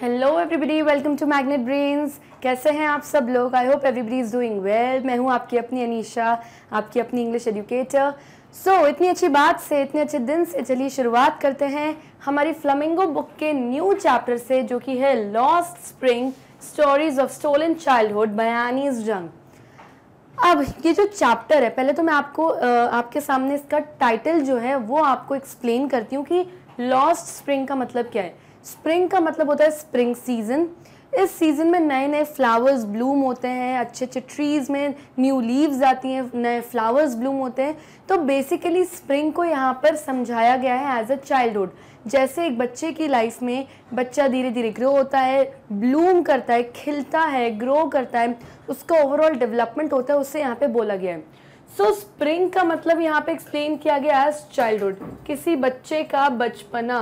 Hello everybody welcome to Magnet Brains कैसे हैं आप सब लोग I hope everybody is doing well मैं हूं आपकी अपनी अनीशा आपकी अपनी इंग्लिश एजुकेटर सो इतनी अच्छी बात से इतने अच्छे दिन से चलिए शुरुआत करते हैं हमारी फ्लमिंगो बुक के न्यू चैप्टर से जो कि है lost spring stories of stolen childhood बयानीज जंग अब ये जो चैप्टर है पहले तो मैं आपको आपके सामने इसका टाइटल जो है वो आपको एक्सप्लेन करती हूँ कि लॉस्ट स्प्रिंग का मतलब क्या है स्प्रिंग का मतलब होता है स्प्रिंग सीज़न इस सीज़न में नए नए फ्लावर्स ब्लूम होते हैं अच्छे अच्छे ट्रीज़ में न्यू लीव्स आती हैं नए फ्लावर्स ब्लूम होते हैं तो बेसिकली स्प्रिंग को यहाँ पर समझाया गया है एज अ चाइल्डहुड जैसे एक बच्चे की लाइफ में बच्चा धीरे धीरे ग्रो होता है ब्लूम करता है खिलता है ग्रो करता है उसका ओवरऑल डेवलपमेंट होता है उससे यहाँ पर बोला गया है सो so, स्प्रिंग का मतलब यहाँ पे एक्सप्लेन किया गया एज चाइल्डहुड किसी बच्चे का बचपना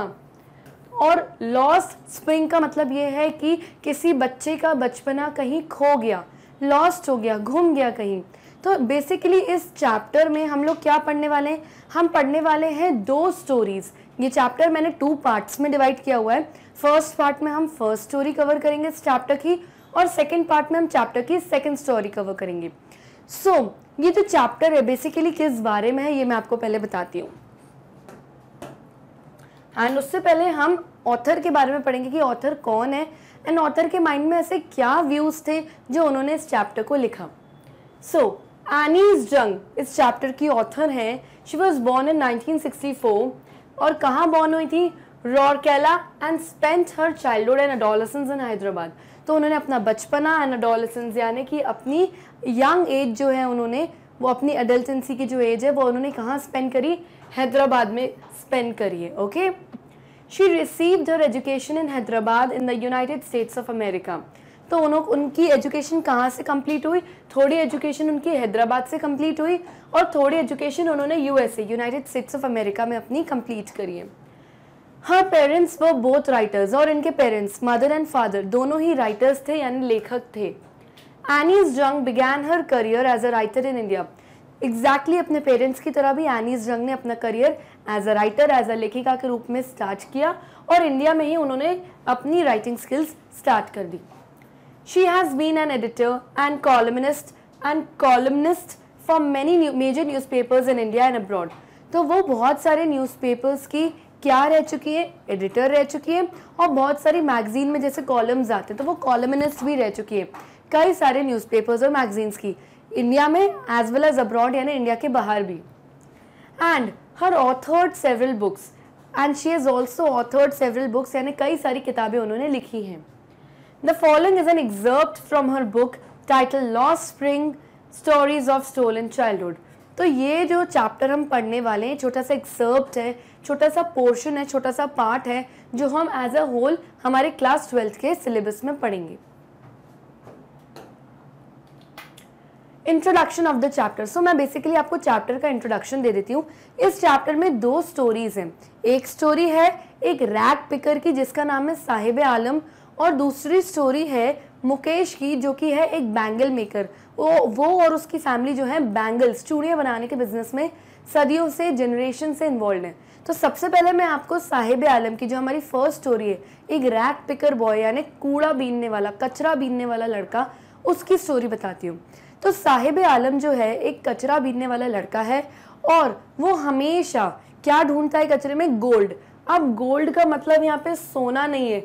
और लॉस स्विंग का मतलब ये है कि किसी बच्चे का बचपना कहीं खो गया लॉस्ट हो गया घूम गया कहीं तो बेसिकली इस चैप्टर में हम लोग क्या पढ़ने वाले हैं हम पढ़ने वाले हैं दो स्टोरीज़ ये चैप्टर मैंने टू पार्ट्स में डिवाइड किया हुआ है फर्स्ट पार्ट में हम फर्स्ट स्टोरी कवर करेंगे इस चैप्टर की और सेकेंड पार्ट में हम चैप्टर की सेकेंड स्टोरी कवर करेंगे सो so, ये जो चैप्टर है बेसिकली किस बारे में है ये मैं आपको पहले बताती हूँ एंड उससे पहले हम ऑथर के बारे में पढ़ेंगे कि ऑथर कौन है एंड ऑथर के माइंड में ऐसे क्या व्यूज़ थे जो उन्होंने इस चैप्टर को लिखा सो एनीज जंग इस चैप्टर की ऑथर है शी वॉज बॉर्न इन 1964 और कहाँ बॉर्न हुई थी Rourkela and spent her childhood and adolescence in Hyderabad तो उन्होंने अपना बचपना एंड अडोलसेंस यानी कि अपनी यंग एज जो है उन्होंने वो अपनी एडल्टेंसी की जो एज है वो उन्होंने कहाँ स्पेंड करी हैदराबाद में स्पेंड करिए okay she receive her education in Hyderabad in the United States of America तो उन्हों उनकी एजुकेशन कहाँ से कंप्लीट हुई थोड़ी एजुकेशन उनकी हैदराबाद से कंप्लीट हुई और थोड़ी एजुकेशन उन्होंने U S A United States of America में अपनी कंप्लीट करी है her parents were both writers और इनके पेरेंट्स मदर एंड फादर दोनों ही राइटर्स थे यानी लेखक थे Anees Jung began her career as a writer in India exactly अपने पेरेंट्स की तरह भी एनीज जंग ने अपना career as a writer as a लेखिका के रूप में स्टार्ट किया और इंडिया में ही उन्होंने अपनी राइटिंग स्किल्स स्टार्ट कर दी she has been an editor and columnist and columnist for many major newspapers in India and abroad तो वो बहुत सारे न्यूज पेपर्स की क्या रह चुकी है एडिटर रह चुकी है और बहुत सारी मैगजीन में जैसे कॉलम्स आते हैं तो वो कॉलमिनिस्ट भी रह चुकी है कई सारे न्यूज़पेपर्स और मैगजीन्स की इंडिया में एज वेल एज अब्रॉड यानी इंडिया के बाहर भी and her authored several books and she is also authored several books यानी कई सारी किताबें उन्होंने लिखी हैं the following is an excerpt from her book title lost spring stories of stolen child childhood तो ये जो चैप्टर हम पढ़ने वाले हैं छोटा सा एक्सर्प्ट है छोटा सा पोर्शन है छोटा सा पार्ट है जो हम एज अ होल हमारे क्लास ट्वेल्थ के सिलेबस में पढ़ेंगे introduction of the chapter so मैं बेसिकली आपको चैप्टर का इंट्रोडक्शन दे देती हूँ इस चैप्टर में दो स्टोरीज हैं एक स्टोरी है एक रैक पिकर की जिसका नाम है साहिब आलम और दूसरी स्टोरी है मुकेश की जो कि है एक बैंगल मेकर वो वो और उसकी फैमिली जो है बैंगल्स चूड़ियाँ बनाने के बिजनेस में सदियों से जनरेशन से इन्वॉल्व हैं तो सबसे पहले मैं आपको साहिब आलम की जो हमारी फर्स्ट स्टोरी है एक रैक पिकर बॉय यानी कूड़ा बीनने वाला कचरा बीनने वाला लड़का उसकी स्टोरी बताती हूँ तो साहिब आलम जो है एक कचरा बीनने वाला लड़का है और वो हमेशा क्या ढूंढता है कचरे में गोल्ड अब गोल्ड का मतलब यहाँ पे सोना नहीं है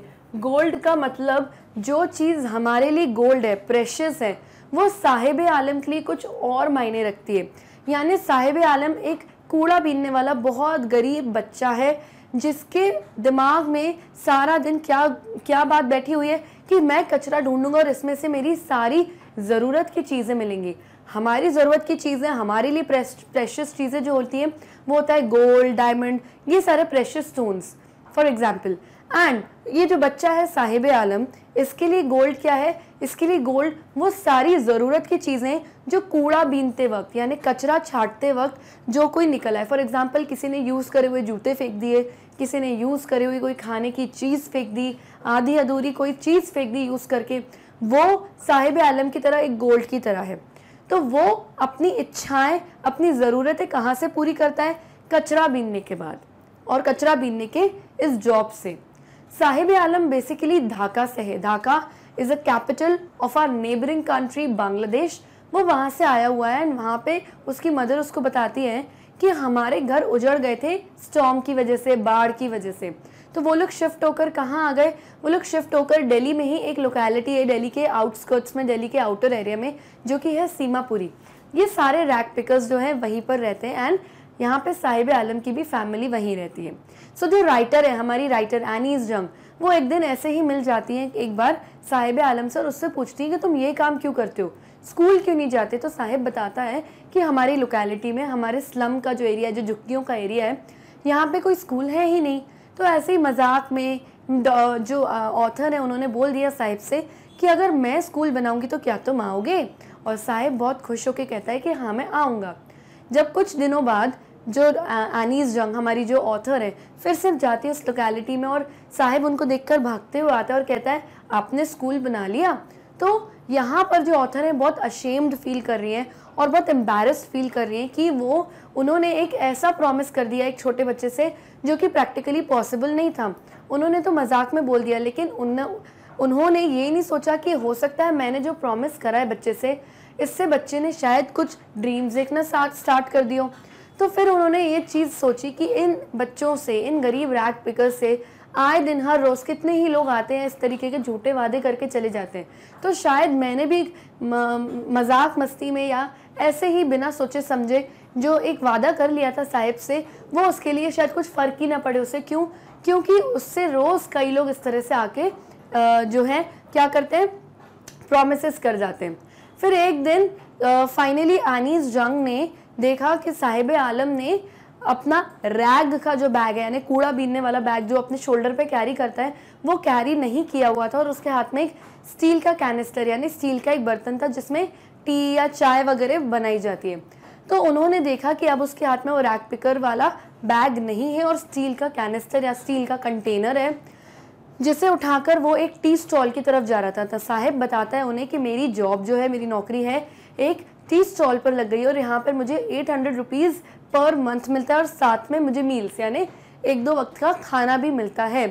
गोल्ड का मतलब जो चीज़ हमारे लिए गोल्ड है प्रेशस है वो साहिब आलम के लिए कुछ और मायने रखती है यानी साहिब आलम एक कूड़ा बीनने वाला बहुत गरीब बच्चा है जिसके दिमाग में सारा दिन क्या क्या बात बैठी हुई है कि मैं कचरा ढूंढूंगा और इसमें से मेरी सारी ज़रूरत की चीज़ें मिलेंगी हमारी ज़रूरत की चीज़ें हमारे लिए प्रेशस चीज़ें जो होती हैं वो होता है गोल्ड डायमंड ये सारे precious stones for example and ये जो बच्चा है साहिब आलम इसके लिए गोल्ड क्या है इसके लिए गोल्ड वो सारी ज़रूरत की चीज़ें जो कूड़ा बीनते वक्त यानी कचरा छाटते वक्त जो कोई निकला है फॉर एग्ज़ाम्पल किसी ने यूज़ करे हुए जूते फेंक दिए किसी ने यूज़ करी हुई कोई खाने की चीज़ फेंक दी आधी अधूरी कोई चीज़ फेंक दी यूज़ करके वो साहिब आलम की तरह एक गोल्ड की तरह है तो वो अपनी इच्छाएं अपनी ज़रूरतें कहाँ से पूरी करता है कचरा बीनने के बाद और कचरा बीनने के इस जॉब से साहिब आलम बेसिकली ढाका से है Dhaka is a capital of our neighbouring country Bangladesh वो वहाँ से आया हुआ है एंड वहाँ पे उसकी मदर उसको बताती है कि हमारे घर उजड़ गए थे स्टॉम की वजह से बाढ़ की वजह से तो वो लोग शिफ्ट होकर कहाँ आ गए वो लोग शिफ्ट होकर दिल्ली में ही एक लोकेलिटी है दिल्ली के आउटस्कर्ट्स में दिल्ली के आउटर एरिया में जो कि है सीमापुरी ये सारे रैक पिकर्स जो हैं वहीं पर रहते हैं एंड यहाँ पे साहिब आलम की भी फैमिली वहीं रहती है सो so, जो राइटर है हमारी राइटर एनीज जंग वो एक दिन ऐसे ही मिल जाती हैं एक बार साहिब आलम से और उससे पूछती है कि तुम ये काम क्यों करते हो स्कूल क्यों नहीं जाते तो साहिब बताता है कि हमारी लोकेलिटी में हमारे स्लम का जो एरिया जो झुग्गियों का एरिया है यहाँ पे कोई स्कूल है ही नहीं तो ऐसे ही मजाक में जो ऑथर है उन्होंने बोल दिया साहिब से कि अगर मैं स्कूल बनाऊंगी तो क्या तुम आओगे और साहिब बहुत खुश होकर कहता है कि हाँ मैं आऊँगा जब कुछ दिनों बाद जो अनिस जंग हमारी जो ऑथर है फिर सिर्फ जाती है उस लोकेलिटी में और साहिब उनको देखकर भागते हुए आता है और कहता है आपने स्कूल बना लिया तो यहाँ पर जो ऑथर हैं बहुत अशेम्ड फील कर रही है और बहुत एम्बेरस फील कर रही हैं कि वो उन्होंने एक ऐसा प्रॉमिस कर दिया एक छोटे बच्चे से जो कि प्रैक्टिकली पॉसिबल नहीं था उन्होंने तो मजाक में बोल दिया लेकिन उन उन्होंने ये नहीं सोचा कि हो सकता है मैंने जो प्रॉमिस करा है बच्चे से इससे बच्चे ने शायद कुछ ड्रीम्स देखना स्टार्ट कर दिया तो फिर उन्होंने ये चीज़ सोची कि इन बच्चों से इन गरीब रैग पिकर से आए दिन हर रोज़ कितने ही लोग आते हैं इस तरीके के झूठे वादे करके चले जाते हैं तो शायद मैंने भी मजाक मस्ती में या ऐसे ही बिना सोचे समझे जो एक वादा कर लिया था साहिब से वो उसके लिए शायद कुछ फ़र्क ही ना पड़े उसे क्यों क्योंकि उससे रोज़ कई लोग इस तरह से आके जो है क्या करते हैं प्रोमिस कर जाते हैं फिर एक दिन फाइनली आनीस जंग ने देखा कि साहिब आलम ने अपना रैग का जो बैग है यानी कूड़ा बीनने वाला बैग जो अपने शोल्डर पे कैरी करता है वो कैरी नहीं किया हुआ था और उसके हाथ में एक स्टील का कैनिस्टर यानी स्टील का एक बर्तन था जिसमें टी या चाय वगैरह बनाई जाती है तो उन्होंने देखा कि अब उसके हाथ में वो रैग पिकर वाला बैग नहीं है और स्टील का कैनिस्टर या स्टील का कंटेनर है जिसे उठाकर वो एक टी स्टॉल की तरफ जा रहा था तो साहेब बताता है उन्हें कि मेरी जॉब जो है मेरी नौकरी है एक टी स्टॉल पर लग गई और यहाँ पर मुझे eight hundred rupees per month मिलता है और साथ में मुझे मील्स यानी एक दो वक्त का खाना भी मिलता है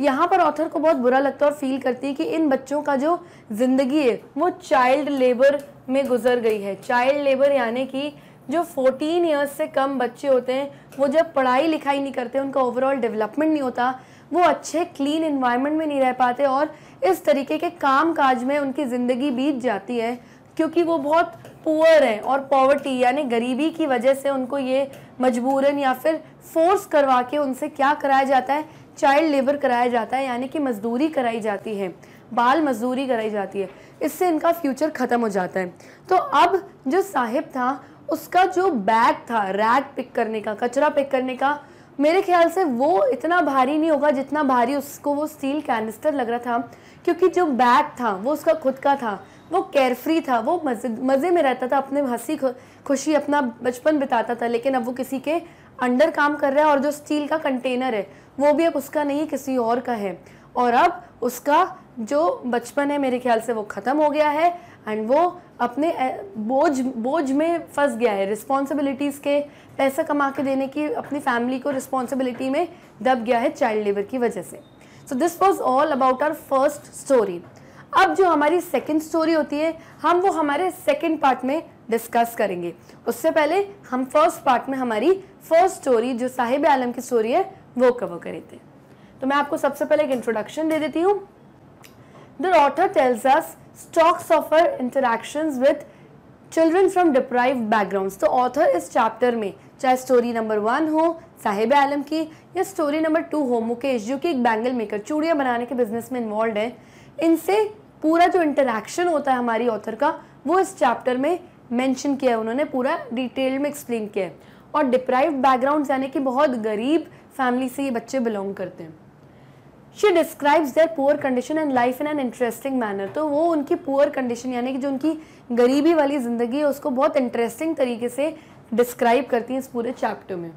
यहाँ पर ऑथर को बहुत बुरा लगता है और फील करती है कि इन बच्चों का जो ज़िंदगी है वो चाइल्ड लेबर में गुजर गई है चाइल्ड लेबर यानी कि जो 14 इयर्स से कम बच्चे होते हैं वो जब पढ़ाई लिखाई नहीं करते उनका ओवरऑल डेवलपमेंट नहीं होता वो अच्छे क्लीन इन्वायरमेंट में नहीं रह पाते और इस तरीके के काम काज में उनकी ज़िंदगी बीत जाती है क्योंकि वो बहुत पुअर हैं और पॉवर्टी यानी गरीबी की वजह से उनको ये मजबूरन या फिर फोर्स करवा के उनसे क्या कराया जाता है चाइल्ड लेबर कराया जाता है यानी कि मजदूरी कराई जाती है बाल मजदूरी कराई जाती है इससे इनका फ्यूचर ख़त्म हो जाता है तो अब जो साहिब था उसका जो बैग था रैग पिक करने का कचरा पिक करने का मेरे ख्याल से वो इतना भारी नहीं होगा जितना भारी उसको वो स्टील कैनिस्टर लग रहा था क्योंकि जो बैग था वो उसका खुद का था वो केयरफ्री था वो मज़े मज़े में रहता था अपने हंसी खुशी अपना बचपन बिताता था लेकिन अब वो किसी के अंडर काम कर रहा है और जो स्टील का कंटेनर है वो भी अब उसका नहीं किसी और का है और अब उसका जो बचपन है मेरे ख्याल से वो ख़त्म हो गया है एंड वो अपने बोझ बोझ में फंस गया है रिस्पॉन्सिबिलिटीज़ के पैसा कमा के देने की अपनी फैमिली को रिस्पॉन्सिबिलिटी में दब गया है चाइल्ड लेबर की वजह से so this was all about our first story अब जो हमारी सेकंड स्टोरी होती है हम वो हमारे सेकंड पार्ट में डिस्कस करेंगे उससे पहले हम फर्स्ट पार्ट में हमारी फर्स्ट स्टोरी जो साहिब आलम की स्टोरी है वो कवर करे थे तो मैं आपको सबसे पहले एक इंट्रोडक्शन दे देती हूँ the author tells us stories of her interactions with children from deprived background तो ऑथर इस चैप्टर में चाहे स्टोरी नंबर वन हो साहिब आलम की या स्टोरी नंबर टू हो मुकेश जो कि एक बैंगल मेकर चूड़ियाँ बनाने के बिजनेस में इन्वॉल्व है इनसे पूरा जो इंटरेक्शन होता है हमारी ऑथर का वो इस चैप्टर में मेंशन किया है उन्होंने पूरा डिटेल में एक्सप्लेन किया है और डिप्राइव बैकग्राउंड यानी कि बहुत गरीब फैमिली से ये बच्चे बिलोंग करते हैं she describes their poor condition and life in an interesting manner तो वो उनकी पुअर कंडीशन यानी कि जो उनकी गरीबी वाली ज़िंदगी है उसको बहुत इंटरेस्टिंग तरीके से डिस्क्राइब करती हैं इस पूरे चैप्टर में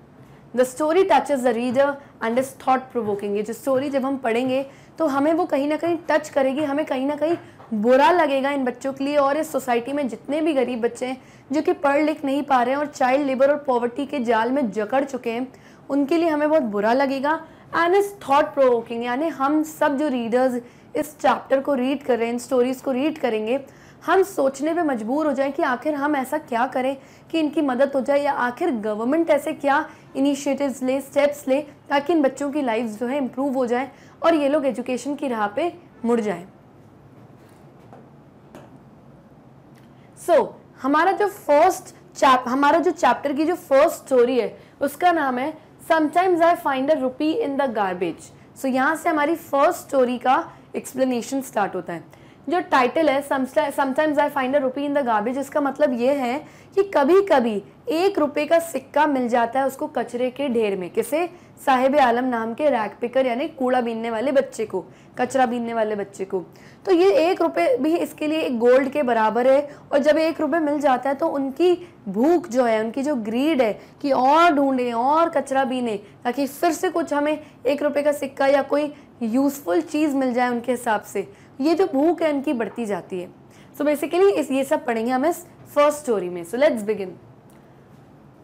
the story touches the reader and is thought provoking जो स्टोरी जब हम पढ़ेंगे तो हमें वो कहीं ना कहीं टच करेगी हमें कहीं ना कहीं बुरा लगेगा इन बच्चों के लिए और इस सोसाइटी में जितने भी गरीब बच्चे हैं जो कि पढ़ लिख नहीं पा रहे हैं और चाइल्ड लेबर और पॉवर्टी के जाल में जकड़ चुके हैं उनके लिए हमें बहुत बुरा लगेगा एंड इस थॉट प्रोवोकिंग यानी हम सब जो रीडर्स इस चैप्टर को रीड कर रहे हैं इन स्टोरीज़ को रीड करेंगे हम सोचने पे मजबूर हो जाएं कि आखिर हम ऐसा क्या करें कि इनकी मदद हो जाए या आखिर गवर्नमेंट ऐसे क्या इनिशिएटिव्स ले स्टेप्स ले ताकि इन बच्चों की लाइफ जो है इम्प्रूव हो जाए और ये लोग एजुकेशन की राह पे मुड़ जाए सो so, हमारा जो फर्स्ट चैप हमारा जो चैप्टर की जो फर्स्ट स्टोरी है उसका नाम है sometimes I find a rupee in the garbage so यहाँ से हमारी फर्स्ट स्टोरी का एक्सप्लेनेशन स्टार्ट होता है जो टाइटल है sometimes I find a rupee in the garbage इसका मतलब ये है कि कभी कभी एक रुपए का सिक्का मिल जाता है उसको कचरे के ढेर में किसे साहेब आलम नाम के रैक पिकर यानी कूड़ा बीनने वाले बच्चे को कचरा बीनने वाले बच्चे को तो ये एक रुपये भी इसके लिए एक गोल्ड के बराबर है और जब एक रुपये मिल जाता है तो उनकी भूख जो है उनकी जो ग्रीड है कि और ढूंढें और कचरा बीने ताकि फिर से कुछ हमें एक रुपये का सिक्का या कोई यूज़फुल चीज़ मिल जाए उनके हिसाब से ये जो भूख है उनकी बढ़ती जाती है सो so बेसिकली इस ये सब पढ़ेंगे हम इस फर्स्ट स्टोरी में so let's begin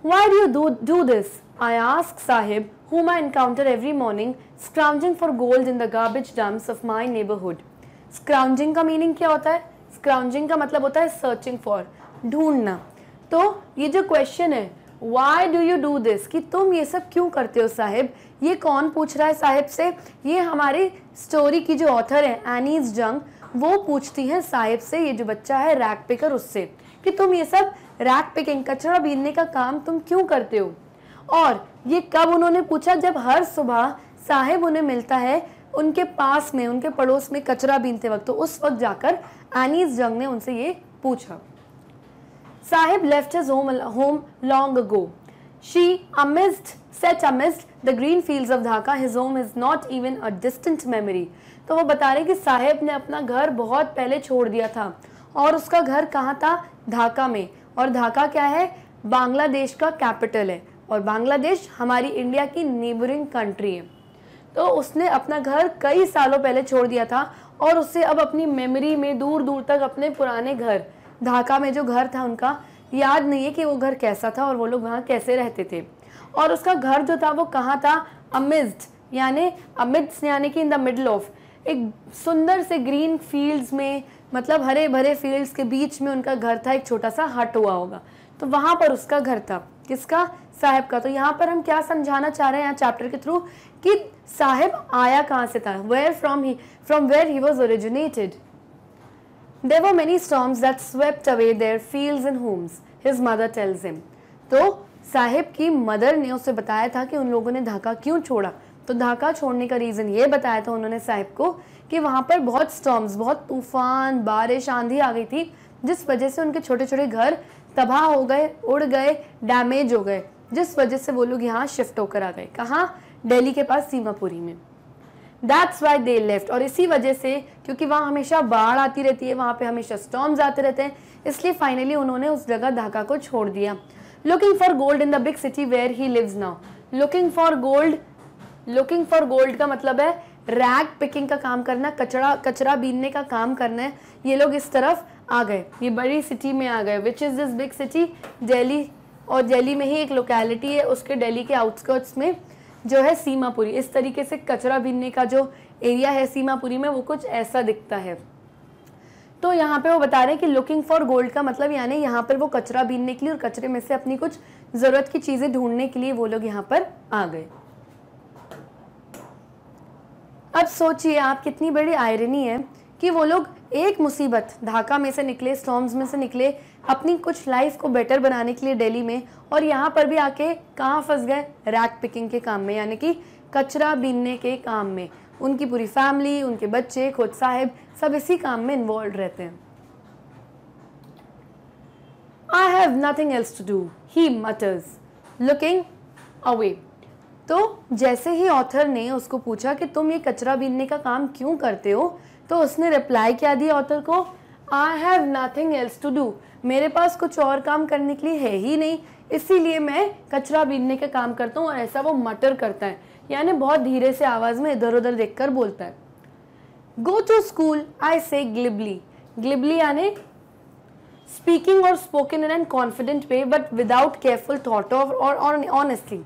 why do you do this I ask Sahib whom I encounter every morning scrounging for gold in the garbage dumps of my neighborhood. Scrounging का meaning क्या होता है Scrounging का मतलब होता है searching for, ढूंढना तो ये जो क्वेश्चन है why do you do this कि तुम ये सब क्यों करते हो साहिब ये कौन पूछ रहा है साहिब से ये हमारी स्टोरी की जो ऑथर है एनीज जंग वो पूछती हैं साहिब से ये जो बच्चा है रैक पिकर उससे कि तुम ये सब रैक पिकिंग कचरा बीनने का काम तुम क्यों करते हो और ये कब उन्होंने पूछा जब हर सुबह साहेब उन्हें मिलता है उनके पास में उनके पड़ोस में कचरा बीनते वक्त तो उस वक्त जाकर एनीस जंग ने उनसे ये पूछा Saheb left his home home long go she amidst set amidst the green fields of Dhaka his home is not even a distant memory तो वो बता रहे कि साहेब ने अपना घर बहुत पहले छोड़ दिया था और उसका घर कहाँ था ढाका में और ढाका क्या है बांग्लादेश का कैपिटल है और बांग्लादेश हमारी इंडिया की नेबरिंग कंट्री है तो उसने अपना घर कई सालों पहले छोड़ दिया था और उससे अब अपनी मेमोरी में दूर दूर तक अपने पुराने घर ढाका में जो घर था उनका याद नहीं है कि वो घर कैसा था और वो लोग वहाँ कैसे रहते थे और उसका घर जो था वो कहाँ था अमिस्ड यानी अमिड्स यानी कि इन द मिडल ऑफ एक सुंदर से ग्रीन फील्ड्स में मतलब हरे भरे फील्ड्स के बीच में उनका घर था एक छोटा सा हट हुआ होगा तो वहाँ पर उसका घर था किसका साहेब का तो यहाँ पर हम क्या समझाना चाह रहे हैं चैप्टर के थ्रू कि साहेब आया कहाँ से था where from he from where he was originated there वो many storms that swept away their field in homes his mother tells him तो साहेब की मदर ने उसे बताया था कि उन लोगों ने ढाका क्यों छोड़ा तो ढाका छोड़ने का रीज़न ये बताया था उन्होंने साहेब को कि वहाँ पर बहुत स्टॉम्स बहुत तूफान बारिश आंधी आ गई थी जिस वजह से उनके छोटे छोटे घर तबाह हो गए उड़ गए डैमेज हो गए जिस वजह से वो लोग यहाँ शिफ्ट होकर आ गए कहाँ दिल्ली के पास सीमापुरी में दैट्स वाई दे लेफ्ट और इसी वजह से क्योंकि वहाँ हमेशा बाढ़ आती रहती है वहाँ पे हमेशा स्टॉम्स आते रहते हैं इसलिए फाइनली उन्होंने उस जगह ढाका को छोड़ दिया looking for gold in the big city where he lives now looking for gold looking for gold का मतलब है रैग पिकिंग का काम करना कचरा कचरा बीनने का काम करना है ये लोग इस तरफ आ गए ये बड़ी सिटी में आ गए which is this big city Delhi और दिल्ली में ही एक लोकेलिटी है उसके दिल्ली के आउटस्कर्ट्स में जो है सीमापुरी इस तरीके से कचरा बीनने का जो एरिया है सीमापुरी में वो कुछ ऐसा दिखता है तो यहाँ पे वो बता रहे हैं कि लुकिंग फॉर गोल्ड का मतलब यानी यहाँ पर वो कचरा बीनने के लिए और कचरे में से अपनी कुछ ज़रूरत की चीज़ें ढूंढने के लिए वो लोग यहाँ पर आ गए अब सोचिए आप कितनी बड़ी आयरनी है कि वो लोग एक मुसीबत ढाका में से निकले स्टॉम्स में से निकले अपनी कुछ लाइफ को बेटर बनाने के लिए डेली में और यहाँ पर भी आके कहाँ फंस गए रैक पिकिंग के काम में यानी कि कचरा बीनने के काम में उनकी पूरी फैमिली उनके बच्चे खुद साहेब सब इसी काम में इन्वॉल्व रहते हैं I have nothing else to do he mutters looking away तो जैसे ही ऑथर ने उसको पूछा कि तुम ये कचरा बीनने का काम क्यों करते हो तो उसने रिप्लाई क्या दिया ऑथर को I have nothing else to do मेरे पास कुछ और काम करने के लिए है ही नहीं इसीलिए मैं कचरा बीनने का काम करता हूँ और ऐसा वो मटर करता है यानी बहुत धीरे से आवाज़ में इधर उधर देख कर बोलता है गो टू स्कूल आई से ग्लिबली ग्लिबली यानी स्पीकिंग और spoken in and confident way but without careful thought of और ऑनेस्टली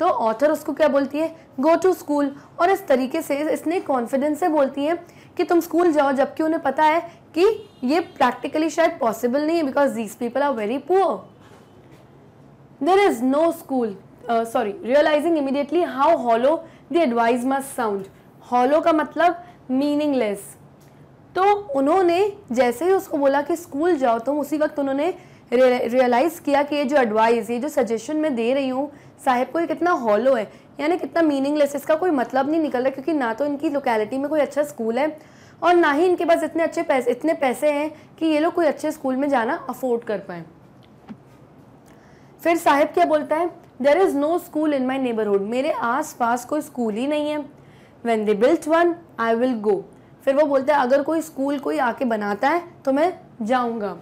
तो ऑथर उसको क्या बोलती है गो टू स्कूल और इस तरीके से इसने कॉन्फिडेंस से बोलती है कि तुम स्कूल जाओ जबकि उन्हें पता है कि ये प्रैक्टिकली शायद पॉसिबल नहीं है because these people are very poor there is no school sorry realising immediately how hollow the advice must sound hollow का मतलब मीनिंगलेस तो उन्होंने जैसे ही उसको बोला कि स्कूल जाओ तो उसी वक्त उन्होंने रियलाइज़ किया कि ये जो एडवाइस ये जो सजेशन मैं दे रही हूँ साहेब को ये कितना हॉलो है यानी कितना मीनिंगलेस इसका कोई मतलब नहीं निकल रहा क्योंकि ना तो इनकी लोकेलिटी में कोई अच्छा स्कूल है और ना ही इनके पास इतने अच्छे पैसे इतने पैसे हैं कि ये लोग कोई अच्छे स्कूल में जाना अफोर्ड कर पाए फिर साहब क्या बोलता है there is no school in my neighbourhood मेरे आस पास कोई स्कूल ही नहीं है when they built one I will go फिर वो बोलता है अगर कोई स्कूल कोई आके बनाता है तो मैं जाऊँगा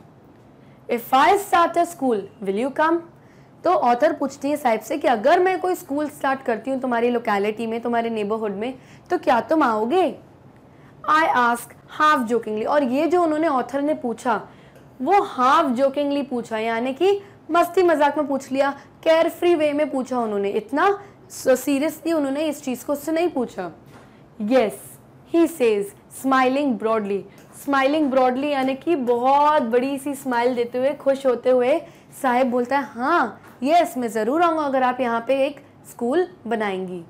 if I start a school will you come तो ऑथर पूछती है साहिब से कि अगर मैं कोई स्कूल स्टार्ट करती हूँ तुम्हारी लोकेलिटी में तुम्हारे नेबरहुड में तो क्या तुम आओगे आई आस्क हाफ जोकिंगली और ये जो उन्होंने ऑथर ने पूछा वो हाफ जोकिंगली पूछा यानी कि मस्ती मजाक में पूछ लिया केयर फ्री वे में पूछा उन्होंने इतना सीरियसली उन्होंने इस चीज़ को उससे नहीं पूछा yes he says smiling broadly smiling broadly यानी कि बहुत बड़ी सी स्माइल देते हुए खुश होते हुए साहेब बोलता है हाँ यस मैं ज़रूर आऊँगा अगर आप यहाँ पे एक स्कूल बनाएंगी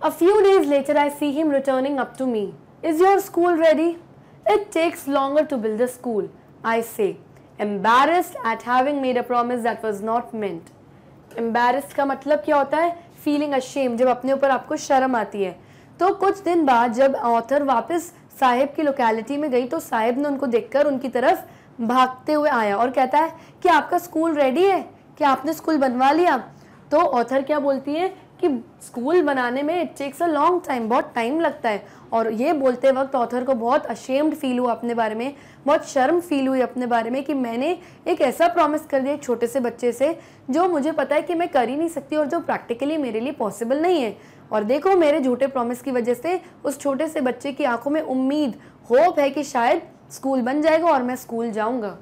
A few days later, I see him returning up to me. Is your school ready? It takes longer to build a school, I say, embarrassed at having made a promise that was not meant. Embarrassed का मतलब क्या होता है Feeling ashamed जब अपने ऊपर आपको शर्म आती है तो कुछ दिन बाद जब ऑथर वापस साहेब की लोकेलिटी में गई तो साहेब ने उनको देखकर उनकी तरफ भागते हुए आया और कहता है कि आपका स्कूल रेडी है क्या आपने स्कूल बनवा लिया तो ऑथर क्या बोलती है कि स्कूल बनाने में it takes a long time बहुत टाइम लगता है और ये बोलते वक्त ऑथर को बहुत अशेम्ड फील हुआ अपने बारे में बहुत शर्म फील हुई अपने बारे में कि मैंने एक ऐसा प्रॉमिस कर दिया एक छोटे से बच्चे से जो मुझे पता है कि मैं कर ही नहीं सकती और जो प्रैक्टिकली मेरे लिए पॉसिबल नहीं है और देखो मेरे झूठे प्रॉमिस की वजह से उस छोटे से बच्चे की आंखों में उम्मीद होप है कि शायद स्कूल बन जाएगा और मैं स्कूल जाऊँगा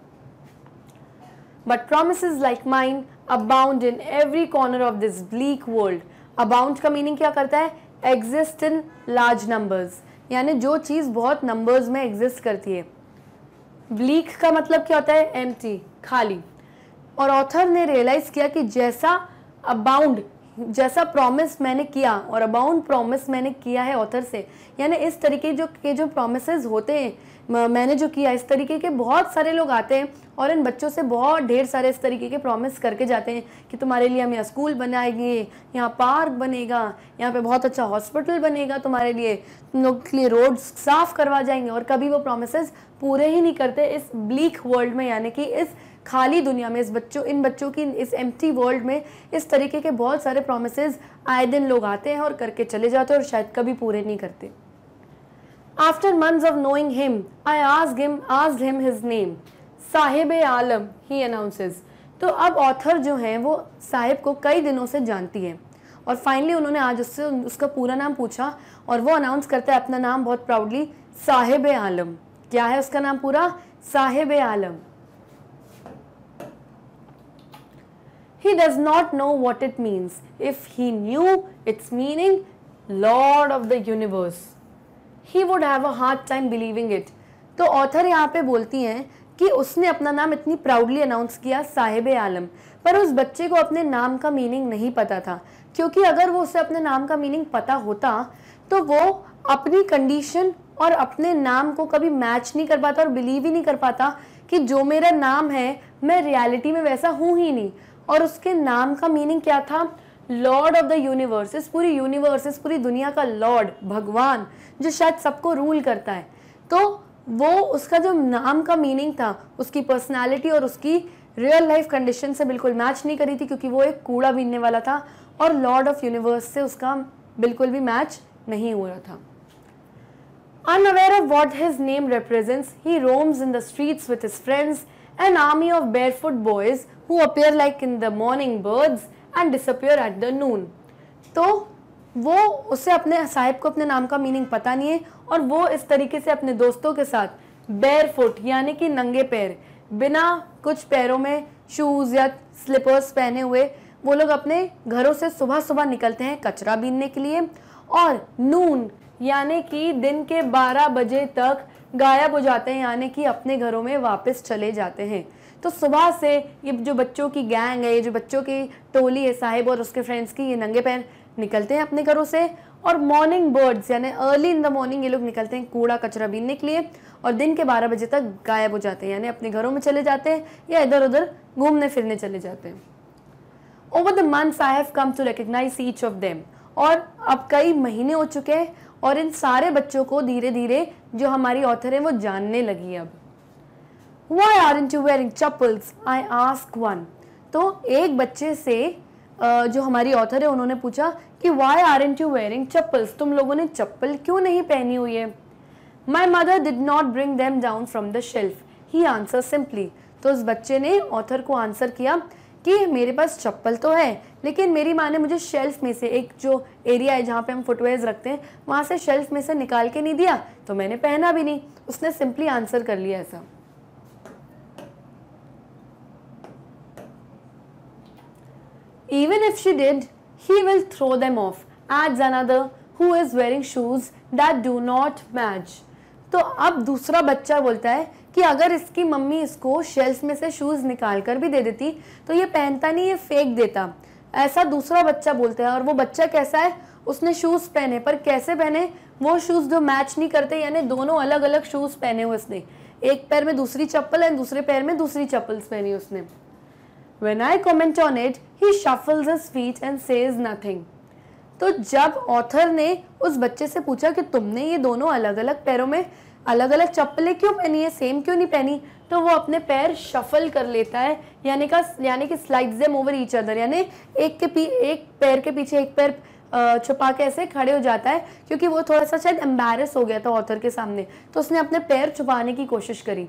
but promise like mind abound in every corner of this bleak world abound का मीनिंग क्या करता है एग्जिस्ट इन लार्ज नंबर्स यानी जो चीज़ बहुत नंबर्स में एग्जिस्ट करती है ब्लीक का मतलब क्या होता है एम खाली और ऑथर ने रियलाइज़ किया कि जैसा अबाउंड जैसा प्रॉमिस मैंने किया और अबाउंड प्रॉमिस मैंने किया है ऑथर से यानी इस तरीके जो के जो प्रोमिस होते हैं मैंने जो किया इस तरीके के बहुत सारे लोग आते हैं और इन बच्चों से बहुत ढेर सारे इस तरीके के प्रॉमिस करके जाते हैं कि तुम्हारे लिए हम यहाँ स्कूल बनाएंगे यहाँ पार्क बनेगा यहाँ पे बहुत अच्छा हॉस्पिटल बनेगा तुम्हारे लिए तुम लोग के लिए रोड साफ करवा जाएंगे और कभी वो प्रोमिस पूरे ही नहीं करते इस ब्लीक वर्ल्ड में यानी कि इस खाली दुनिया में इस बच्चों इन बच्चों की इस एम्प्टी वर्ल्ड में इस तरीके के बहुत सारे प्रोमिस आए दिन लोग आते हैं और करके चले जाते हैं और शायद कभी पूरे नहीं करते After months of knowing him, I asked him asked him his name. Sahib Alam he announces तो अब ऑथर जो हैं वो साहिब को कई दिनों से जानती हैं और फाइनली उन्होंने आज उससे उसका पूरा नाम पूछा और वो अनाउंस करते हैं अपना नाम बहुत प्राउडली साहिब आलम क्या है उसका नाम पूरा Sahib Alam he does not know what it means if he knew its meaning lord of the universe he would have a hard time believing it तो ऑथर यहाँ पे बोलती हैं कि उसने अपना नाम इतनी प्राउडली अनाउंस किया साहिब आलम पर उस बच्चे को अपने नाम का मीनिंग नहीं पता था क्योंकि अगर वो उसे अपने नाम का मीनिंग पता होता तो वो अपनी कंडीशन और अपने नाम को कभी मैच नहीं कर पाता और बिलीव ही नहीं कर पाता कि जो मेरा नाम है मैं रियलिटी में वैसा हूँ ही नहीं और उसके नाम का मीनिंग क्या था लॉर्ड ऑफ द यूनिवर्स इस पूरी यूनिवर्स इस पूरी दुनिया का लॉर्ड भगवान जो शायद सबको रूल करता है तो वो उसका जो नाम का मीनिंग था उसकी पर्सनालिटी और उसकी रियल लाइफ कंडीशन से बिल्कुल मैच नहीं करी थी क्योंकि वो एक कूड़ा बीनने वाला था और लॉर्ड ऑफ यूनिवर्स से उसका बिल्कुल भी मैच नहीं हो रहा था of what his name name he roams in the street with his friends an army of barefoot boys who appear like in the morning birds and disappear at the noon तो वो उसे अपने साहिब को अपने नाम का meaning पता नहीं है और वो इस तरीके से अपने दोस्तों के साथ बेर फुट यानी कि नंगे पैर बिना कुछ पैरों में शूज़ या स्लीपर्स पहने हुए वो लोग अपने घरों से सुबह सुबह निकलते हैं कचरा बीनने के लिए और नून यानी कि दिन के 12 बजे तक गायब हो जाते हैं यानी कि अपने घरों में वापस चले जाते हैं तो सुबह से ये जो बच्चों की गैंग है ये जो बच्चों की टोली है साहिब और उसके फ्रेंड्स की ये नंगे पैर निकलते हैं अपने घरों से और मॉर्निंग बर्ड्स यानी अर्ली इन द मॉर्निंग ये लोग निकलते हैं कूड़ा कचरा बीनने के लिए और दिन के बारह बजे तक गायब हो जाते हैं यानी अपने घरों में चले जाते हैं या इधर उधर घूमने फिरने चले जाते हैं over the months I have come to recognise each of them और अब कई महीने हो चुके हैं और इन सारे बच्चों को धीरे धीरे जो हमारी ऑथर है वो जानने लगी अब why are you wearing chappals I ask one तो एक बच्चे से जो हमारी ऑथर है उन्होंने पूछा कि why aren't you wearing chappals तुम लोगों ने चप्पल क्यों नहीं पहनी हुई है my mother did not bring them down from the shelf he answer simply तो उस बच्चे ने ऑथर को आंसर किया कि मेरे पास चप्पल तो है लेकिन मेरी माँ ने मुझे शेल्फ में से एक जो एरिया है जहाँ पे हम फुटवेयर रखते हैं वहाँ से शेल्फ में से निकाल के नहीं दिया तो मैंने पहना भी नहीं उसने सिंपली आंसर कर लिया ऐसा Even if she did, he will throw them off, adds another who is wearing shoes that do not match. तो अब दूसरा बच्चा बोलता है कि अगर इसकी मम्मी इसको शेल्फ में से शूज़ निकाल कर भी दे देती तो ये पहनता नहीं ये फेंक देता ऐसा दूसरा बच्चा बोलता है और वो बच्चा कैसा है उसने शूज़ पहने पर कैसे पहने वो शूज़ जो मैच नहीं करते यानी दोनों अलग अलग शूज़ पहने हुए उसने एक पैर में दूसरी चप्पल एंड दूसरे पैर में दूसरी चप्पल्स पहनी उसने When I comment on it, he shuffles his feet and says nothing. तो जब ऑथर ने उस बच्चे से पूछा कि तुमने ये दोनों अलग अलग पैरों में अलग अलग चप्पलें क्यों पहनी है सेम क्यों नहीं पहनी तो वो अपने पैर शफल कर लेता है यानी का यानी कि slides them over each other यानी एक के पी एक पैर के पीछे एक पैर छुपा के ऐसे खड़े हो जाता है क्योंकि वो थोड़ा सा शायद एम्बेरस हो गया था ऑथर के सामने तो उसने अपने पैर छुपाने की कोशिश करी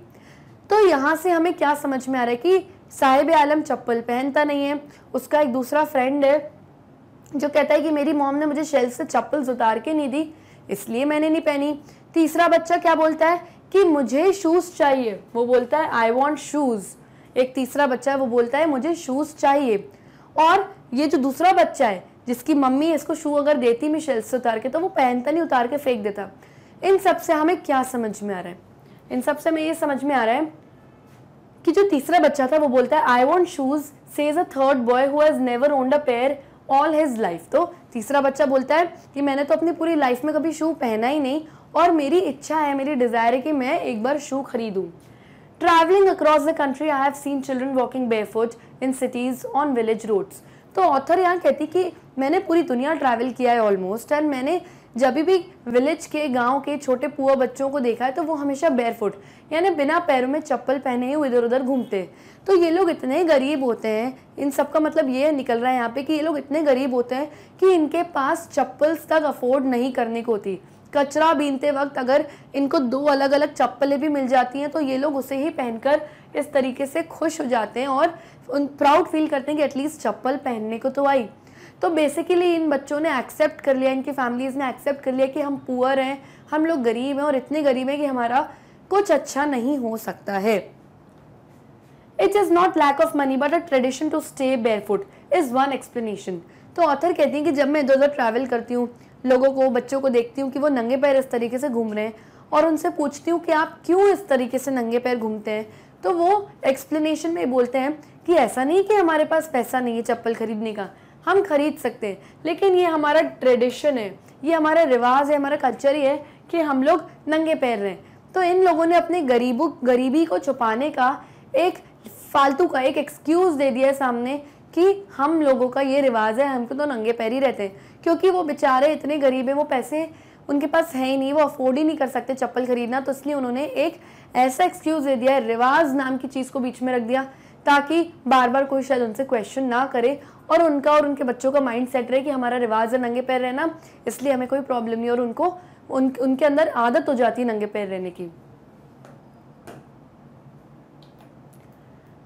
तो यहाँ से हमें क्या समझ में आ रहा है कि साहिब आलम चप्पल पहनता नहीं है उसका एक दूसरा फ्रेंड है जो कहता है कि मेरी मॉम ने मुझे शेल्फ से चप्पल उतार के नहीं दी इसलिए मैंने नहीं पहनी तीसरा बच्चा क्या बोलता है कि मुझे शूज़ चाहिए वो बोलता है आई वॉन्ट शूज़ एक तीसरा बच्चा है वो बोलता है मुझे शूज़ चाहिए और ये जो दूसरा बच्चा है जिसकी मम्मी इसको शू अगर देती मैं शेल्फ से उतार के तो वो पहनता नहीं उतार के फेंक देता इन सब से हमें क्या समझ में आ रहा है इन सब से हमें ये समझ में आ रहा है कि जो तीसरा बच्चा था वो बोलता है I want shoes says is a third boy who has never owned a pair all his life तो तीसरा बच्चा बोलता है कि मैंने तो अपनी पूरी लाइफ में कभी शू पहना ही नहीं और मेरी इच्छा है मेरी डिज़ायर है कि मैं एक बार शू खरीदूँ travelling across the country I have seen children walking barefoot in cities on village roads तो ऑथर यहाँ कहती कि मैंने पूरी दुनिया ट्रैवल किया है ऑलमोस्ट एंड मैंने जब भी विलेज के गांव के छोटे पुआ बच्चों को देखा है तो वो हमेशा फुट यानी बिना पैरों में चप्पल पहने हुए इधर उधर घूमते हैं तो ये लोग इतने गरीब होते हैं इन सब का मतलब ये निकल रहा है यहाँ पे कि ये लोग इतने गरीब होते हैं कि इनके पास चप्पल्स तक अफोर्ड नहीं करने को होती कचरा बीनते वक्त अगर इनको दो अलग अलग चप्पलें भी मिल जाती हैं तो ये लोग उसे ही पहनकर इस तरीके से खुश हो जाते हैं और उन प्राउड फील करते हैं कि एटलीस्ट चप्पल पहनने को तो आई तो बेसिकली इन बच्चों ने एक्सेप्ट कर लिया इनकी फैमिलीज़ ने एक्सेप्ट कर लिया कि हम पुअर हैं हम लोग गरीब हैं और इतने गरीब हैं कि हमारा कुछ अच्छा नहीं हो सकता है it is not lack of money but a tradition to stay barefoot is one explanation तो ऑथर कहती हैं कि जब मैं इधर उधर ट्रैवल करती हूँ लोगों को बच्चों को देखती हूँ कि वो नंगे पैर इस तरीके से घूम रहे हैं और उनसे पूछती हूँ कि आप क्यों इस तरीके से नंगे पैर घूमते हैं तो वो एक्सप्लेनेशन में बोलते हैं कि ऐसा नहीं कि हमारे पास पैसा नहीं है चप्पल खरीदने का हम खरीद सकते हैं लेकिन ये हमारा ट्रेडिशन है ये हमारा रिवाज है हमारा कल्चर ही है कि हम लोग नंगे पैर रहे तो इन लोगों ने अपने गरीबों गरीबी को छुपाने का एक फालतू का एक एक्सक्यूज़ दे दिया सामने कि हम लोगों का ये रिवाज है हमको तो नंगे पैर ही रहते हैं क्योंकि वो बेचारे इतने गरीब हैं वो पैसे उनके पास है ही नहीं वो अफोर्ड ही नहीं कर सकते चप्पल खरीदना तो इसलिए उन्होंने एक ऐसा एक्सक्यूज़ दे दिया है रिवाज नाम की चीज़ को बीच में रख दिया ताकि बार बार कोई शायद उनसे क्वेश्चन ना करे और उनका और उनके बच्चों का माइंड सेट रहे कि हमारा रिवाज है नंगे पैर रहना इसलिए हमें कोई प्रॉब्लम नहीं और उनको उन, उनके अंदर आदत हो जाती है नंगे पैर रहने की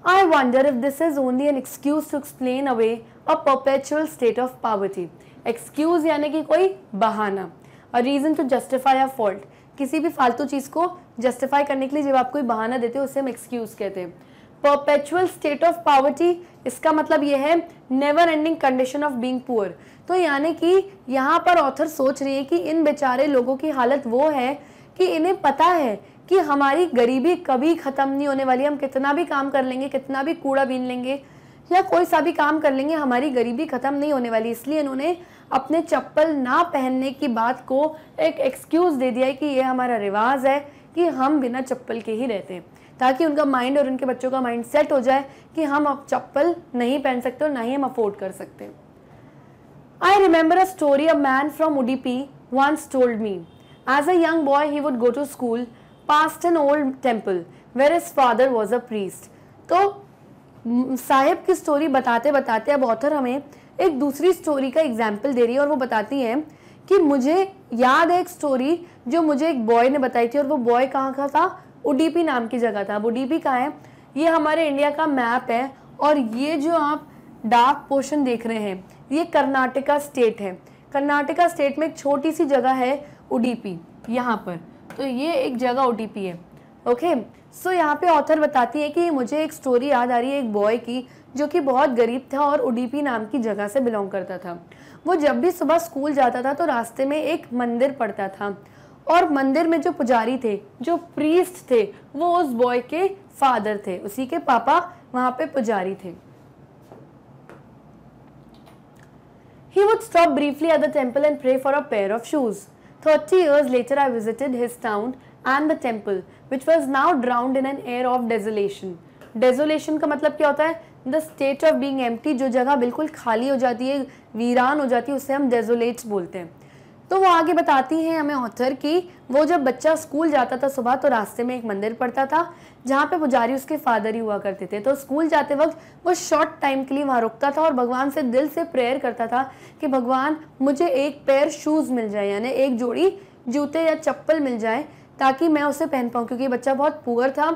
I wonder if this is only an excuse to explain away a perpetual state of poverty excuse यानी कि कोई बहाना a reason to justify a fault किसी भी फालतू चीज को जस्टिफाई करने के लिए जब आप कोई बहाना देते हो उसे हम एक्सक्यूज कहते हैं परपेचुअल स्टेट ऑफ पावर्टी इसका मतलब यह है never ending condition of being poor तो यानी कि यहाँ पर ऑथर सोच रही है कि इन बेचारे लोगों की हालत वो है कि इन्हें पता है कि हमारी गरीबी कभी ख़त्म नहीं होने वाली हम कितना भी काम कर लेंगे कितना भी कूड़ा बीन लेंगे या कोई सा भी काम कर लेंगे हमारी गरीबी ख़त्म नहीं होने वाली इसलिए इन्होंने अपने चप्पल ना पहनने की बात को एक एक्सक्यूज़ दे दिया है कि ये हमारा रिवाज है कि हम बिना चप्पल के ही रहते हैं ताकि उनका माइंड और उनके बच्चों का माइंड सेट हो जाए कि हम अब चप्पल नहीं पहन सकते और ना ही हम अफोर्ड कर सकते I remember a story a man from Udupi once told me as a young boy he would go to school past an old temple where is father was a priest तो साहेब की स्टोरी बताते बताते अब author हमें एक दूसरी story का example दे रही है और वो बताती हैं कि मुझे याद है एक स्टोरी जो मुझे एक बॉय ने बताई थी और वो बॉय कहाँ का था उडीपी नाम की जगह था अब उडीपी का है ये हमारे इंडिया का मैप है और ये जो आप डार्क पोर्शन देख रहे हैं ये कर्नाटका स्टेट है कर्नाटका स्टेट में एक छोटी सी जगह है उडीपी यहाँ पर तो ये एक जगह उडीपी है ओके सो यहाँ पे ऑथर बताती है कि मुझे एक स्टोरी याद आ रही है एक बॉय की जो कि बहुत गरीब था और उडीपी नाम की जगह से बिलोंग करता था वो जब भी सुबह स्कूल जाता था तो रास्ते में एक मंदिर पड़ता था और मंदिर में जो पुजारी थे जो प्रीस्ट थे वो उस बॉय के फादर थे उसी के पापा वहाँ पे पुजारी थे He would stop briefly at the temple and pray for a pair of shoes. 30 years later I visited his town and the temple which was now drowned in an air of desolation. Desolation का मतलब क्या होता है the state of being empty जो जगह बिल्कुल खाली हो जाती है वीरान हो जाती है उसे हम डेजोलेट्स बोलते हैं तो वो आगे बताती हैं हमें ऑथर की वो जब बच्चा स्कूल जाता था सुबह तो रास्ते में एक मंदिर पड़ता था जहाँ पे पुजारी उसके फादर ही हुआ करते थे तो स्कूल जाते वक्त वो शॉर्ट टाइम के लिए वहाँ रुकता था और भगवान से दिल से प्रेयर करता था कि भगवान मुझे एक पैर शूज़ मिल जाए यानी एक जोड़ी जूते या चप्पल मिल जाए ताकि मैं उसे पहन पाऊँ क्योंकि बच्चा बहुत पुअर था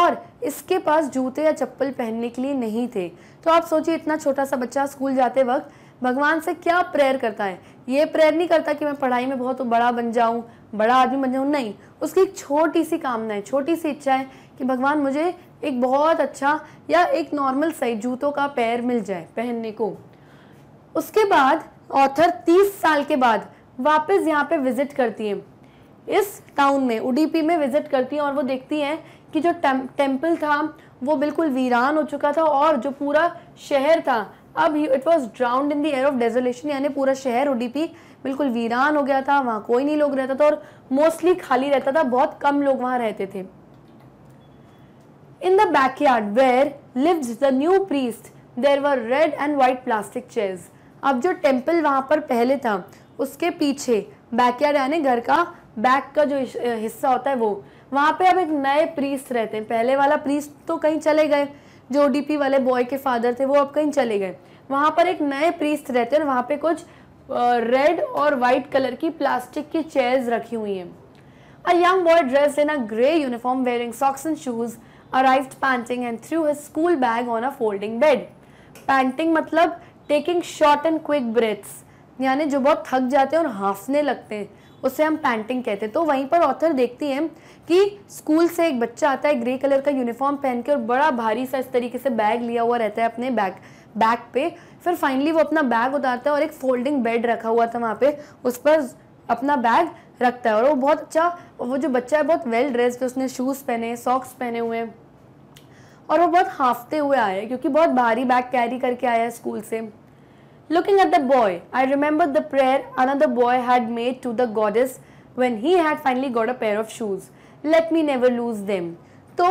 और इसके पास जूते या चप्पल पहनने के लिए नहीं थे तो आप सोचिए इतना छोटा सा बच्चा स्कूल जाते वक्त भगवान से क्या प्रेयर करता है ये प्रेयर नहीं करता कि मैं पढ़ाई में बहुत बड़ा बन जाऊँ बड़ा आदमी बन जाऊँ नहीं उसकी एक छोटी सी कामना है छोटी सी इच्छा है कि भगवान मुझे एक बहुत अच्छा या एक नॉर्मल सही जूतों का पैर मिल जाए पहनने को उसके बाद ऑथर तीस साल के बाद वापस यहाँ पे विजिट करती है इस टाउन में उडीपी में विजिट करती हैं और वो देखती हैं कि जो टेम्पल था वो बिल्कुल वीरान हो चुका था और जो पूरा शहर था अब it was drowned in the air of desolation यानी पूरा शहर ओडीपी बिल्कुल वीरान हो गया था वहाँ कोई नहीं लोग रहता था और मोस्टली खाली रहता था बहुत कम लोग वहाँ रहते थे in the backyard where live the new priest there were red and white plastic chairs अब जो टेम्पल वहाँ पर पहले था उसके पीछे बैकयार्ड यानी घर का बैक का जो हिस्सा होता है वो वहाँ पे अब एक नए प्रीस्ट रहते हैं पहले वाला प्रीस्ट तो कहीं चले गए जो ओडीपी वाले बॉय के फादर थे वो अब कहीं चले गए वहाँ पर एक नए प्रीस्ट रहते हैं वहाँ पे कुछ रेड और वाइट कलर की प्लास्टिक की चेयर्स रखी हुई हैं a young boy dress in a grey uniform wearing socks and shoes arrived panting and threw his school bag on a folding bed panting मतलब taking short and quick breaths यानी जो बहुत थक जाते हैं और हाँफने लगते हैं उसे हम पैंटिंग कहते हैं तो वहीं पर ऑथर देखती हैं कि स्कूल से एक बच्चा आता है ग्रे कलर का यूनिफॉर्म पहन के और बड़ा भारी सा इस तरीके से बैग लिया हुआ रहता है अपने बैग बैग पे फिर फाइनली वो अपना बैग उतारता है और एक फोल्डिंग बेड रखा हुआ था वहाँ पे उस पर अपना बैग रखता है और वो बहुत अच्छा वो जो बच्चा है बहुत वेल ड्रेस्ड उसने शूज़ पहने सॉक्स पहने हुए और वो बहुत हाफते हुए आए हैं क्योंकि बहुत भारी बैग कैरी करके आया है स्कूल से looking at the boy I remember the prayer another boy had made to the goddess when he had finally got a pair of shoes let me never lose them तो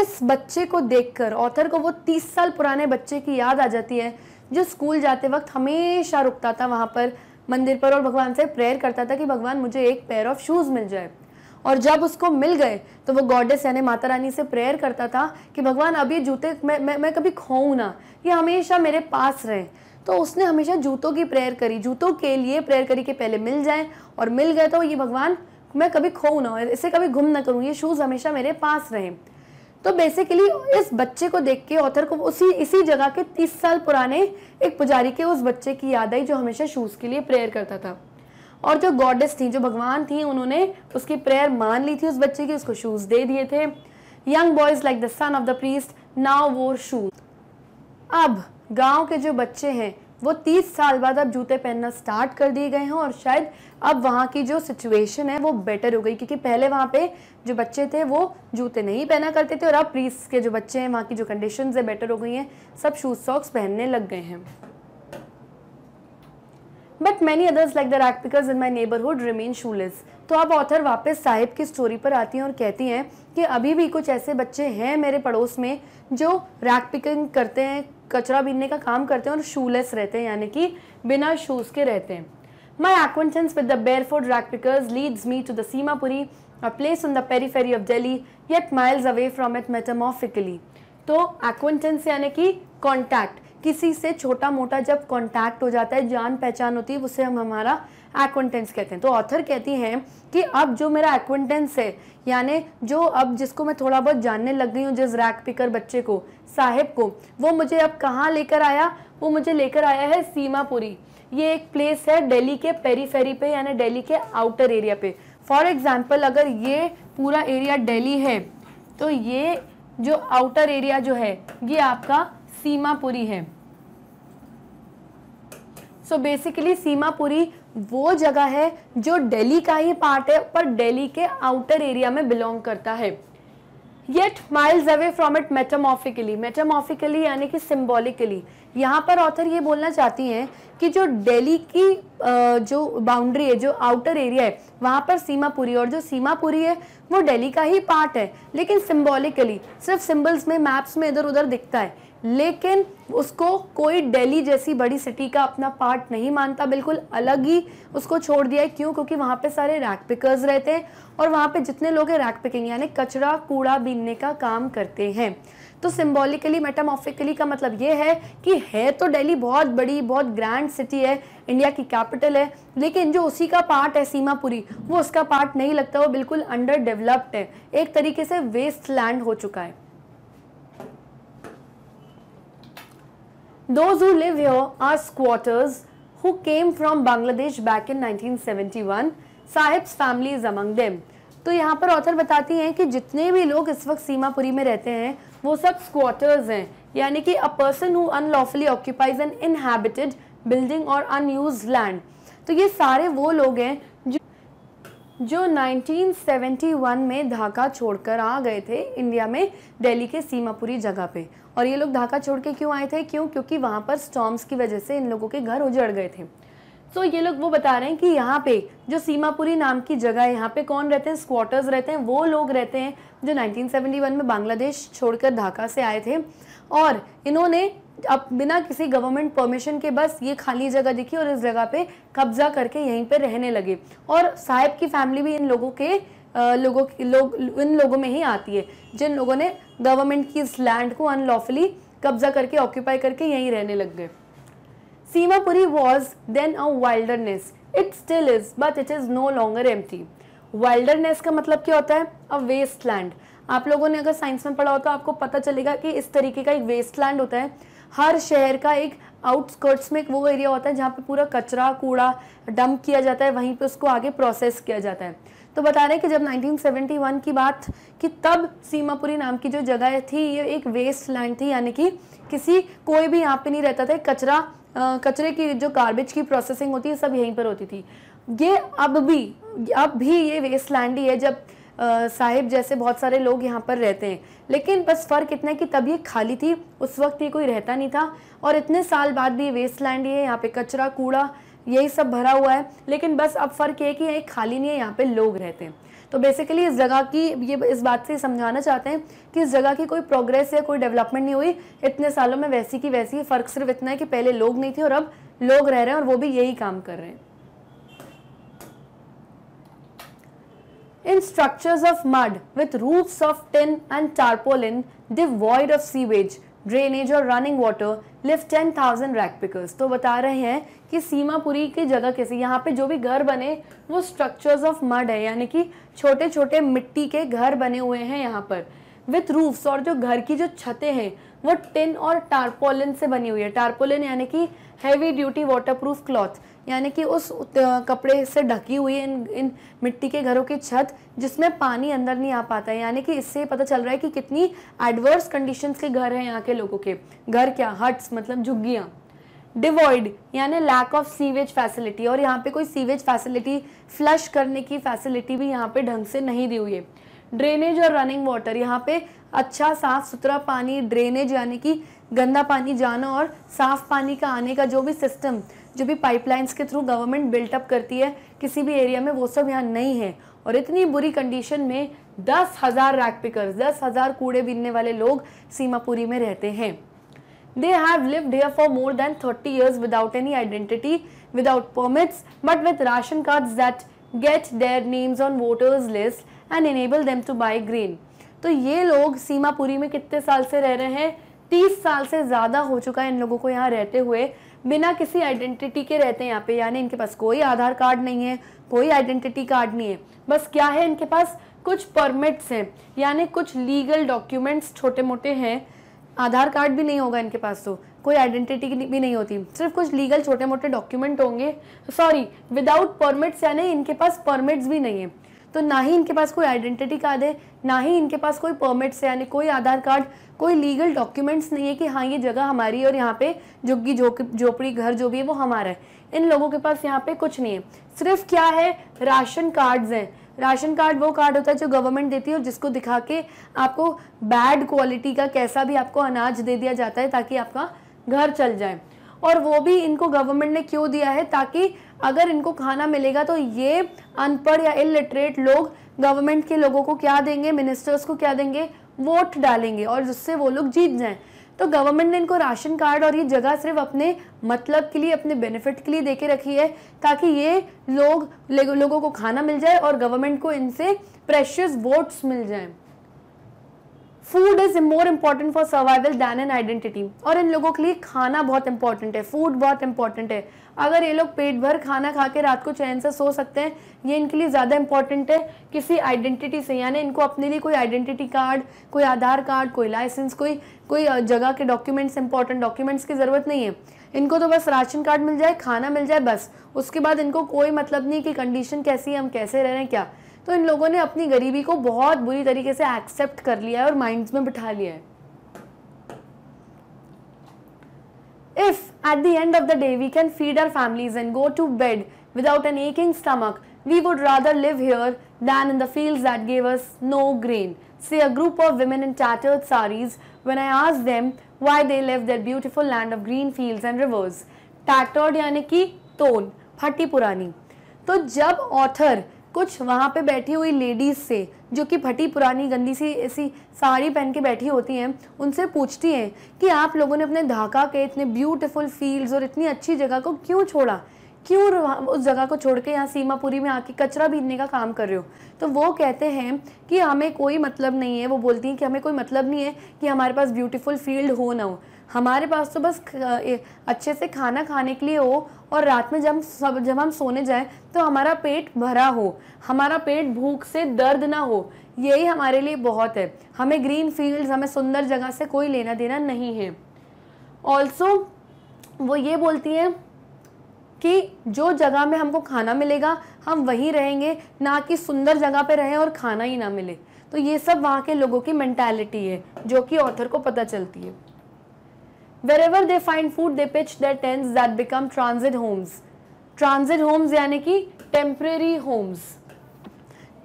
इस बच्चे को देखकर author को वो तीस साल पुराने बच्चे की याद आ जाती है जो स्कूल जाते वक्त हमेशा रुकता था वहाँ पर मंदिर पर और भगवान से प्रेयर करता था कि भगवान मुझे एक पेयर ऑफ शूज़ मिल जाए और जब उसको मिल गए तो वो गॉडेस यानी माता रानी से प्रेयर करता था कि भगवान अब ये जूते मैं मैं, मैं कभी खोऊँ ना ये हमेशा मेरे पास रहे तो उसने हमेशा जूतों की प्रेयर करी जूतों के लिए प्रेयर करी कि पहले मिल जाए और मिल गए तो ये भगवान मैं कभी खो ना इसे कभी गुम ना करूँ ये शूज़ हमेशा मेरे पास रहे तो बेसिकली इस बच्चे को देख के ऑथर को उसी इसी जगह के तीस साल पुराने एक पुजारी के उस बच्चे की याद आई जो हमेशा शूज़ के लिए प्रेयर करता था और जो गॉडेस थी जो भगवान थी उन्होंने उसकी प्रेयर मान ली थी उस बच्चे की उसको शूज़ दे दिए थे young boys like the son of the priest now wore shoes अब गांव के जो बच्चे हैं वो तीस साल बाद अब जूते पहनना स्टार्ट कर दिए गए हैं और शायद अब वहाँ की जो सिचुएशन है वो बेटर हो गई क्योंकि पहले वहाँ पे जो बच्चे थे वो जूते नहीं पहना करते थे और अब प्रीस के जो बच्चे हैं वहाँ की जो कंडीशन है बेटर हो गई हैं सब शूज़ सॉक्स पहनने लग गए हैं but many others like the rag pickers in my neighbourhood remain shoeless तो अब ऑथर वापस साहिब की स्टोरी पर आती हैं और कहती हैं कि अभी भी कुछ ऐसे बच्चे हैं मेरे पड़ोस में जो रैक पिकिंग करते हैं कचरा बीनने का काम करते हैं और शूलेस रहते हैं यानी कि बिना शूज़ के रहते हैं My acquaintance with the barefoot rag pickers leads me to the Simapuri, a place on the periphery of Delhi, yet miles away from it metamorphically. तो एक्वेंटेंस यानी कि contact. किसी से छोटा मोटा जब कॉन्टैक्ट हो जाता है जान पहचान होती है उसे हम हमारा एक्वेंटेंस कहते हैं तो ऑथर कहती हैं कि अब जो मेरा एक्वेंटेंस है यानी जो अब जिसको मैं थोड़ा बहुत जानने लग गई हूँ जिस रैक पिकर बच्चे को साहिब को वो मुझे अब कहाँ लेकर आया वो मुझे लेकर आया है सीमापुरी ये एक प्लेस है दिल्ली के पेरीफेरी पे यानी दिल्ली के आउटर एरिया पे फॉर एग्जाम्पल अगर ये पूरा एरिया दिल्ली है तो ये जो आउटर एरिया जो है ये आपका सीमापुरी है सो बेसिकली सीमापुरी वो जगह है जो दिल्ली का ही पार्ट है पर दिल्ली के आउटर एरिया में बिलोंग करता है yet miles away from it metaphorically metaphorically यानी कि सिम्बॉलिकली यहाँ पर ऑथर ये बोलना चाहती हैं कि जो दिल्ली की जो बाउंड्री है जो आउटर एरिया है वहाँ पर सीमापुरी और जो सीमापुरी है वो दिल्ली का ही पार्ट है लेकिन सिम्बॉलिकली सिर्फ सिम्बल्स में मैप्स में इधर उधर दिखता है लेकिन उसको कोई दिल्ली जैसी बड़ी सिटी का अपना पार्ट नहीं मानता बिल्कुल अलग ही उसको छोड़ दिया है क्यों क्योंकि वहाँ पे सारे रैक पिकर्स रहते हैं और वहाँ पे जितने लोग हैं रैक पिकिंग यानी कचरा कूड़ा बीनने का काम करते हैं तो सिम्बॉलिकली मेटामॉफिकली का मतलब ये है कि है तो दिल्ली बहुत बड़ी बहुत ग्रैंड सिटी है इंडिया की कैपिटल है लेकिन जो उसी का पार्ट है सीमापुरी वो उसका पार्ट नहीं लगता वो बिल्कुल अंडर डेवलप्ड है एक तरीके से वेस्ट लैंड हो चुका है those who live here are squatters who came from Bangladesh back in 1971. Sahib's family is among them. तो यहाँ पर ऑथर बताती हैं कि जितने भी लोग इस वक्त सीमापुरी में रहते हैं वो सब स्क्वाटर्स हैं यानी कि a person who unlawfully occupies an inhabited building और अनयूज लैंड तो ये सारे वो लोग हैं जो जो 1971 में ढाका छोड़कर आ गए थे इंडिया में दिल्ली के सीमापुरी जगह पे और ये लोग ढाका छोड़ के क्यों आए थे क्यों क्योंकि वहाँ पर स्टॉम्स की वजह से इन लोगों के घर उजड़ गए थे तो ये लोग वो बता रहे हैं कि यहाँ पे जो सीमापुरी नाम की जगह है यहाँ पे कौन रहते हैं स्क्वाटर्स रहते हैं वो लोग रहते हैं जो 1971 में बांग्लादेश छोड़कर ढाका से आए थे और इन्होंने अब बिना किसी गवर्नमेंट परमिशन के बस ये खाली जगह दिखी और इस जगह पे कब्जा करके यहीं पर रहने लगे और साहेब की फैमिली भी इन लोगों के लोगों लोग इन लोगों में ही आती है जिन लोगों ने गवर्नमेंट की इस लैंड को अनलॉफुली कब्जा करके ऑक्यूपाई करके यहीं रहने लग गए Simapuri was then a wilderness. It still is, but it is no longer empty. Wilderness का मतलब क्या होता है A wasteland. आप लोगों ने अगर साइंस में पढ़ा हो तो आपको पता चलेगा कि इस तरीके का एक वेस्टलैंड होता है हर शहर का एक आउटस्कर्ट्स में एक वो एरिया होता है जहाँ पे पूरा कचरा कूड़ा डंप किया जाता है वहीं पे उसको आगे प्रोसेस किया जाता है तो बता रहे हैं कि जब 1971 की बात कि तब सीमापुरी नाम की जो जगह थी ये एक वेस्ट लैंड थी यानी कि किसी कोई भी यहाँ पे नहीं रहता था कचरा कचरे की जो गार्बेज की प्रोसेसिंग होती है सब यहीं पर होती थी ये अब भी अब भी ये वेस्ट लैंड ही है जब साहिब जैसे बहुत सारे लोग यहाँ पर रहते हैं लेकिन बस फ़र्क इतना है कि तब ये खाली थी उस वक्त ये कोई रहता नहीं था और इतने साल बाद भी वेस्ट लैंड है यहाँ पे कचरा कूड़ा यही सब भरा हुआ है लेकिन बस अब फ़र्क ये है कि ये खाली नहीं है यहाँ पे लोग रहते हैं तो बेसिकली इस जगह की ये इस बात से समझाना चाहते हैं कि इस जगह की कोई प्रोग्रेस या कोई डेवलपमेंट नहीं हुई इतने सालों में वैसी की वैसी फ़र्क सिर्फ इतना है कि पहले लोग नहीं थे और अब लोग रह रहे हैं और वो भी यही काम कर रहे हैं In structures of mud with roofs of tin and tarpaulin, devoid of sewage drainage और running water lift ten thousand rag pickers तो बता रहे हैं कि सीमापुरी की जगह कैसी यहाँ पे जो भी घर बने वो स्ट्रक्चर्स ऑफ मड है यानी कि छोटे छोटे मिट्टी के घर बने हुए हैं यहाँ पर विथ रूफ्स और जो घर की जो छतें हैं वो टिन और टारपोलिन से बनी हुई है टारपोलिन यानी कि हैवी ड्यूटी प्रूफ क्लॉथ यानी कि उस कपड़े से ढकी हुई इन इन मिट्टी के घरों की छत जिसमें पानी अंदर नहीं आ पाता है यानी कि इससे पता चल रहा है कि कितनी एडवर्स कंडीशंस के घर हैं यहाँ के लोगों के घर क्या हट्स मतलब झुग्गियाँ डिवॉइड यानी लैक ऑफ सीवेज फैसिलिटी और यहाँ पे कोई सीवेज फैसिलिटी फ्लश करने की फैसिलिटी भी यहाँ पे ढंग से नहीं दी हुई है ड्रेनेज और रनिंग वाटर यहाँ पे अच्छा साफ सुथरा पानी ड्रेनेज यानी कि गंदा पानी जाना और साफ पानी का आने का जो भी सिस्टम जो भी पाइपलाइंस के थ्रू गवर्नमेंट बिल्टअप करती है किसी भी एरिया में वो सब यहाँ नहीं है और इतनी बुरी कंडीशन में दस हज़ार रैक पिकर्स दस हज़ार कूड़े बीनने वाले लोग सीमापुरी में रहते हैं they have live there for more than thirty years without any identity without permits but with ration card that get their names on voters list and enable them to buy grain तो ये लोग सीमापुरी में कितने साल से रह रहे हैं तीस साल से ज़्यादा हो चुका है इन लोगों को यहाँ रहते हुए बिना किसी आइडेंटिटी के रहते हैं यहाँ पे यानी इनके पास कोई आधार कार्ड नहीं है कोई आइडेंटिटी कार्ड नहीं है बस क्या है इनके पास कुछ परमिट्स हैं यानी कुछ लीगल डॉक्यूमेंट्स छोटे मोटे हैं आधार कार्ड भी नहीं होगा इनके पास तो कोई आइडेंटिटी भी नहीं होती सिर्फ कुछ लीगल छोटे मोटे डॉक्यूमेंट होंगे सॉरी विदाउट परमिट्स यानी इनके पास परमिट्स भी नहीं है तो ना ही इनके पास कोई आइडेंटिटी कार्ड है ना ही इनके पास कोई परमिट्स है यानी कोई आधार कार्ड कोई लीगल डॉक्यूमेंट्स नहीं है कि हाँ ये जगह हमारी है और यहाँ पे झुग्गी झोपड़ी घर जो भी है वो हमारा है इन लोगों के पास यहाँ पे कुछ नहीं है सिर्फ क्या है राशन कार्ड्स हैं राशन कार्ड वो कार्ड होता है जो गवर्नमेंट देती है और जिसको दिखा के आपको बैड क्वालिटी का कैसा भी आपको अनाज दे दिया जाता है ताकि आपका घर चल जाए और वो भी इनको गवर्नमेंट ने क्यों दिया है ताकि अगर इनको खाना मिलेगा तो ये अनपढ़ या इलिटरेट लोग गवर्नमेंट के लोगों को क्या देंगे मिनिस्टर्स को क्या देंगे वोट डालेंगे और जिससे वो लोग जीत जाएं तो गवर्नमेंट ने इनको राशन कार्ड और ये जगह सिर्फ अपने मतलब के लिए अपने बेनिफिट के लिए दे के रखी है ताकि ये लोग लोगों को खाना मिल जाए और गवर्नमेंट को इनसे प्रेशियस वोट्स मिल जाएं food is more important for survival than an identity और इन लोगों के लिए खाना बहुत इंपॉर्टेंट है फूड बहुत इंपॉर्टेंट है अगर ये लोग पेट भर खाना खा के रात को चैन से सो सकते हैं ये इनके लिए ज़्यादा इंपॉर्टेंट है किसी आइडेंटिटी से यानी इनको अपने लिए कोई आइडेंटिटी कार्ड कोई आधार कार्ड कोई लाइसेंस कोई कोई जगह के डॉक्यूमेंट्स इंपॉर्टेंट डॉक्यूमेंट्स की ज़रूरत नहीं है इनको तो बस राशन कार्ड मिल जाए खाना मिल जाए बस उसके बाद इनको कोई मतलब नहीं कि कंडीशन कैसी है हम कैसे रह रहे हैं क्या तो इन लोगों ने अपनी गरीबी को बहुत बुरी तरीके से एक्सेप्ट कर लिया है और माइंड्स में बिठा लिया है if at the end of the day we can feed our families and go to bed without an aching stomach we would rather live here than in the field that gave us no grain say a group of women in tattered saris when I ask them why they live their beautiful land of green field and rivers tattered यानी कि तोन फटी पुरानी तो जब author कुछ वहाँ पे बैठी हुई लेडीज़ से जो कि फटी पुरानी गंदी सी ऐसी साड़ी पहन के बैठी होती हैं उनसे पूछती हैं कि आप लोगों ने अपने ढाका के इतने ब्यूटीफुल फील्ड्स और इतनी अच्छी जगह को क्यों छोड़ा क्यों उस जगह को छोड़ के यहाँ सीमापुरी में आके कचरा भीजने का काम कर रहे हो तो वो कहते हैं कि हमें कोई मतलब नहीं है वो बोलती हैं कि हमें कोई मतलब नहीं है कि हमारे पास ब्यूटीफुल फील्ड हो ना हो हमारे पास तो बस अच्छे से खाना खाने के लिए हो और रात में जब सब जब हम सोने जाएं तो हमारा पेट भरा हो हमारा पेट भूख से दर्द ना हो यही हमारे लिए बहुत है हमें ग्रीन फील्ड्स हमें सुंदर जगह से कोई लेना देना नहीं है ऑल्सो वो ये बोलती हैं कि जो जगह में हमको खाना मिलेगा हम वहीं रहेंगे ना कि सुंदर जगह पर रहें और खाना ही ना मिले तो ये सब वहाँ के लोगों की मैंटेलिटी है जो कि ऑथर को पता चलती है wherever they find food they pitch their tents that become transit homes transit homes यानी कि temporary homes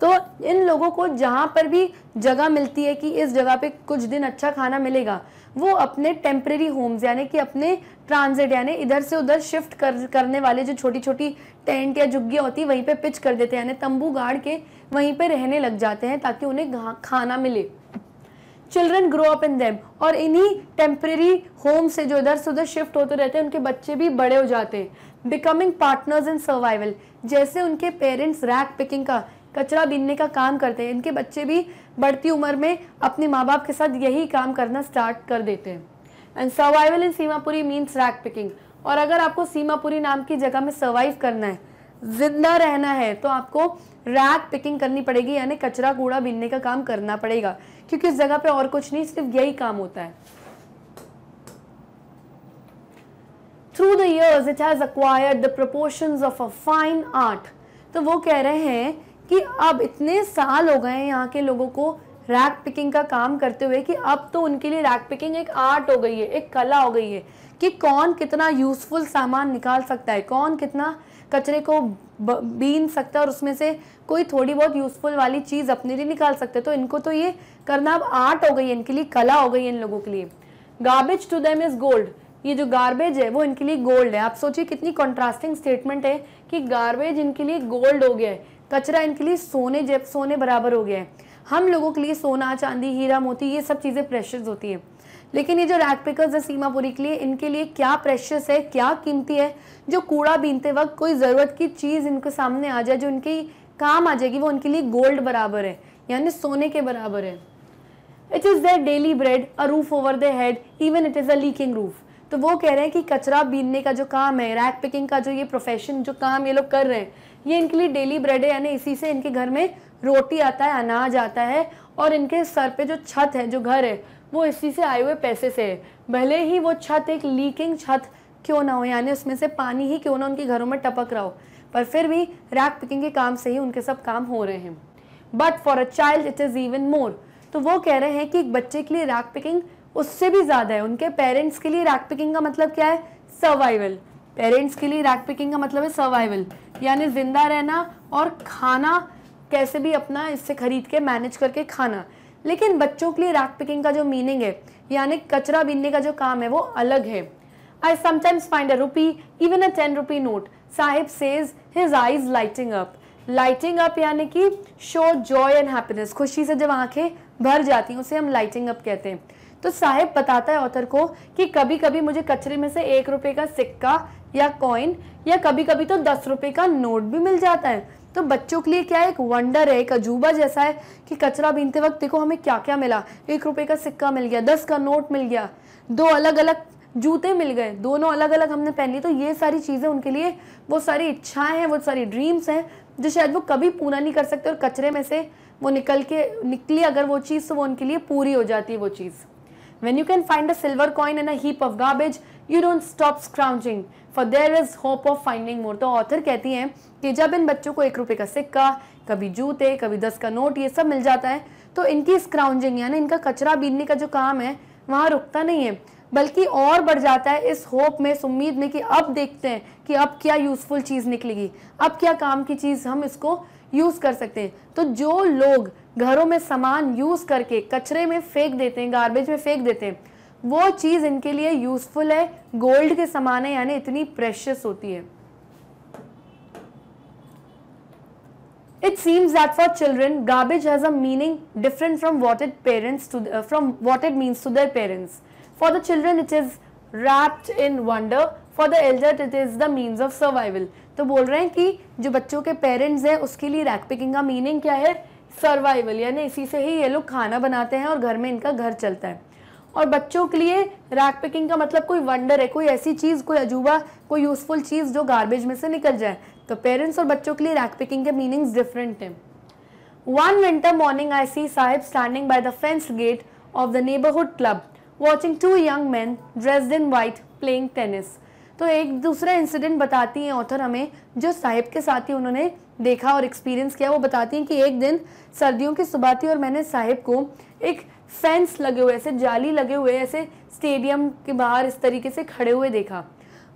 तो इन लोगों को जहाँ पर भी जगह मिलती है कि इस जगह पे कुछ दिन अच्छा खाना मिलेगा वो अपने टेम्प्रेरी होम्स यानी कि अपने ट्रांजिट यानी इधर से उधर शिफ्ट कर करने वाले जो छोटी छोटी टेंट या झुग्गियाँ होती वहीं पे पिच कर देते हैं यानी तंबू गाड़ के वहीं पे रहने लग जाते हैं ताकि उन्हें खाना मिले children grow up in them और इन्हीं टेम्प्रेरी होम से जो इधर से उधर शिफ्ट होते रहते हैं उनके बच्चे भी बड़े हो जाते हैं बिकमिंग पार्टनर्स इन सर्वाइवल जैसे उनके पेरेंट्स रैक पिकिंग का कचरा बीनने का काम करते हैं इनके बच्चे भी बढ़ती उम्र में अपने माँ बाप के साथ यही काम करना स्टार्ट कर देते हैं and survival in Seemapuri means rag picking और अगर आपको सीमापुरी नाम की जगह में सर्वाइव करना है जिंदा रहना है तो आपको रैक पिकिंग करनी पड़ेगी यानी कचरा कूड़ा बीनने का काम करना पड़ेगा क्योंकि उस जगह पे और कुछ नहीं सिर्फ यही काम होता है through the years it has acquired the proportion of a fine art तो वो कह रहे हैं कि अब इतने साल हो गए हैं यहाँ के लोगों को रैक पिकिंग का काम करते हुए कि अब तो उनके लिए रैक पिकिंग एक आर्ट हो गई है एक कला हो गई है कि कौन कितना यूज़फुल सामान निकाल सकता है कौन कितना कचरे को बीन सकता है और उसमें से कोई थोड़ी बहुत यूज़फुल वाली चीज़ अपने लिए निकाल सकते तो इनको तो ये करना अब आर्ट हो गई है इनके लिए कला हो गई है इन लोगों के लिए garbage to them is gold ये जो गार्बेज है वो इनके लिए गोल्ड है आप सोचिए कितनी कॉन्ट्रास्टिंग स्टेटमेंट है कि गार्बेज इनके लिए गोल्ड हो गया है कचरा इनके लिए सोने जब सोने बराबर हो गया है हम लोगों के लिए सोना चांदी हीरा मोती ये सब चीज़ें प्रेशर्स होती है लेकिन ये जो रैक पिकर्स है सीमापुरी के लिए इनके लिए क्या प्रेशियस है क्या कीमती है जो कूड़ा बीनते वक्त कोई ज़रूरत की चीज़ इनके सामने आ जाए जो इनके काम आ जाएगी वो उनके लिए गोल्ड बराबर है यानी सोने के बराबर है it is their daily bread a roof over the head even it is a leaking roof तो वो कह रहे हैं कि कचरा बीनने का जो काम है रैक पिकिंग का जो ये प्रोफेशन जो काम ये लोग कर रहे हैं ये इनके लिए डेली ब्रेड है यानी इसी से इनके घर में रोटी आता है अनाज आता है और इनके सर पे जो छत है जो घर है वो इसी से आए हुए पैसे से भले ही वो छत एक लीकिंग छत क्यों ना हो यानी उसमें से पानी ही क्यों ना उनके घरों में टपक रहा हो पर फिर भी रैक पिकिंग के काम से ही उनके सब काम हो रहे हैं but for a child it is even more तो वो कह रहे हैं कि एक बच्चे के लिए रैक पिकिंग उससे भी ज़्यादा है उनके पेरेंट्स के लिए रैक पिकिंग का मतलब क्या है सर्वाइवल पेरेंट्स के लिए रैक पिकिंग का मतलब है सर्वाइवल यानी ज़िंदा रहना और खाना कैसे भी अपना इससे खरीद के मैनेज करके खाना लेकिन बच्चों के लिए रैक पिकिंग का जो मीनिंग है यानी कचरा बीनने का जो काम है वो अलग है I sometimes find a rupee even a ten rupee note Saheb says his eyes lighting up lighting up यानी कि शो जॉय एंड हैप्पीनेस खुशी से जब आंखें भर जाती हैं उसे हम लाइटिंग अप कहते हैं तो साहिब बताता है ऑथर को कि कभी कभी मुझे कचरे में से एक रुपए का सिक्का या कॉइन या कभी कभी तो दस रुपये का नोट भी मिल जाता है तो बच्चों के लिए क्या एक वंडर है एक अजूबा जैसा है कि कचरा बीनते वक्त देखो हमें क्या क्या मिला एक रुपए का सिक्का मिल गया दस का नोट मिल गया दो अलग अलग जूते मिल गए दोनों अलग अलग हमने पहन ली तो ये सारी चीज़ें उनके लिए वो सारी इच्छाएं हैं वो सारी ड्रीम्स हैं जो शायद वो कभी पूरा नहीं कर सकते और कचरे में से वो निकल के निकली अगर वो चीज़ तो वो उनके लिए पूरी हो जाती है वो चीज़ when you can find a silver coin in a heap of garbage you don't stop for there is hope of finding more तो ऑथर कहती हैं कि जब इन बच्चों को एक रुपये का सिक्का कभी जूते कभी दस का नोट ये सब मिल जाता है तो इनकी स्क्राउंजिंग यानी इनका कचरा बीनने का जो काम है वहाँ रुकता नहीं है बल्कि और बढ़ जाता है इस होप में इस उम्मीद में कि अब देखते हैं कि अब क्या यूज़फुल चीज़ निकलेगी अब क्या काम की चीज़ हम इसको यूज़ कर सकते हैं तो जो लोग घरों में सामान यूज़ करके कचरे में फेंक देते हैं गार्बेज में फेंक देते हैं वो चीज़ इनके लिए यूज़फुल है गोल्ड के समान है यानी इतनी प्रेशियस होती है it seems that for children garbage has a meaning different from what it parents to uh, from what it means to their parents for the children it is wrapped in wonder for the elder it is the means of survival तो बोल रहे हैं कि जो बच्चों के parents हैं उसके लिए रैक पिकिंग का मीनिंग क्या है सर्वाइवल यानी इसी से ही ये लोग खाना बनाते हैं और घर में इनका घर चलता है और बच्चों के लिए रैक पिकिंग का मतलब कोई वंडर है कोई ऐसी चीज़ कोई अजूबा कोई यूज़फुल चीज़ जो गार्बेज में से निकल जाए तो पेरेंट्स और बच्चों के लिए रैक पिकिंग के मीनिंग्स डिफरेंट हैं one winter morning I see Saheb standing by the fence gate of the neighbourhood club watching two young men dressed in white playing tennis तो एक दूसरा इंसिडेंट बताती हैं ऑथर हमें जो साहिब के साथ ही उन्होंने देखा और एक्सपीरियंस किया वो बताती हैं कि एक दिन सर्दियों की सुबह थी और मैंने साहिब को एक फेंस लगे हुए ऐसे जाली लगे हुए ऐसे स्टेडियम के बाहर इस तरीके से खड़े हुए देखा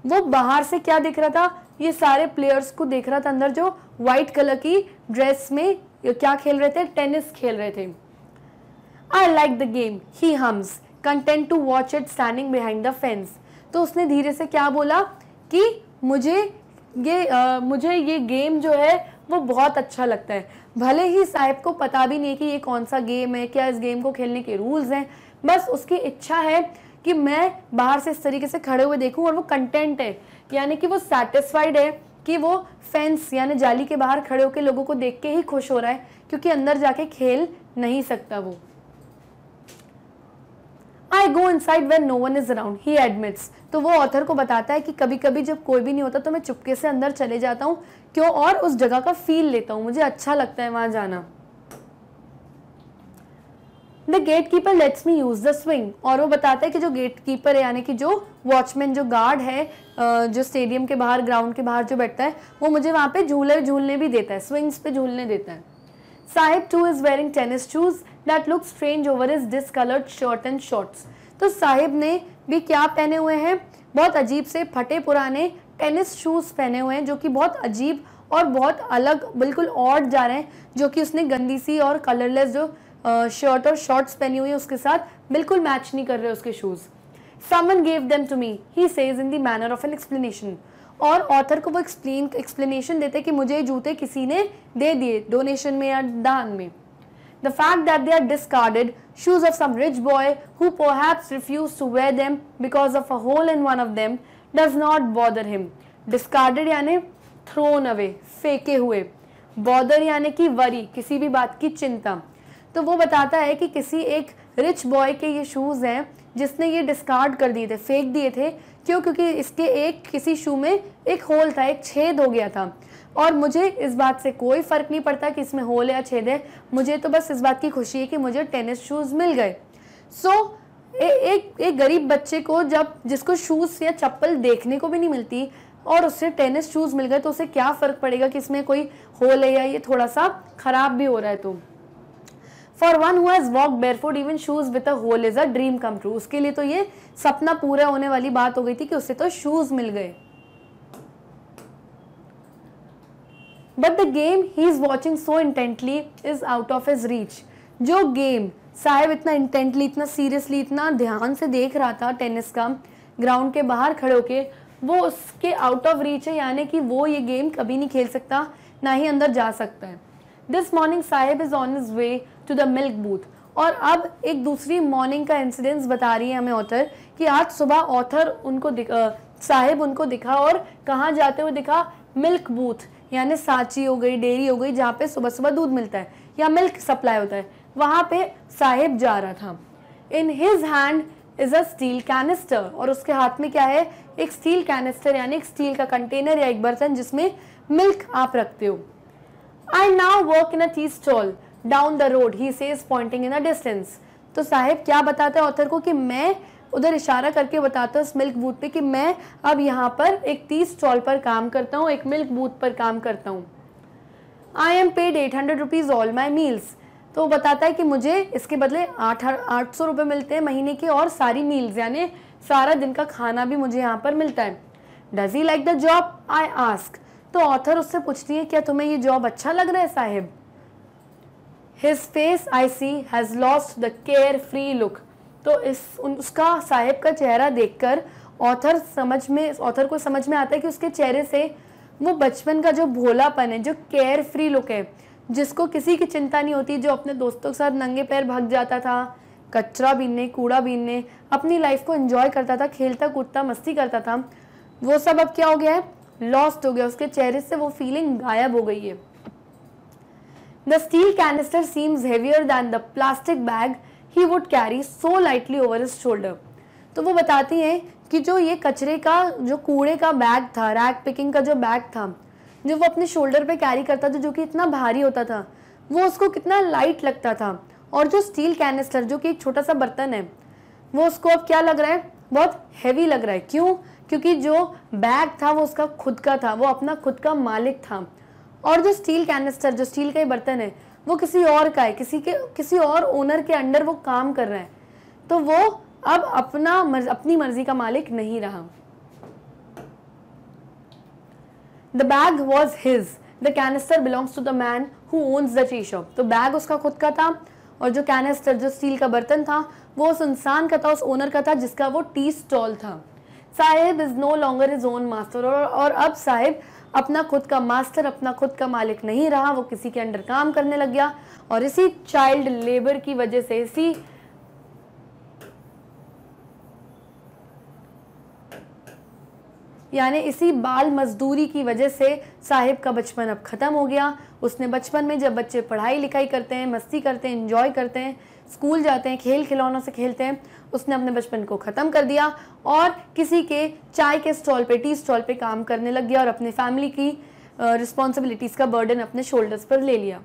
वो बाहर से क्या दिख रहा था ये सारे प्लेयर्स को देख रहा था अंदर जो व्हाइट कलर की ड्रेस में क्या खेल रहे थे टेनिस खेल रहे थे I like the game he hums content to watch it standing behind the fence तो उसने धीरे से क्या बोला कि मुझे ये आ, मुझे ये गेम जो है वो बहुत अच्छा लगता है भले ही साहिब को पता भी नहीं कि ये कौन सा गेम है क्या इस गेम को खेलने के रूल्स हैं बस उसकी इच्छा है कि मैं बाहर से इस तरीके से खड़े हुए देखूं और वो कंटेंट है यानी कि वो सेटिस्फाइड है कि वो फेंस यानी जाली के बाहर खड़े होकर लोगों को देख के ही खुश हो रहा है क्योंकि अंदर जाके खेल नहीं सकता वो I go inside when no one is around he admits तो वो ऑथर को बताता है कि कभी कभी जब कोई भी नहीं होता तो मैं चुपके से अंदर चले जाता हूँ क्यों और उस जगह का फील लेता हूँ मुझे अच्छा लगता है वहां जाना the gatekeeper lets me use the swing और वो बताता है कि जो गेट कीपर है यानी कि जो वॉचमैन जो गार्ड है जो स्टेडियम के बाहर ग्राउंड के बाहर जो बैठता है वो मुझे वहां पे झूले झूलने भी देता है स्विंग्स पे झूलने देता है Saheb too is wearing tennis shoes that look strange over his discoloured shirt and shorts तो साहिब ने भी क्या पहने हुए हैं बहुत अजीब से फटे पुराने टेनिस शूज़ पहने हुए हैं जो कि बहुत अजीब और बहुत अलग बिल्कुल ऑड जा रहे हैं जो कि उसने गंदी सी और कलरलेस जो शर्ट और शॉर्ट्स पहनी हुई है उसके साथ बिल्कुल मैच नहीं कर रहे उसके shoes someone gave them to me he says in the manner of an explanation और ऑथर को वो एक्सप्लेन एक्सप्लेनेशन देते कि मुझे जूते किसी ने दे दिए डोनेशन में या दान में the fact that they are discarded shoes of some rich boy who perhaps refuse to wear them because of a hole in one of them does not bother him discarded यानी thrown away फेंके हुए bother यानी कि worry किसी भी बात की चिंता तो वो बताता है कि किसी एक रिच बॉय के ये शूज़ हैं जिसने ये डिस्कार्ड कर दिए थे फेंक दिए थे क्यों क्योंकि इसके एक किसी शू में एक होल था एक छेद हो गया था और मुझे इस बात से कोई फ़र्क नहीं पड़ता कि इसमें होल या छेद है मुझे तो बस इस बात की खुशी है कि मुझे टेनिस शूज़ मिल गए सो so, ए, एक एक गरीब बच्चे को जब जिसको शूज़ या चप्पल देखने को भी नहीं मिलती और उससे टेनिस शूज़ मिल गए तो उसे क्या फ़र्क पड़ेगा कि इसमें कोई होल है या ये थोड़ा सा ख़राब भी हो रहा है तो for one who is walk barefoot even shoes with a hole is a dream come true उसके लिए तो ये सपना पूरा होने वाली बात हो गई थी कि उससे तो शूज मिल गए but the game he is watching so intently is out of his reach जो गेम साहेब इतना इंटेंटली इतना सीरियसली इतना ध्यान से देख रहा था टेनिस का ग्राउंड के बाहर खड़े होके वो उसके आउट ऑफ रीच है यानी कि वो ये गेम कभी नहीं खेल सकता ना ही अंदर जा सकता है this morning Saheb is on his way to the milk booth और अब एक दूसरी मॉर्निंग का इंसिडेंस बता रही है हमें ऑथर कि आज सुबह ऑथर उनको साहेब उनको दिखा और कहाँ जाते हुए दिखा मिल्क बूथ यानी सांची हो गई डेयरी हो गई जहाँ पे सुबह सुबह दूध मिलता है या मिल्क सप्लाई होता है वहाँ पे साहेब जा रहा था in his hand is a steel canister और उसके हाथ में क्या है एक स्टील कैनिस्टर यानी एक स्टील का कंटेनर या एक बर्तन जिसमें मिल्क आप रखते हो I now work in a tea stall down the road he says pointing in a distance तो साहेब क्या बताता है ऑथर को कि मैं उधर इशारा करके बताता हूँ मिल्क बूथ पे कि मैं अब यहाँ पर एक टी स्टॉल पर काम करता हूँ एक मिल्क बूथ पर काम करता हूँ I am paid eight hundred rupees all my meals तो वो बताता है कि मुझे इसके बदले आठ आठ सौ रुपये मिलते हैं महीने के और सारी मील्स यानी सारा दिन का खाना भी मुझे यहाँ पर मिलता है does he like the job I ask तो ऑथर उससे पूछती है क्या तुम्हें ये जॉब अच्छा लग रहा है Saheb his face I see has lost the carefree look तो इस उसका साहिब का चेहरा देखकर ऑथर समझ में ऑथर को समझ में आता है कि उसके चेहरे से वो बचपन का जो भोलापन है जो केयर फ्री लुक है जिसको किसी की चिंता नहीं होती जो अपने दोस्तों के साथ नंगे पैर भाग जाता था कचरा बीनने कूड़ा बीनने अपनी लाइफ को एंजॉय करता था खेलता कूदता मस्ती करता था वो सब अब क्या हो गया है लॉस्ट हो गया उसके चेहरे से वो फीलिंग गायब हो गई है the steel canister seems heavier than the plastic bag he would carry so lightly over his shoulder तो वो बताती हैं कि जो ये कचरे का जो कूड़े का बैग था रैग पिकिंग का जो बैग था जो वो अपने शोल्डर पे कैरी करता था जो कि इतना भारी होता था वो उसको कितना लाइट लगता था और जो स्टील कैनिस्टर जो कि एक छोटा सा बर्तन है वो उसको अब क्या लग रहा है बहुत हैवी लग रहा है क्यों क्योंकि जो बैग था वो उसका खुद का था वो अपना खुद का मालिक था और जो स्टील कैनिस्टर जो स्टील का ही बर्तन है वो किसी और का है किसी के किसी और ओनर के अंडर वो काम कर रहा है तो वो अब अपना मर्ज, अपनी मर्जी का मालिक नहीं रहा the bag was his the canister belongs to the man who owns the tea shop तो बैग उसका खुद का था और जो कैनिस्टर जो स्टील का बर्तन था वो उस इंसान का था उस ओनर का था जिसका वो टी स्टॉल था Saheb is no longer his own master और, अब साहिब अपना खुद का मास्टर अपना खुद का मालिक नहीं रहा वो किसी के अंडर काम करने लग गया और इसी चाइल्ड लेबर की वजह से इसी यानी इसी बाल मजदूरी की वजह से साहिब का बचपन अब ख़त्म हो गया उसने बचपन में जब बच्चे पढ़ाई लिखाई करते हैं मस्ती करते हैं इंजॉय करते हैं स्कूल जाते हैं खेल खिलौनों से खेलते हैं उसने अपने बचपन को ख़त्म कर दिया और किसी के चाय के स्टॉल पे टी स्टॉल पे काम करने लग गया और अपने फैमिली की रिस्पॉन्सिबिलिटीज़ का बर्डन अपने शोल्डर्स पर ले लिया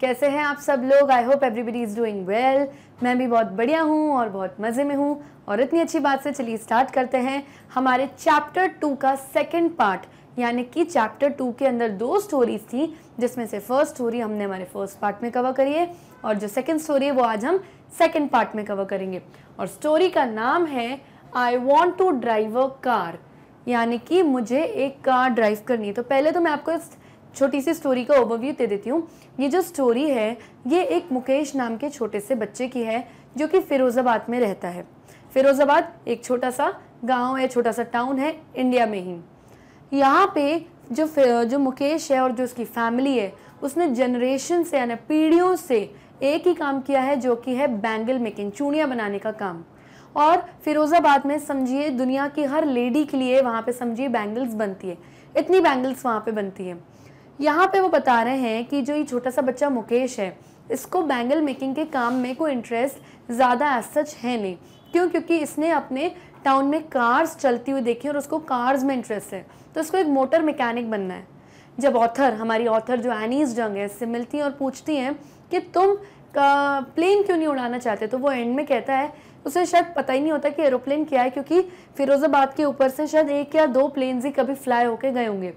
कैसे हैं आप सब लोग I hope everybody is doing well मैं भी बहुत बढ़िया हूँ और बहुत मज़े में हूँ और इतनी अच्छी बात से चलिए स्टार्ट करते हैं हमारे चैप्टर टू का सेकेंड पार्ट यानी कि चैप्टर टू के अंदर दो स्टोरीज थी जिसमें से फर्स्ट स्टोरी हमने हमारे फर्स्ट पार्ट में कवर करी है और जो सेकेंड स्टोरी है वो आज हम सेकेंड पार्ट में कवर करेंगे और स्टोरी का नाम है I want to drive a car यानी कि मुझे एक कार ड्राइव करनी है तो पहले तो मैं आपको इस छोटी सी स्टोरी का ओवरव्यू दे देती हूँ ये जो स्टोरी है ये एक मुकेश नाम के छोटे से बच्चे की है जो कि फिरोज़ाबाद में रहता है फिरोज़ाबाद एक छोटा सा गांव है छोटा सा टाउन है इंडिया में ही यहाँ पे जो जो मुकेश है और जो उसकी फैमिली है उसने जनरेशन से यानी पीढ़ियों से एक ही काम किया है जो कि है बैंगल मेकिंग चूड़ियाँ बनाने का काम और फिरोज़ाबाद में समझिए दुनिया की हर लेडी के लिए वहाँ पे समझिए बैंगल्स बनती है इतनी बैंगल्स वहाँ पे बनती है यहाँ पे वो बता रहे हैं कि जो ये छोटा सा बच्चा मुकेश है इसको बैंगल मेकिंग के काम में कोई इंटरेस्ट ज़्यादा एज सच है नहीं क्यों क्योंकि इसने अपने टाउन में कार्स चलती हुई देखी और उसको कार्स में इंटरेस्ट है तो इसको एक मोटर मैकेनिक बनना है जब ऑथर हमारी ऑथर जो एनीस जंग है इससे मिलती हैं और पूछती हैं कि तुम का प्लेन क्यों नहीं उड़ाना चाहते तो वो एंड में कहता है उसे शायद पता ही नहीं होता कि एरोप्लेन क्या है क्योंकि फिरोज़ाबाद के ऊपर से शायद एक या दो प्लेन्स ही कभी फ्लाई होके गए होंगे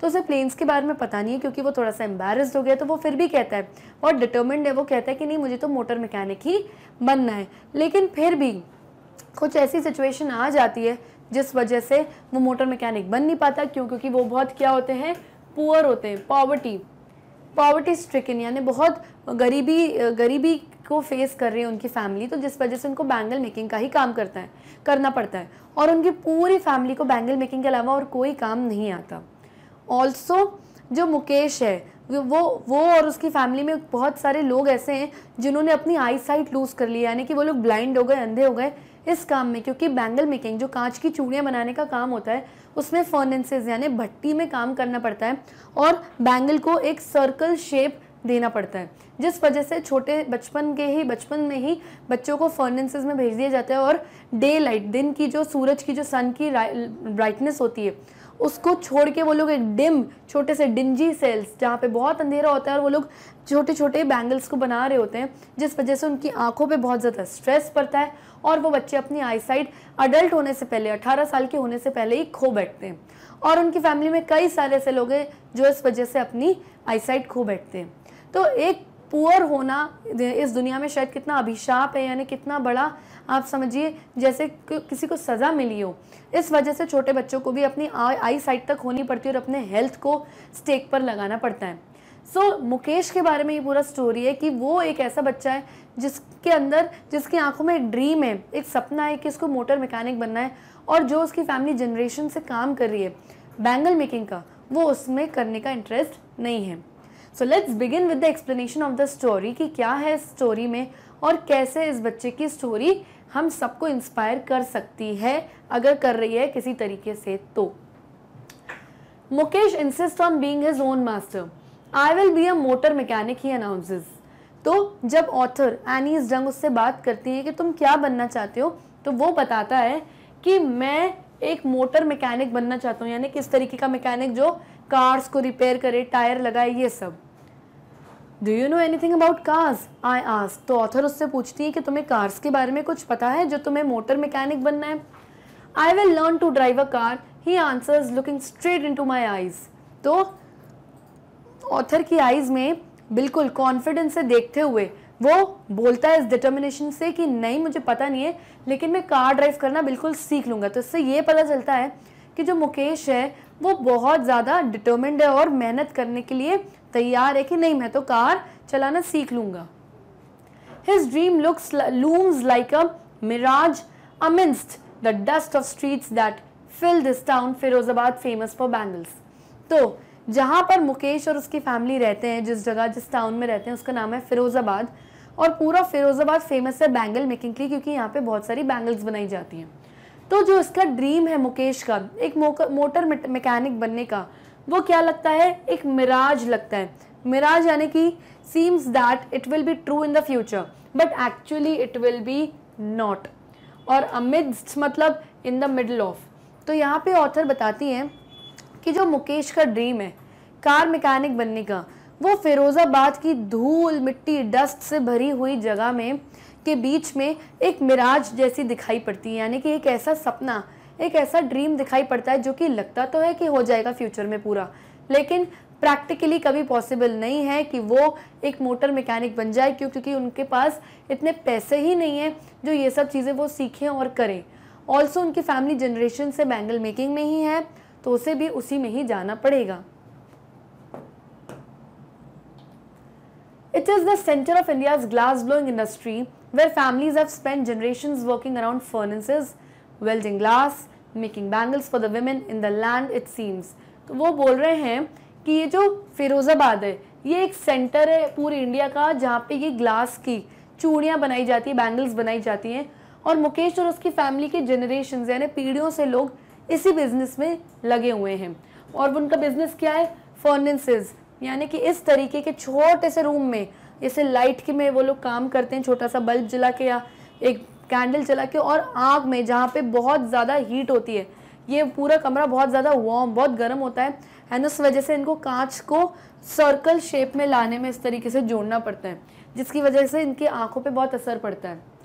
तो उसे प्लेन्स के बारे में पता नहीं है क्योंकि वो थोड़ा सा एम्बेरस्ड हो गया तो वो फिर भी कहता है और डिटर्मेंड है वो कहता है कि नहीं मुझे तो मोटर मैकेनिक ही बनना है लेकिन फिर भी कुछ ऐसी सिचुएशन आ जाती है जिस वजह से वो मोटर मैकेनिक बन नहीं पाता क्यों क्योंकि वो बहुत क्या होते हैं पुअर होते हैं पॉवर्टी पॉवर्टी स्ट्रिकन यानी बहुत गरीबी गरीबी को फेस कर रही है उनकी फैमिली तो जिस वजह से उनको बैंगल मेकिंग का ही काम करता है करना पड़ता है और उनकी पूरी फैमिली को बैंगल मेकिंग के अलावा और कोई काम नहीं आता ऑल्सो जो मुकेश है वो वो और उसकी फैमिली में बहुत सारे लोग ऐसे हैं जिन्होंने अपनी आई साइट लूज़ कर ली यानी कि वो लोग ब्लाइंड हो गए अंधे हो गए इस काम में क्योंकि बैंगल मेकिंग जो कांच की चूड़ियाँ बनाने का काम होता है उसमें फर्नेसेज यानी भट्टी में काम करना पड़ता है और बैंगल को एक सर्कल शेप देना पड़ता है जिस वजह से छोटे बचपन के ही बचपन में ही बच्चों को फर्नेसेज में भेज दिया जाता है और डे लाइट दिन की जो सूरज की जो सन की ब्राइटनेस होती है उसको छोड़ के वो लोग एक डिम छोटे से डिंजी सेल्स जहाँ पे बहुत अंधेरा होता है और वो लोग छोटे छोटे बैंगल्स को बना रहे होते हैं जिस वजह से उनकी आंखों पे बहुत ज़्यादा स्ट्रेस पड़ता है और वो बच्चे अपनी आईसाइट अडल्ट होने से पहले 18 साल के होने से पहले ही खो बैठते हैं और उनकी फैमिली में कई सारे ऐसे लोग हैं जो इस वजह से अपनी आईसाइट खो बैठते हैं तो एक पुअर होना इस दुनिया में शायद कितना अभिशाप है यानी कितना बड़ा आप समझिए जैसे कि किसी को सज़ा मिली हो इस वजह से छोटे बच्चों को भी अपनी आई साइट तक होनी पड़ती है और अपने हेल्थ को स्टेक पर लगाना पड़ता है सो so, मुकेश के बारे में ये पूरा स्टोरी है कि वो एक ऐसा बच्चा है जिसके अंदर जिसकी आंखों में एक ड्रीम है एक सपना है कि इसको मोटर मैकेनिक बनना है और जो उसकी फैमिली जनरेशन से काम कर रही है बैंगल मेकिंग का वो उसमें करने का इंटरेस्ट नहीं है so let's begin with the explanation of the story कि क्या है स्टोरी में और कैसे इस बच्चे की स्टोरी हम सबको इंस्पायर कर सकती है अगर कर रही है किसी तरीके से तो Mukesh insist on being his own master I will be a motor mechanic he announces तो जब ऑथर एनीस डंग उससे बात करती है कि तुम क्या बनना चाहते हो तो वो बताता है कि मैं एक मोटर मैकेनिक बनना चाहता हूँ यानी किस तरीके का मैकेनिक जो कार्स को रिपेयर करे टायर लगाए ये सब do you know anything about cars I ask तो ऑथर उससे पूछती है कि तुम्हें कार्स के बारे में कुछ पता है जो तुम्हें मोटर मैकेनिक बनना है I will learn to drive a car he answers looking straight into my eyes तो ऑथर की आईज में बिल्कुल कॉन्फिडेंस से देखते हुए वो बोलता है इस डिटर्मिनेशन से कि नहीं मुझे पता नहीं है लेकिन मैं कार ड्राइव करना बिल्कुल सीख लूंगा तो इससे ये पता चलता है कि जो मुकेश है वो बहुत ज़्यादा डिटर्मेंड है और मेहनत करने के लिए तैयार है कि नहीं मैं तो कार चलाना सीख लूंगा his dream looks looms like a mirage amidst the dust of streets that fill this town Firozabad famous for bangles तो जहाँ पर मुकेश और उसकी फैमिली रहते हैं जिस जगह जिस टाउन में रहते हैं उसका नाम है फिरोजाबाद और पूरा फिरोजाबाद फेमस है बैंगल मेकिंग के लिए क्योंकि यहाँ पे बहुत सारी बैंगल्स बनाई जाती हैं तो जो इसका ड्रीम है मुकेश का एक मोटर मैकेनिक बनने का वो क्या लगता है एक मिराज लगता है मिराज यानी कि seems that it will be true in the future but actually it will be not और अमिड्स मतलब इन द मिडल ऑफ तो यहाँ पे ऑथर बताती हैं कि जो मुकेश का ड्रीम है कार मैकेनिक बनने का वो फिरोज़ाबाद की धूल मिट्टी डस्ट से भरी हुई जगह में के बीच में एक मिराज जैसी दिखाई पड़ती है यानी कि एक ऐसा सपना एक ऐसा ड्रीम दिखाई पड़ता है जो कि लगता तो है कि हो जाएगा फ्यूचर में पूरा लेकिन प्रैक्टिकली कभी पॉसिबल नहीं है कि वो एक मोटर मैकेनिक बन जाए क्यों क्योंकि उनके पास इतने पैसे ही नहीं हैं जो ये सब चीज़ें वो सीखें और करें ऑल्सो उनकी फैमिली जनरेशन से बैंगल मेकिंग में ही है तो उसे भी उसी में ही जाना पड़ेगा it is the centre of India glass blowing industry where families have spend generation working around welding glass making bangles for the women in the land it seems तो वो बोल रहे हैं कि ये जो फिरोज़ाबाद है ये एक सेंटर है पूरे इंडिया का जहाँ पे ये ग्लास की चूड़ियाँ बनाई जाती है बैंगल्स बनाई जाती हैं और मुकेश और उसकी फैमिली के जनरेशन यानी पीढ़ियों से लोग इसी बिज़नेस में लगे हुए हैं और उनका बिज़नेस क्या है फर्नेसेस यानी कि इस तरीके के छोटे से रूम में जैसे लाइट के में वो लोग काम करते हैं छोटा सा बल्ब जला के या एक कैंडल चला के और आग में जहाँ पे बहुत ज़्यादा हीट होती है ये पूरा कमरा बहुत ज़्यादा वार्म बहुत गर्म होता है एंड उस वजह से इनको कांच को सर्कल शेप में लाने में इस तरीके से जोड़ना पड़ता है जिसकी वजह से इनकी आंखों पे बहुत असर पड़ता है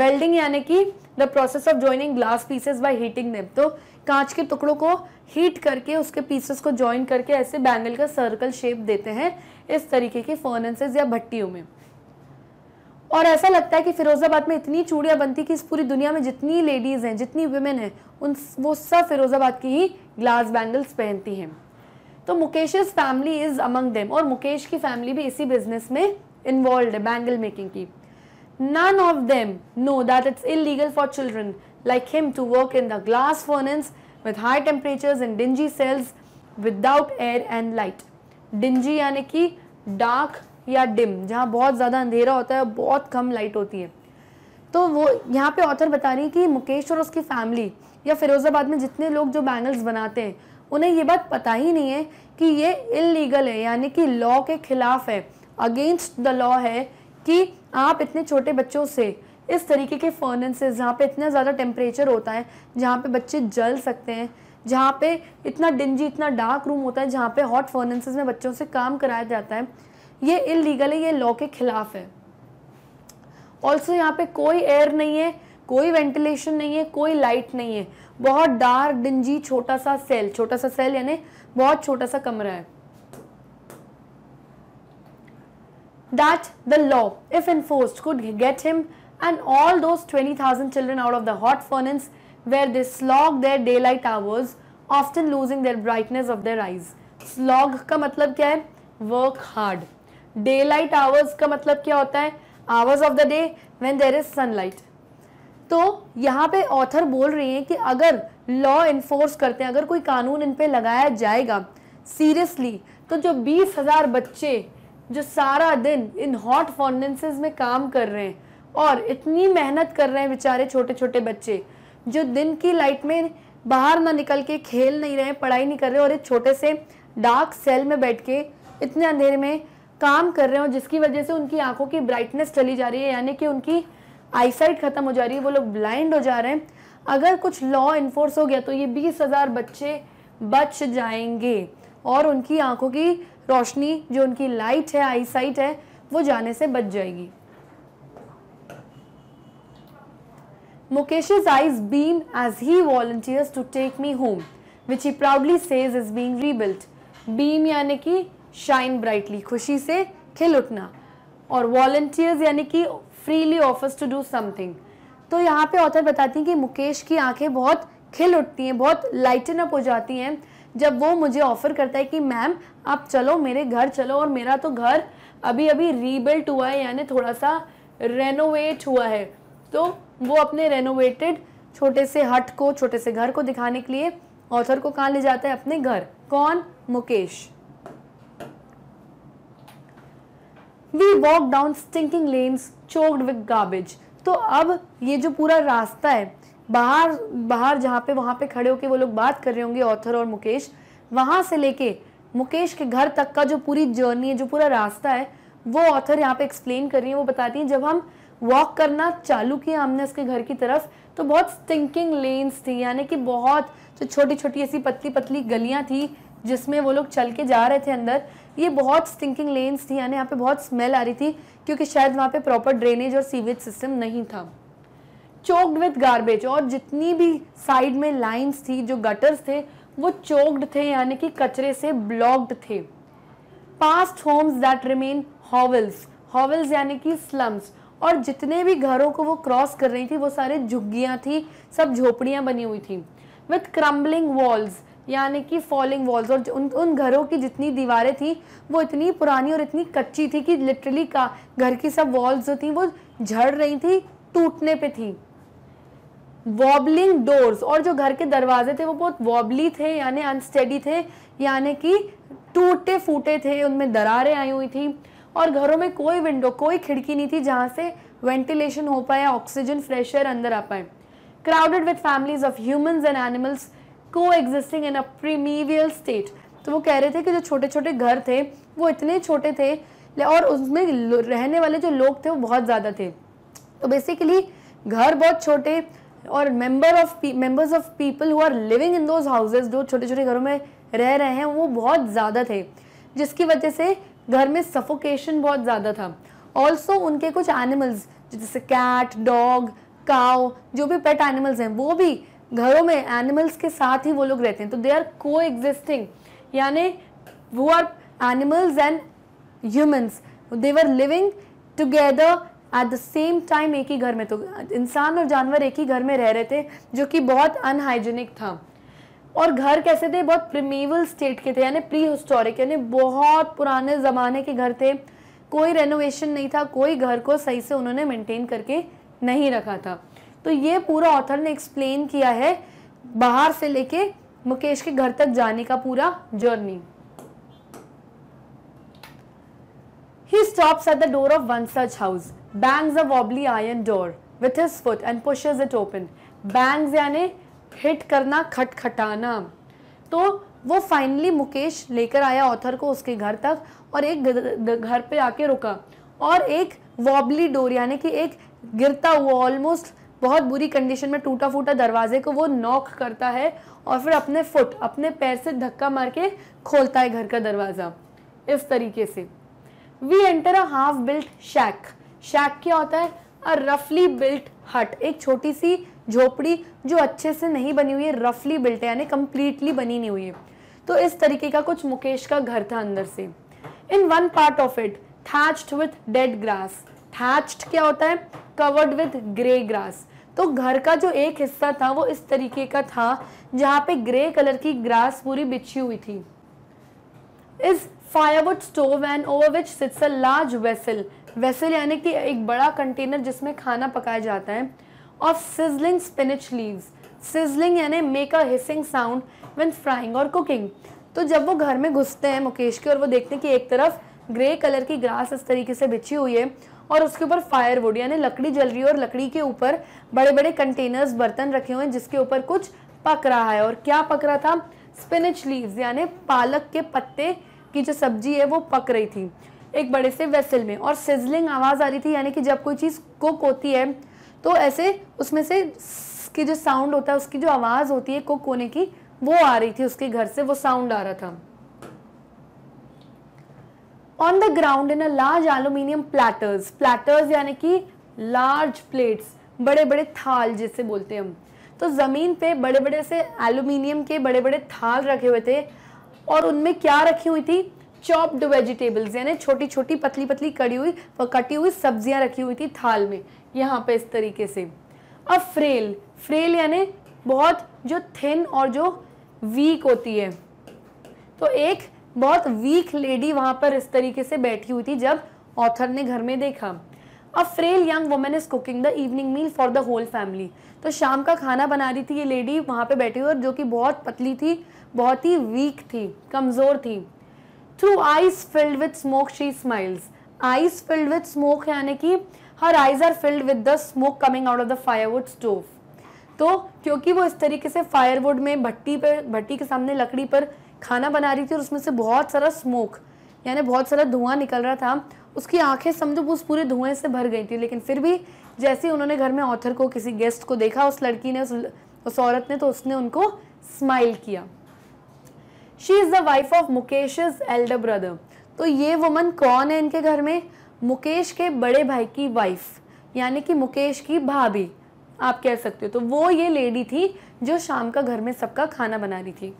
वेल्डिंग यानी कि the process of joining glass pieces by heating name तो कांच के टुकड़ों को हीट करके उसके पीसेस को ज्वाइन करके ऐसे बैंगल का सर्कल शेप देते हैं इस तरीके के फर्नेसेस या भट्टियों में और ऐसा लगता है कि फिरोजाबाद में इतनी चूड़ियां बनती कि इस पूरी दुनिया में जितनी लेडीज हैं जितनी वुमेन हैं उन वो सब फिरोजाबाद की ही ग्लास बैंगल्स पहनती हैं तो Mukesh family is among them और मुकेश की फैमिली भी इसी बिजनेस में इन्वॉल्व है बैंगल मेकिंग की none of them know that it's legal for children like him to work in the glass furnace with high temperature in dingy cells without air and light dingy यानी कि dark या dim जहाँ बहुत ज़्यादा अंधेरा होता है बहुत कम लाइट होती है तो वो यहाँ पे ऑथर बता रही है कि मुकेश और उसकी फैमिली या फिरोज़ाबाद में जितने लोग जो बैंगल्स बनाते हैं उन्हें ये बात पता ही नहीं है कि ये इलीगल है यानी कि लॉ के खिलाफ है अगेंस्ट द लॉ है कि आप इतने छोटे बच्चों से इस तरीके के फर्नेसेस जहाँ पे इतना ज़्यादा टेम्परेचर होता है जहाँ पे बच्चे जल सकते हैं जहाँ पे इतना डिंजी इतना डार्क रूम होता है जहाँ पे हॉट फर्नेसेस में बच्चों से काम कराया जाता है ये इलीगल है ये लॉ के खिलाफ है ऑल्सो यहाँ पे कोई एयर नहीं है कोई वेंटिलेशन नहीं है कोई लाइट नहीं है बहुत डार्क डिंजी छोटा सा सेल छोटा सा सेल यानी बहुत छोटा सा कमरा है that the law if enforce could get him and all those twenty thousand children out of the hot furnace where they slog their daylight hours often losing their brightness of their eyes slog का मतलब क्या है work hard daylight hours का मतलब क्या होता है hours of the day when there is sunlight तो यहाँ पे ऑथर बोल रही हैं कि अगर लॉ इन्फोर्स करते हैं अगर कोई कानून इन पर लगाया जाएगा सीरियसली तो जो बीस हज़ार बच्चे जो सारा दिन इन हॉट फॉर्नेंसेज में काम कर रहे हैं और इतनी मेहनत कर रहे हैं बेचारे छोटे छोटे बच्चे जो दिन की लाइट में बाहर ना निकल के खेल नहीं रहे पढ़ाई नहीं कर रहे और एक छोटे से डार्क सेल में बैठ के इतने अंधेरे में काम कर रहे हो जिसकी वजह से उनकी आंखों की ब्राइटनेस चली जा रही है यानी कि उनकी आईसाइट खत्म हो जा रही है वो लोग ब्लाइंड हो जा रहे हैं अगर कुछ लॉ इन्फोर्स हो गया तो ये बीस हज़ार बच्चे बच जाएंगे और उनकी आंखों की रोशनी जो उनकी लाइट है आईसाइट है वो जाने से बच जाएगी Mukesh eyes beam as he volunteers to take me home which he proudly says is being rebuilt beam यानी कि शाइन ब्राइटली खुशी से खिल उठना और वॉल्टियर्स यानी कि freely offers to do something तो यहाँ पे ऑथर बताती हैं कि मुकेश की आंखें बहुत खिल उठती हैं बहुत लाइटन अप हो जाती हैं जब वो मुझे ऑफ़र करता है कि मैम आप चलो मेरे घर चलो और मेरा तो घर अभी अभी रीबिल्ट हुआ है यानी थोड़ा सा रेनोवेट हुआ है तो वो अपने रेनोवेटेड छोटे से हट को छोटे से घर को दिखाने के लिए ऑथर को कहाँ ले जाता है अपने घर कौन Mukesh we walk down stinking lanes choked with garbage तो अब ये जो पूरा रास्ता है बाहर बाहर जहाँ पे वहाँ पे खड़े होके वो लोग बात कर रहे होंगे ऑथर और मुकेश वहाँ से लेके मुकेश के घर तक का जो पूरी जर्नी है जो पूरा रास्ता है वो ऑथर यहाँ पे एक्सप्लेन कर रही है वो बताती हैं जब हम वॉक करना चालू किया हमने उसके घर की तरफ तो बहुत स्टिंकिंग लेन्स थी यानी कि बहुत जो छोटी छोटी ऐसी पतली पतली गलियाँ थी जिसमें वो लोग चल के जा रहे थे अंदर ये बहुत स्टिंकिंग लेन्स थी यानी यहाँ पे बहुत स्मेल आ रही थी क्योंकि शायद वहाँ पे प्रॉपर ड्रेनेज और सीवेज सिस्टम नहीं था चोक्ड विथ गार्बेज और जितनी भी साइड में लाइन्स थी जो गटर्स थे वो चोक्ड थे यानी कि कचरे से ब्लॉक्ड थे past homes that remain hovels hovels यानी कि स्लम्स और जितने भी घरों को वो क्रॉस कर रही थी वो सारे झुग्गियाँ थी सब झोपड़ियाँ बनी हुई थी विथ क्रम्बलिंग वॉल्स यानी कि फॉलिंग वॉल्स और उन उन घरों की जितनी दीवारें थी वो इतनी पुरानी और इतनी कच्ची थी कि लिटरली का घर की सब वॉल्स जो थी वो झड़ रही थी टूटने पे थी वॉबलिंग डोर्स और जो घर के दरवाजे थे वो बहुत वॉबली थे यानी अनस्टेडी थे यानी कि टूटे फूटे थे उनमें दरारें आई हुई थी और घरों में कोई विंडो कोई खिड़की नहीं थी जहाँ से वेंटिलेशन हो पाए ऑक्सीजन फ्रेशर अंदर आ पाए crowded with families of humans and animals coexisting in a primeval state तो वो कह रहे थे कि जो छोटे छोटे घर थे वो इतने छोटे थे और उसमें रहने वाले जो लोग थे वो बहुत ज़्यादा थे तो बेसिकली घर बहुत छोटे और member of members of people who are living in those houses जो छोटे छोटे घरों में रह रहे हैं वो बहुत ज़्यादा थे जिसकी वजह से घर में सफोकेशन बहुत ज़्यादा था ऑल्सो उनके कुछ एनिमल्स जैसे कैट डॉग काओ जो भी पेट एनिमल्स हैं वो भी घरों में एनिमल्स के साथ ही वो लोग रहते हैं तो दे आर को एग्जिस्टिंग यानी वो are animals and humans they are living together at the same time एक ही घर में तो इंसान और जानवर एक ही घर में रह रहे थे जो कि बहुत अनहाइजीनिक था और घर कैसे थे बहुत प्रिमेवल स्टेट के थे यानी प्री हिस्टोरिक यानी बहुत पुराने ज़माने के घर थे कोई रेनोवेशन नहीं था कोई घर को सही से उन्होंने मेंटेन करके नहीं रखा था तो ये पूरा ऑथर ने एक्सप्लेन किया है बाहर से लेके मुकेश के घर तक जाने का पूरा journey he stops at the door of one such house bang a wobbly iron door with his foot and pushes it open bang यानी हिट करना खटखटाना तो वो फाइनली मुकेश लेकर आया ऑथर को उसके घर तक और एक घर पे आके रुका और एक वॉबली डोर यानी कि एक गिरता हुआ ऑलमोस्ट बहुत बुरी कंडीशन में टूटा फूटा दरवाजे को वो नॉक करता है और फिर अपने फुट अपने पैर से धक्का मार के खोलता है घर का दरवाज़ा इस तरीके से we enter a half built shack shack क्या होता है अ रफली बिल्ट हट एक छोटी सी झोपड़ी जो अच्छे से नहीं बनी हुई है रफली बिल्ट है यानी कंप्लीटली बनी नहीं हुई है तो इस तरीके का कुछ मुकेश का घर था अंदर से in one part of it thatched with dead grass thatched क्या होता है कवर्ड विथ ग्रे ग्रास तो घर का जो एक हिस्सा था वो इस तरीके का था जहाँ पे ग्रे कलर की ग्रास पूरी बिछी हुई थी इस firewood stove and over which sits a large vessel vessel यानी कि एक बड़ा कंटेनर जिसमें खाना पकाया जाता है और सिजलिंग स्पिनिच लीव्स सिजलिंग यानी make a hissing sound when frying और कुकिंग तो जब वो घर में घुसते हैं मुकेश के और वो देखते हैं कि एक तरफ ग्रे कलर की ग्रास इस तरीके से बिछी हुई है और उसके ऊपर फायरवुड यानी लकड़ी जल रही है और लकड़ी के ऊपर बड़े बड़े कंटेनर्स बर्तन रखे हुए हैं जिसके ऊपर कुछ पक रहा है और क्या पक रहा था स्पिनच लीव्स यानी पालक के पत्ते की जो सब्जी है वो पक रही थी एक बड़े से वेसल में और सिजलिंग आवाज़ आ रही थी यानी कि जब कोई चीज़ कुक होती है तो ऐसे उसमें से की जो साउंड होता है उसकी जो आवाज़ होती है कुक होने की वो आ रही थी उसके घर से वो साउंड आ रहा था on the ground in a large aluminium platters platters यानी कि लार्ज प्लेट्स बड़े बड़े थाल जिसे बोलते हैं हम तो ज़मीन पे बड़े बड़े से एल्यूमिनियम के बड़े बड़े थाल रखे हुए थे और उनमें क्या रखी हुई थी चॉप्ड वेजिटेबल्स यानी छोटी छोटी पतली पतली कड़ी हुई कटी हुई सब्जियां रखी हुई थी थाल में यहाँ पे इस तरीके से अब फ्रेल फ्रेल यानी बहुत जो थिन और जो वीक होती है तो एक बहुत वीक लेडी वहां पर इस तरीके से बैठी हुई थी जब ऑथर ने घर में देखा a frail young women is cooking the evening meal for the whole family तो शाम का खाना बना रही थी ये लेडी वहां पे बैठी हुई और जो कि बहुत पतली थी बहुत ही वीक थी कमज़ोर थी through eyes filled with smoke she smiles eyes filled with smoke यानी कि her eyes are filled with the smoke coming out of the firewood stove तो क्योंकि वो इस तरीके से फायरवुड में भट्टी पर भट्टी के सामने लकड़ी पर खाना बना रही थी और उसमें से बहुत सारा स्मोक यानी बहुत सारा धुआं निकल रहा था उसकी आंखें समझो उस पूरे धुएं से भर गई थी लेकिन फिर भी जैसे ही उन्होंने घर में ऑथर को किसी गेस्ट को देखा उस लड़की ने उस, उस औरत ने तो उसने उनको स्माइल किया she is the wife of Mukesh elder brother तो ये वुमन कौन है इनके घर में मुकेश के बड़े भाई की वाइफ यानी कि मुकेश की भाभी आप कह सकते हो तो वो ये लेडी थी जो शाम का घर में सबका खाना बना रही थी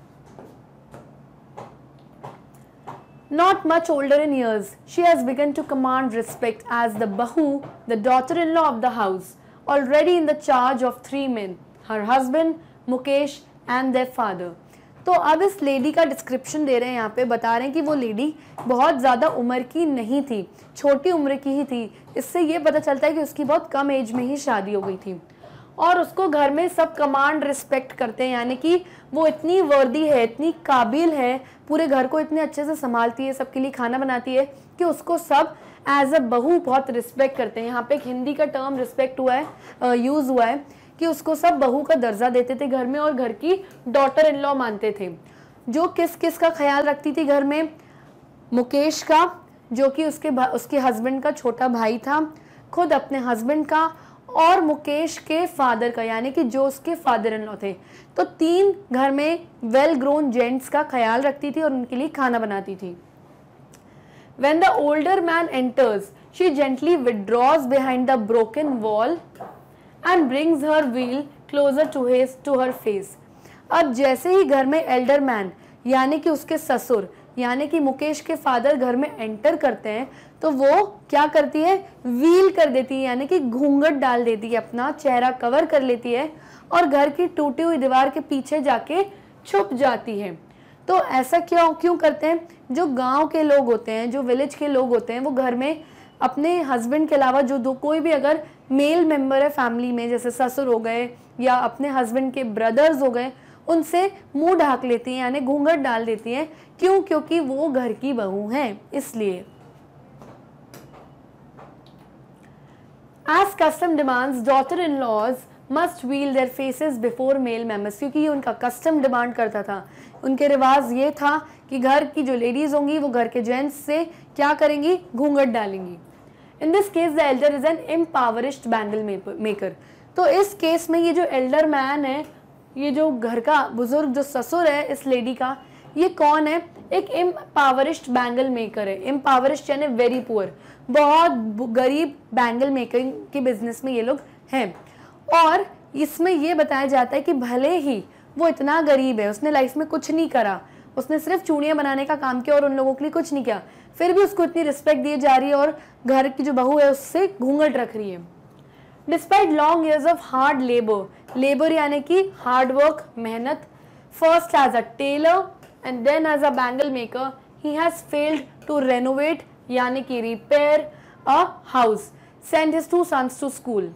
Not much older in years, she has begun to command respect as the Bahu, the daughter-in-law of the house, already in the charge of three men, her husband, Mukesh and their father. तो अब इस lady का description दे रहे हैं यहाँ पे बता रहे हैं कि वो लेडी बहुत ज़्यादा उम्र की नहीं थी छोटी उम्र की ही थी इससे ये पता चलता है कि उसकी बहुत कम एज में ही शादी हो गई थी और उसको घर में सब कमांड रिस्पेक्ट करते हैं यानी कि वो इतनी वर्दी है इतनी काबिल है पूरे घर को इतने अच्छे से संभालती है सबके लिए खाना बनाती है कि उसको सब एज अ बहू बहुत रिस्पेक्ट करते हैं यहाँ पे एक हिंदी का टर्म रिस्पेक्ट हुआ है यूज़ हुआ है कि उसको सब बहू का दर्जा देते थे घर में और घर की डॉटर इन लॉ मानते थे जो किस किस का ख्याल रखती थी घर में मुकेश का जो कि उसके उसके हस्बैंड का छोटा भाई था खुद अपने हस्बैंड का और मुकेश के फादर का यानी कि जो उसके फादर इन लॉ थे तो तीन घर में वेल ग्रोन जेंट्स का ख्याल रखती थी और उनके लिए खाना बनाती थी when the older man enters she gently withdraws behind the broken wall and brings her veil closer to hedge to her face अब जैसे ही घर में एल्डर मैन यानी कि उसके ससुर यानी कि मुकेश के फादर घर में एंटर करते हैं तो वो क्या करती है व्हील कर देती है यानी कि घूंघट डाल देती है अपना चेहरा कवर कर लेती है और घर की टूटी हुई दीवार के पीछे जाके छुप जाती है तो ऐसा क्यों क्यों करते हैं जो गांव के लोग होते हैं जो विलेज के लोग होते हैं वो घर में अपने हस्बैंड के अलावा जो दो कोई भी अगर मेल मेंबर है फैमिली में जैसे ससुर हो गए या अपने हस्बैंड के ब्रदर्स हो गए उनसे मुंह ढाक लेती हैं यानी घूंघट डाल देती हैं क्यों क्योंकि वो घर की बहू हैं इसलिए as custom demands daughter in laws must veil their faces before male members क्योंकि ये उनका कस्टम डिमांड करता था उनके रिवाज ये था कि घर की जो लेडीज़ होंगी वो घर के जेंट्स से क्या करेंगी घूंघट डालेंगी in this case the elder is an impoverished bangle maker तो इस केस में ये जो एल्डर मैन है ये जो घर का बुजुर्ग जो ससुर है इस लेडी का ये कौन है एक एम्पावरिश्ड बैंगल मेकर है एम्पावरिश्ड यानी वेरी पुअर बहुत गरीब बैंगल मेकिंग के बिजनेस में ये लोग हैं और इसमें ये बताया जाता है कि भले ही वो इतना गरीब है उसने लाइफ में कुछ नहीं करा उसने सिर्फ चूड़ियाँ बनाने का काम किया और उन लोगों के लिए कुछ नहीं किया फिर भी उसको इतनी रिस्पेक्ट दी जा रही है और घर की जो बहू है उससे घूंघट रख रही है despite long years of hard labour labour यानी कि हार्ड वर्क मेहनत first as a tailor and then as a bangle maker he has failed to renovate यानी कि repair a house send his two sons to school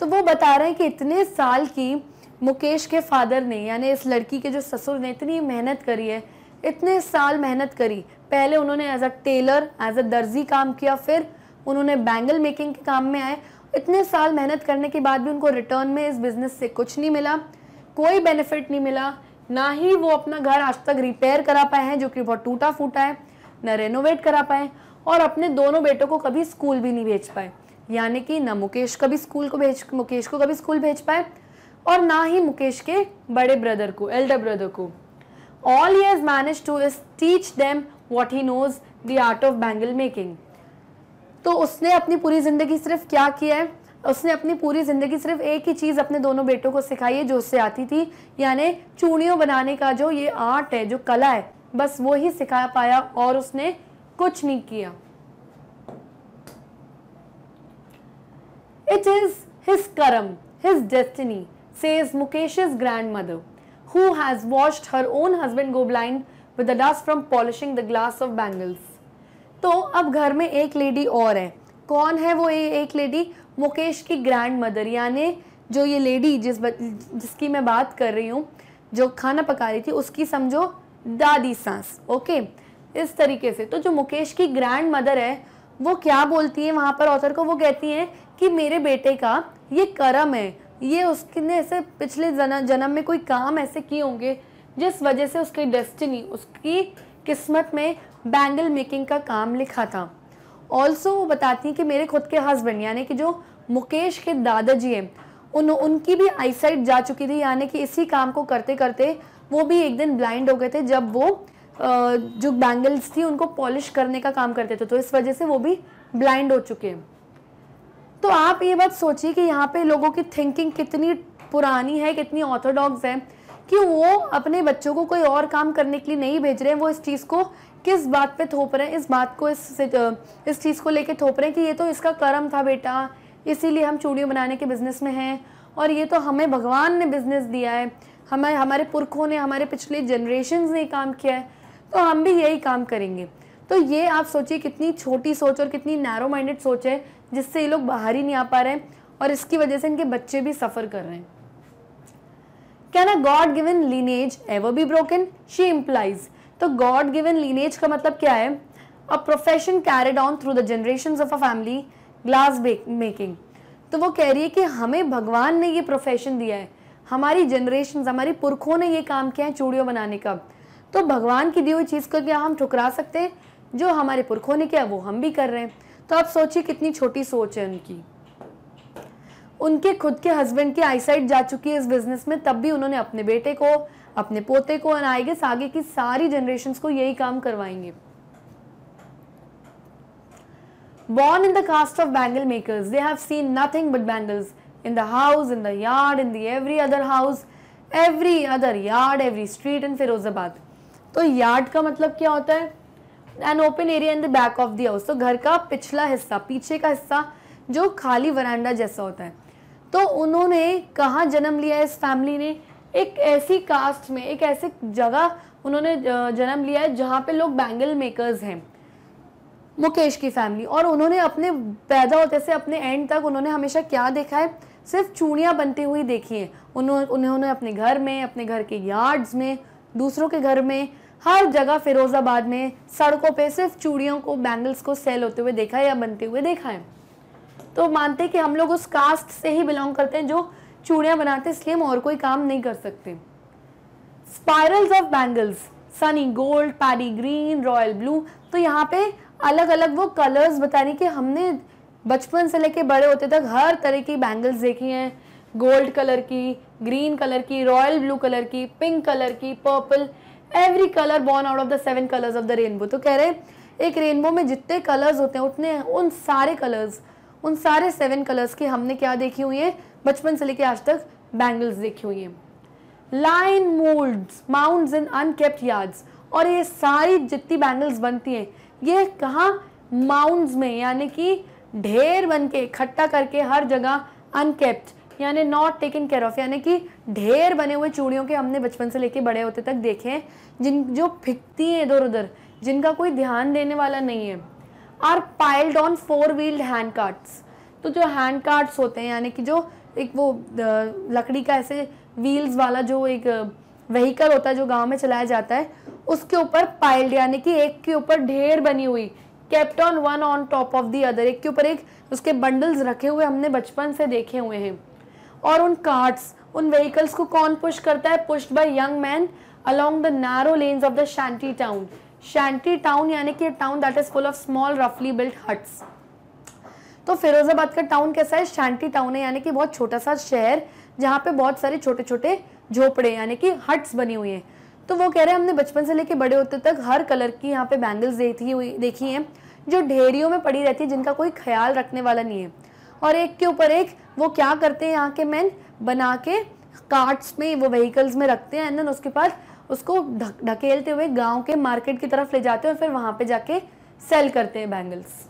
तो वो बता रहे हैं कि इतने साल की मुकेश के फादर ने यानी इस लड़की के जो ससुर ने इतनी मेहनत करी है इतने साल मेहनत करी पहले उन्होंने as a tailor as a दर्जी काम किया फिर उन्होंने बैंगल मेकिंग के काम में आए इतने साल मेहनत करने के बाद भी उनको रिटर्न में इस बिज़नेस से कुछ नहीं मिला कोई बेनिफिट नहीं मिला ना ही वो अपना घर आज तक रिपेयर करा पाए हैं जो कि बहुत टूटा फूटा है न रेनोवेट करा पाए और अपने दोनों बेटों को कभी स्कूल भी नहीं भेज पाए यानी कि ना मुकेश कभी स्कूल को भेज मुकेश को कभी स्कूल भेज पाए और ना ही मुकेश के बड़े ब्रदर को एल्डर ब्रदर को all he has managed to is teach them what he knows the art of bangle making तो उसने अपनी पूरी ज़िंदगी सिर्फ क्या किया है उसने अपनी पूरी ज़िंदगी सिर्फ एक ही चीज़ अपने दोनों बेटों को सिखाई है जो उससे आती थी यानी चूड़ियों बनाने का जो ये आर्ट है जो कला है बस वो ही सिखा पाया और उसने कुछ नहीं किया it is his karma his destiny says Mukesh grandmother who has watched her own husband go blind with the dust from polishing the glass of bangles तो अब घर में एक लेडी और है कौन है वो ये एक लेडी मुकेश की ग्रैंड मदर यानी जो ये लेडी जिस जिसकी मैं बात कर रही हूँ जो खाना पका रही थी उसकी समझो दादी सास ओके इस तरीके से तो जो मुकेश की ग्रैंड मदर है वो क्या बोलती है वहाँ पर ऑथर को वो कहती है कि मेरे बेटे का ये कर्म है ये उसने ऐसे पिछले जन्म जन्म में कोई काम ऐसे किए होंगे जिस वजह से उसकी डेस्टिनी उसकी किस्मत में बैंगल मेकिंग का काम लिखा था ऑल्सो वो बताती हैं कि मेरे खुद के हस्बैंड यानी कि जो मुकेश के दादाजी हैं उन उनकी भी आईसाइट जा चुकी थी यानी कि इसी काम को करते करते वो भी एक दिन ब्लाइंड हो गए थे जब वो जो बैंगल्स थी उनको पॉलिश करने का काम करते थे तो इस वजह से वो भी ब्लाइंड हो चुके हैं तो आप ये बात सोचिए कि यहाँ पे लोगों की थिंकिंग कितनी पुरानी है कितनी ऑर्थोडॉक्स है कि वो अपने बच्चों को कोई और काम करने के लिए नहीं भेज रहे हैं वो इस चीज़ को किस बात पे थोप रहे हैं इस बात को इस इस चीज़ को लेके थोप रहे हैं कि ये तो इसका कर्म था बेटा इसीलिए हम चूड़ियों बनाने के बिज़नेस में हैं और ये तो हमें भगवान ने बिज़नेस दिया है हमें हमारे पुरखों ने हमारे पिछले जनरेशन ने काम किया है तो हम भी यही काम करेंगे तो ये आप सोचिए कितनी छोटी सोच और कितनी नैरो माइंडेड सोच है जिससे ये लोग बाहर ही नहीं आ पा रहे हैं और इसकी वजह से इनके बच्चे भी सफ़र कर रहे हैं can a god given lineage ever be broken she implies तो गॉड गिवन लीनेज का मतलब क्या है a profession carried on through the generation of a family glass making तो वो कह रही है कि हमें भगवान ने ये प्रोफेशन दिया है हमारी जनरेशन हमारे पुरखों ने ये काम किया है चूड़ियों बनाने का तो भगवान की दी हुई चीज़ को क्या हम ठुकरा सकते हैं जो हमारे पुरखों ने किया वो हम भी कर रहे हैं तो आप सोचिए कितनी छोटी सोच है उनकी उनके खुद के हस्बैंड की आईसाइट जा चुकी है इस बिजनेस में तब भी उन्होंने अपने बेटे को अपने पोते को और आई आगे की सारी जनरेशन को यही काम करवाएंगे born in the caste of bangle makers they have seen nothing but bangles in the house, in the yard, in the every other house, every other yard, every street in Firozabad. तो yard का मतलब क्या होता है an open area in the back of the house तो घर का पिछला हिस्सा पीछे का हिस्सा जो खाली वरांडा जैसा होता है तो उन्होंने कहाँ जन्म लिया इस फैमिली ने एक ऐसी कास्ट में एक ऐसी जगह उन्होंने जन्म लिया है जहाँ पे लोग बैंगल मेकर्स हैं मुकेश की फैमिली और उन्होंने अपने पैदा होते से अपने एंड तक उन्होंने हमेशा क्या देखा है सिर्फ चूड़ियाँ बनती हुई देखी हैं उन्होंने उन्होंने अपने घर में अपने घर के यार्ड्स में दूसरों के घर में हर जगह फिरोज़ाबाद में सड़कों पे सिर्फ चूड़ियों को बैंगल्स को सेल होते हुए देखा है या बनते हुए देखा है तो मानते कि हम लोग उस कास्ट से ही बिलोंग करते हैं जो चूड़ियाँ बनाते हैं इसलिए हम और कोई काम नहीं कर सकते spirals of bangles sunny gold paddy green royal blue तो यहाँ पे अलग अलग वो कलर्स बता रही कि हमने बचपन से लेके बड़े होते तक हर तरह की बैंगल्स देखी हैं गोल्ड कलर की ग्रीन कलर की रॉयल ब्लू कलर की पिंक कलर की purple every colour born out of the seven colours of the rainbow तो कह रहे हैं एक रेनबो में जितने कलर्स होते हैं उतने उन सारे कलर्स उन सारे सेवन कलर्स की हमने क्या देखी हुई है बचपन से लेके आज तक बैंगल्स देखी हुई हैं line moulds mounds in unkept yards और ये सारी जितनी बैंगल्स बनती हैं ये कहाँ माउंट्स में यानी कि ढेर बन के इकट्ठा करके हर जगह अनकेप्ड यानी नॉट टेकन केयर ऑफ यानी कि ढेर बने हुए चूड़ियों के हमने बचपन से लेके बड़े होते तक देखे हैं जिन जो फिकती हैं इधर उधर जिनका कोई ध्यान देने वाला नहीं है are piled on four wheeled hand carts तो जो हैंड कार्ड्स होते हैं यानी कि जो एक वो लकड़ी का ऐसे व्हील्स वाला जो एक व्हीकल होता है जो गांव में चलाया जाता है उसके ऊपर पाइल्ड यानी कि एक के ऊपर ढेर बनी हुई kept on one on top of the other एक के ऊपर एक उसके बंडल्स रखे हुए हमने बचपन से देखे हुए हैं और उन कार्ड्स उन व्हीकल्स को कौन पुश करता है pushed by young man along the narrow lanes of the shanty town shanty town यानी कि town that is full of small रफली बिल्ट हट्स तो फिरोजाबाद का टाउन कैसा है शांति टाउन है यानी कि बहुत छोटा सा शहर जहाँ पे बहुत सारे छोटे छोटे झोपड़े यानी कि हट्स बनी हुई हैं तो वो कह रहे हैं हमने बचपन से लेके बड़े होते तक हर कलर की यहाँ पे बैंगल्स देखी हुई देखी हैं जो ढेरियों में पड़ी रहती है जिनका कोई ख्याल रखने वाला नहीं है और एक के ऊपर एक वो क्या करते हैं यहाँ के मैन बना के कार्ट्स में वो व्हीकल्स में रखते हैं एंड देन उसके बाद उसको ढकेलते हुए गांव के मार्केट की तरफ ले जाते हैं और फिर वहां पे जाके सेल करते हैं bangles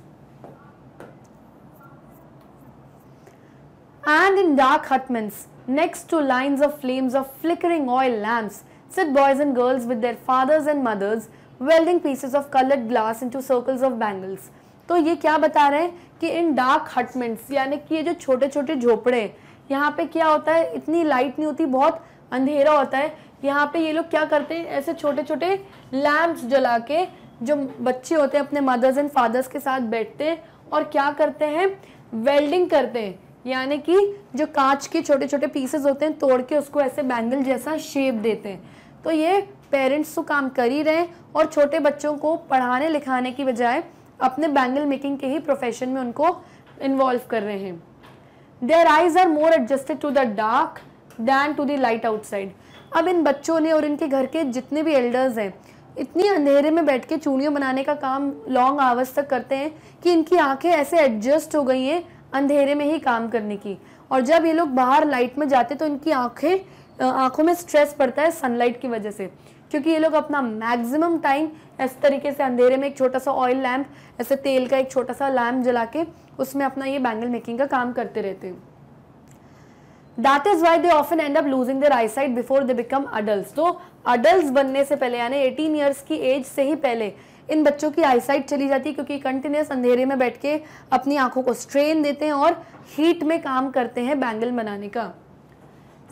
and in dark hutments, next to line of flames of flickering oil lamps, sit boys and girls with their fathers and welding pieces of coloured glass into circles of bangles तो ये क्या बता रहे हैं कि इन dark hutments यानी कि ये जो छोटे छोटे झोपड़े यहाँ पे क्या होता है इतनी लाइट नहीं होती बहुत अंधेरा होता है यहाँ पे ये लोग क्या करते हैं ऐसे छोटे छोटे लैम्प जला के जो बच्चे होते हैं अपने मदर्स एंड फादर्स के साथ बैठते हैं और क्या करते हैं वेल्डिंग करते हैं यानी कि जो कांच के छोटे छोटे पीसेस होते हैं तोड़ के उसको ऐसे बैंगल जैसा शेप देते हैं तो ये पेरेंट्स तो काम कर ही रहे हैं और छोटे बच्चों को पढ़ाने लिखाने की बजाय अपने बैंगल मेकिंग के ही प्रोफेशन में उनको इन्वॉल्व कर रहे हैं their eyes are more adjusted to the dark than to the light outside अब इन बच्चों ने और इनके घर के जितने भी एल्डर्स हैं इतनी अंधेरे में बैठ के चूड़ियों बनाने का काम लॉन्ग आवर्स तक करते हैं कि इनकी आंखें ऐसे एडजस्ट हो गई हैं अंधेरे में ही काम करने की और जब ये लोग बाहर लाइट में जाते तो इनकी आंखें आंखों में स्ट्रेस पड़ता है सनलाइट की वजह से क्योंकि ये लोग अपना मैक्सिमम टाइम इस तरीके से अंधेरे में एक छोटा सा ऑयल लैम्प ऐसे तेल का एक छोटा सा लैम्प जला के उसमें अपना ये बैंगल मेकिंग का काम करते रहते हैं that is why they often end up losing their eyesight before they become adult तो अडल्ट बनने से पहले यानी एटीन ईयर्स की एज से ही पहले इन बच्चों की आई आईसाइट चली जाती है क्योंकि कंटिन्यूस अंधेरे में बैठ के अपनी आंखों को स्ट्रेन देते हैं और हीट में काम करते हैं बैंगल बनाने का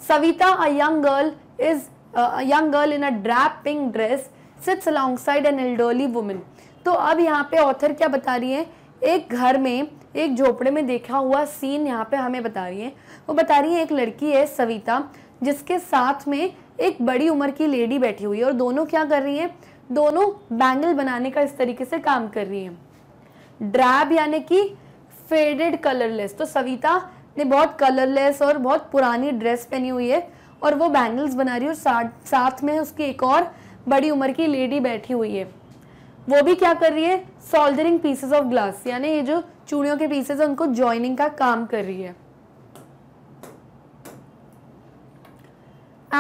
Savita a young girl is a young girl in a drab pink dress sits alongside an elderly woman. तो अब यहाँ पे ऑथर क्या बता रही है एक घर में एक झोपड़े में देखा हुआ सीन यहाँ पे हमें बता रही है वो बता रही है एक लड़की है सविता जिसके साथ में एक बड़ी उम्र की लेडी बैठी हुई है और दोनों क्या कर रही हैं दोनों बैंगल बनाने का इस तरीके से काम कर रही हैं ड्रैब यानी कि फेडेड कलरलेस तो सविता ने बहुत कलरलेस और बहुत पुरानी ड्रेस पहनी हुई है और वो बैंगल्स बना रही है और साथ में उसकी एक और बड़ी उम्र की लेडी बैठी हुई है वो भी क्या कर रही है सोल्डरिंग पीसेस ऑफ ग्लास यानी ये जो चूड़ियों के पीसेस उनको ज्वाइनिंग का काम कर रही है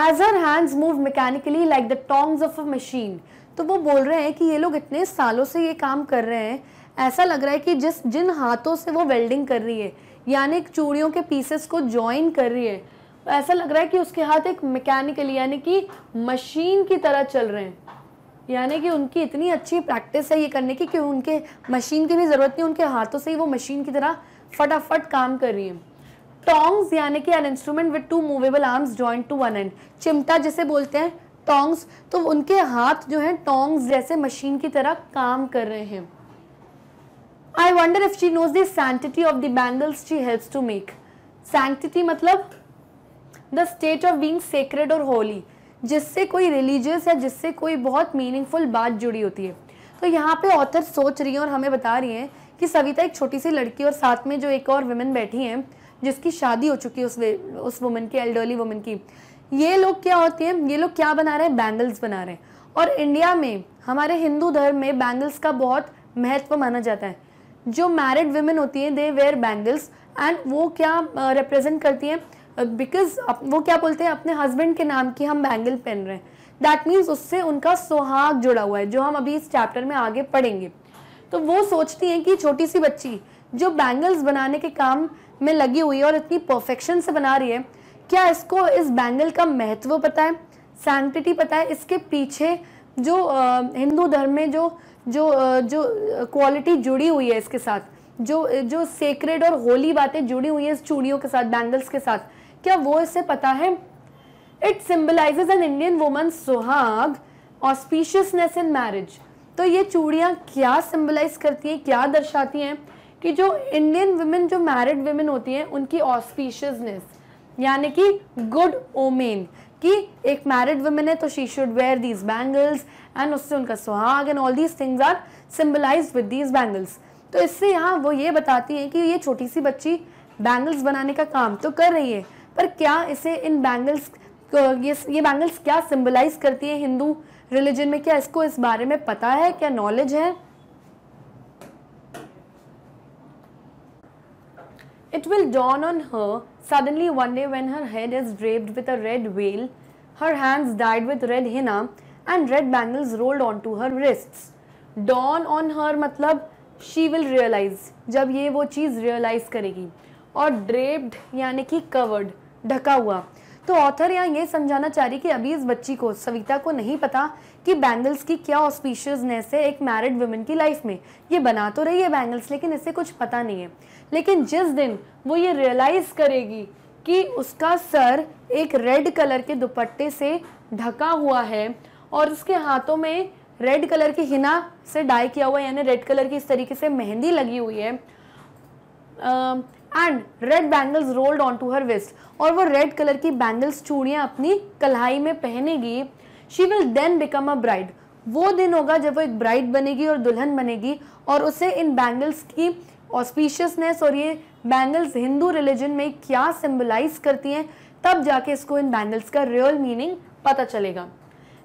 as her hands move mechanically like the tongs of a machine तो वो बोल रहे हैं कि ये लोग इतने सालों से ये काम कर रहे हैं ऐसा लग रहा है कि जिस जिन हाथों से वो वेल्डिंग कर रही है यानी चूड़ियों के पीसेस को ज्वाइन कर रही है ऐसा लग रहा है कि उसके हाथ एक मैकेनिकली यानी कि मशीन की तरह चल रहे हैं यानी कि उनकी इतनी अच्छी प्रैक्टिस है ये करने की कि उनके मशीन की भी ज़रूरत नहीं उनके हाथों से ही वो मशीन की तरह फटाफट काम कर रही है टोंग्स यानी कि an instrument with two movable arms joint to one end चिमटा जिसे बोलते हैं टोंग्स तो उनके हाथ जो हैं टोंग्स जैसे मशीन की तरह काम कर रहे हैं I wonder if she knows the sanctity of the bangles she helps to make sanctity मतलब the state of being sacred और होली जिससे कोई रिलीजियस या जिससे कोई बहुत मीनिंगफुल बात जुड़ी होती है तो यहाँ पे ऑथर सोच रही है और हमें बता रही है कि सविता एक छोटी सी लड़की और साथ में जो एक और वुमेन बैठी हैं जिसकी शादी हो चुकी है उस उस वुमेन की एल्डरली वुमेन की ये लोग क्या होती हैं ये लोग क्या बना रहे हैं बैंगल्स बना रहे हैं और इंडिया में हमारे हिंदू धर्म में बैंगल्स का बहुत महत्व माना जाता है जो मैरिड वुमेन होती हैं दे वेयर बैंगल्स एंड वो क्या रिप्रेजेंट करती हैं बिकॉज uh, वो क्या बोलते हैं अपने हस्बैंड के नाम की हम बैंगल पहन रहे हैं दैट मीन्स उससे उनका सुहाग जुड़ा हुआ है जो हम अभी इस चैप्टर में आगे पढ़ेंगे तो वो सोचती हैं कि छोटी सी बच्ची जो बैंगल्स बनाने के काम में लगी हुई है और इतनी परफेक्शन से बना रही है क्या इसको इस बैंगल का महत्व पता है सैंक्टिटी पता है इसके पीछे जो uh, हिंदू धर्म में जो जो uh, जो क्वालिटी जुड़ी हुई है इसके साथ जो जो सेक्रेड और होली बातें जुड़ी हुई है इस चूड़ियों के साथ बैंगल्स के साथ क्या वो इसे पता है it symbolises an Indian woman सुहाग ऑस्पिशियसनेस इन मैरिज तो ये चूड़ियाँ क्या सिम्बलाइज करती हैं क्या दर्शाती हैं कि जो इंडियन वुमेन जो मैरिड वुमेन होती हैं उनकी ऑस्पिशियसनेस यानी कि गुड ओमेन कि एक मैरिड वुमेन है तो she should wear these bangles and उससे उनका सुहाग and all these things are symbolise with these bangles तो इससे यहाँ वो ये बताती हैं कि ये छोटी सी बच्ची बैंगल्स बनाने का काम तो कर रही है पर क्या इसे इन बैंगल्स ये ये बैंगल्स क्या सिंबलाइज करती है हिंदू रिलीजन में क्या इसको इस बारे में पता है क्या नॉलेज है it will dawn on her suddenly one day when her head is draped with a red veil her hands dyed with red henna and red bangles rolled on to her wrist dawn on her मतलब she will realise जब ये वो चीज़ realise करेगी और draped यानी कि covered ढका हुआ तो ऑथर यहाँ ये समझाना चाह रही कि अभी इस बच्ची को सविता को नहीं पता कि बैंगल्स की क्या ऑस्पिशियसनेस है एक मैरिड वुमेन की लाइफ में ये बना तो रही है बैंगल्स लेकिन इसे कुछ पता नहीं है लेकिन जिस दिन वो ये रियलाइज़ करेगी कि उसका सर एक रेड कलर के दुपट्टे से ढका हुआ है और उसके हाथों में रेड कलर की हिना से डाई किया हुआ यानी रेड कलर की इस तरीके से मेहंदी लगी हुई है आ, and red bangles rolled on to her waist और वो रेड कलर की बैंगल्स चूड़ियाँ अपनी कलाई में पहनेगी she will then become a bride वो दिन होगा जब वो एक ब्राइड बनेगी और दुल्हन बनेगी और उसे इन बैंगल्स की ऑस्पिशियसनेस और ये बैंगल्स हिंदू रिलीजन में क्या सिम्बलाइज करती हैं तब जाके इसको इन बैंगल्स का रियल मीनिंग पता चलेगा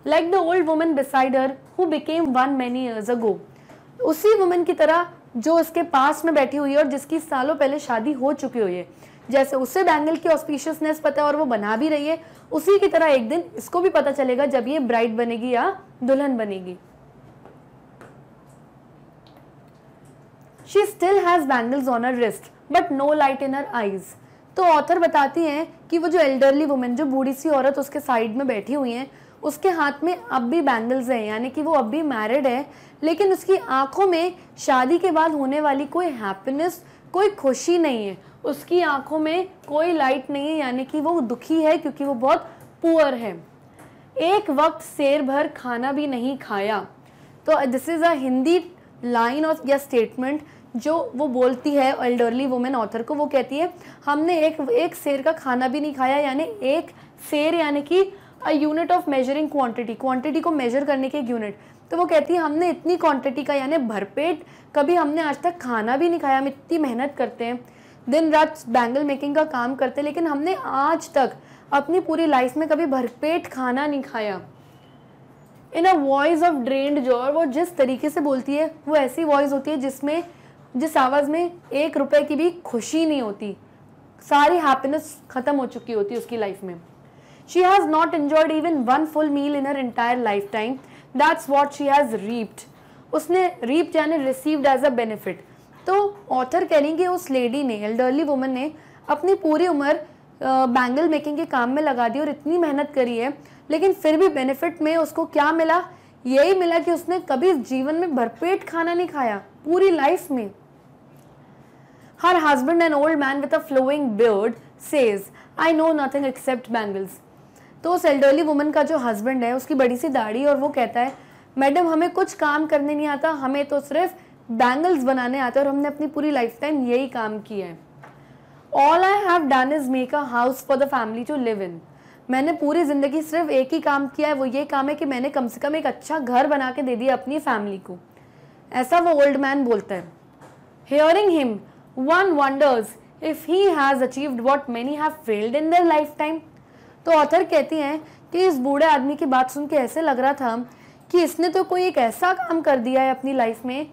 like the old woman beside her who became one many years ago उसी वुमेन की तरह जो उसके पास में बैठी हुई है और जिसकी सालों पहले शादी हो चुकी हुई है जैसे उसे बैंगल की ऑस्पिशियसनेस पता है और वो बना भी रही है उसी की तरह एक दिन इसको भी पता चलेगा जब ये ब्राइट बनेगी या दुल्हन बनेगी she still has bangles on her wrist but no light in her eyes तो ऑथर बताती हैं कि वो जो एल्डरली वुमेन जो बूढ़ी सी औरत उसके साइड में बैठी हुई हैं उसके हाथ में अब भी बैंगल्स हैं यानी कि वो अब भी मैरिड है लेकिन उसकी आंखों में शादी के बाद होने वाली कोई हैप्पीनेस कोई खुशी नहीं है उसकी आंखों में कोई लाइट नहीं है यानी कि वो दुखी है क्योंकि वो बहुत पुअर है एक वक्त शेर भर खाना भी नहीं खाया तो this is a Hindi line और या स्टेटमेंट जो वो बोलती है एल्डरली वुमेन ऑथर को वो कहती है हमने एक एक शेर का खाना भी नहीं खाया यानी एक शेर यानी कि a unit of measuring quantity quantity को मेजर करने की एक यूनिट तो वो कहती है हमने इतनी क्वांटिटी का यानी भरपेट कभी हमने आज तक खाना भी नहीं खाया हम इतनी मेहनत करते हैं दिन रात बैंगल मेकिंग का काम करते हैं लेकिन हमने आज तक अपनी पूरी लाइफ में कभी भरपेट खाना नहीं खाया in a voice of drained joy वो जिस तरीके से बोलती है वो ऐसी वॉइस होती है जिसमें जिस आवाज़ में एक रुपए की भी खुशी नहीं होती सारी हैप्पीनेस ख़त्म हो चुकी होती है उसकी लाइफ में She has not enjoyed even one full meal in her entire lifetime. That's what she has reaped. usne reaped yani received as a benefit. तो ऑथर कहेंगे us lady ne elderly woman ne apni puri umar bangle making के काम में लगा दी और इतनी मेहनत करी है लेकिन फिर भी बेनिफिट में उसको क्या मिला यही मिला कि उसने कभी जीवन में भरपेट खाना नहीं खाया पूरी लाइफ में her husband and old man with a flowing beard says I know nothing except bangles तो उस एल्डरली वुमन का जो हस्बैंड है उसकी बड़ी सी दाढ़ी और वो कहता है मैडम हमें कुछ काम करने नहीं आता हमें तो सिर्फ बैंगल्स बनाने आते हैं और हमने अपनी पूरी लाइफ टाइम यही काम किया है all I have done is make a house for the family to live in मैंने पूरी ज़िंदगी सिर्फ एक ही काम किया है वो ये काम है कि मैंने कम से कम एक अच्छा घर बना के दे दिया अपनी फैमिली को ऐसा वो ओल्ड मैन बोलता है hearing him one wonders if he has achieved what many have failed in their lifetime तो ऑथर कहती हैं कि इस बूढ़े आदमी की बात सुन के ऐसे लग रहा था कि इसने तो कोई एक ऐसा काम कर दिया है अपनी लाइफ में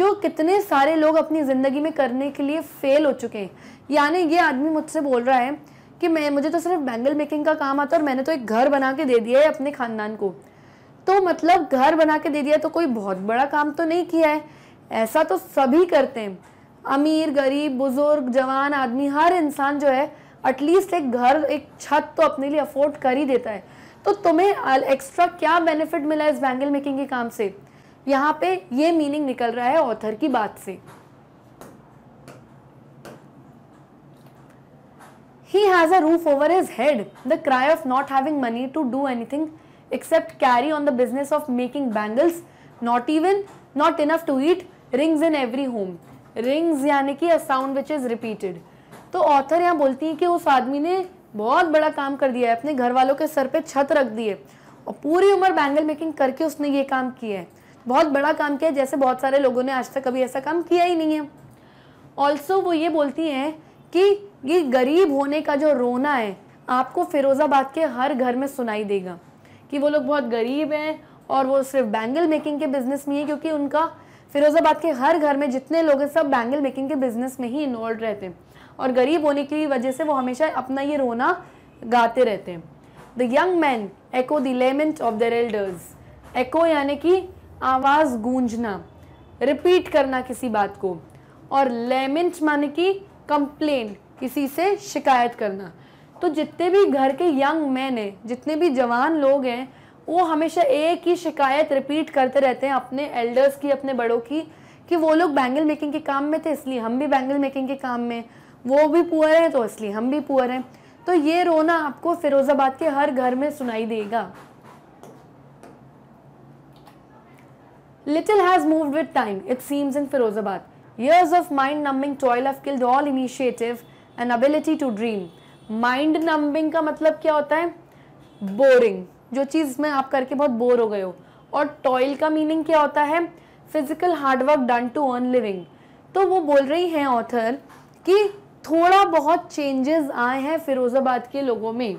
जो कितने सारे लोग अपनी ज़िंदगी में करने के लिए फेल हो चुके हैं यानी ये आदमी मुझसे बोल रहा है कि मैं मुझे तो सिर्फ बैंगल मेकिंग का काम आता और मैंने तो एक घर बना के दे दिया है अपने ख़ानदान को तो मतलब घर बना के दे दिया तो कोई बहुत बड़ा काम तो नहीं किया है ऐसा तो सभी करते हैं अमीर गरीब बुज़ुर्ग जवान आदमी हर इंसान जो है एटलीस्ट एक घर एक छत तो अपने लिए अफोर्ड कर ही देता है तो तुम्हें एक्स्ट्रा क्या बेनिफिट मिला इस बैंगल मेकिंग के काम से यहाँ पे ये मीनिंग निकल रहा है ऑथर की बात से he has a roof over his head the cry of not having money to do anything except carry on the business of making bangles not even not enough to eat rings in every home rings यानी कि a sound which is repeated तो author यहाँ बोलती है कि उस आदमी ने बहुत बड़ा काम कर दिया है अपने घर वालों के सर पे छत रख दी है और पूरी उम्र बैंगल मेकिंग करके उसने ये काम किया है बहुत बड़ा काम किया जैसे बहुत सारे लोगों ने आज तक कभी ऐसा काम किया ही नहीं है ऑल्सो वो ये बोलती हैं कि ये गरीब होने का जो रोना है आपको फिरोज़ाबाद के हर घर में सुनाई देगा कि वो लोग बहुत गरीब हैं और वो सिर्फ बैंगल मेकिंग के बिज़नेस में ही क्योंकि उनका फिरोज़ाबाद के हर घर में जितने लोग हैं सब बैंगल मेकिंग के बिज़नेस में ही इन्वॉल्व रहते हैं और गरीब होने की वजह से वो हमेशा अपना ये रोना गाते रहते हैं the young man echo the lament of their elders echo यानी कि आवाज़ गूंजना रिपीट करना किसी बात को और लेमेंट माने कि कंप्लेन किसी से शिकायत करना तो जितने भी घर के यंग मैन हैं जितने भी जवान लोग हैं वो हमेशा एक ही शिकायत रिपीट करते रहते हैं अपने एल्डर्स की अपने बड़ों की कि वो लोग बैंगल मेकिंग के काम में थे इसलिए हम भी बैंगल मेकिंग के काम में वो भी पुअर हैं तो इसलिए हम भी पुअर हैं तो ये रोना आपको फिरोज़ाबाद के हर घर में सुनाई देगा little has move with time it seems in Firozabad Years of mind numbing toil have killed all initiative and ability to dream. Mind numbing का मतलब क्या होता है बोरिंग जो चीज़ में आप करके बहुत बोर हो गए हो और टॉयल का मीनिंग क्या होता है physical hard work done to earn living तो वो बोल रही हैं ऑथर कि थोड़ा बहुत चेंजेस आए हैं फिरोज़ाबाद के लोगों में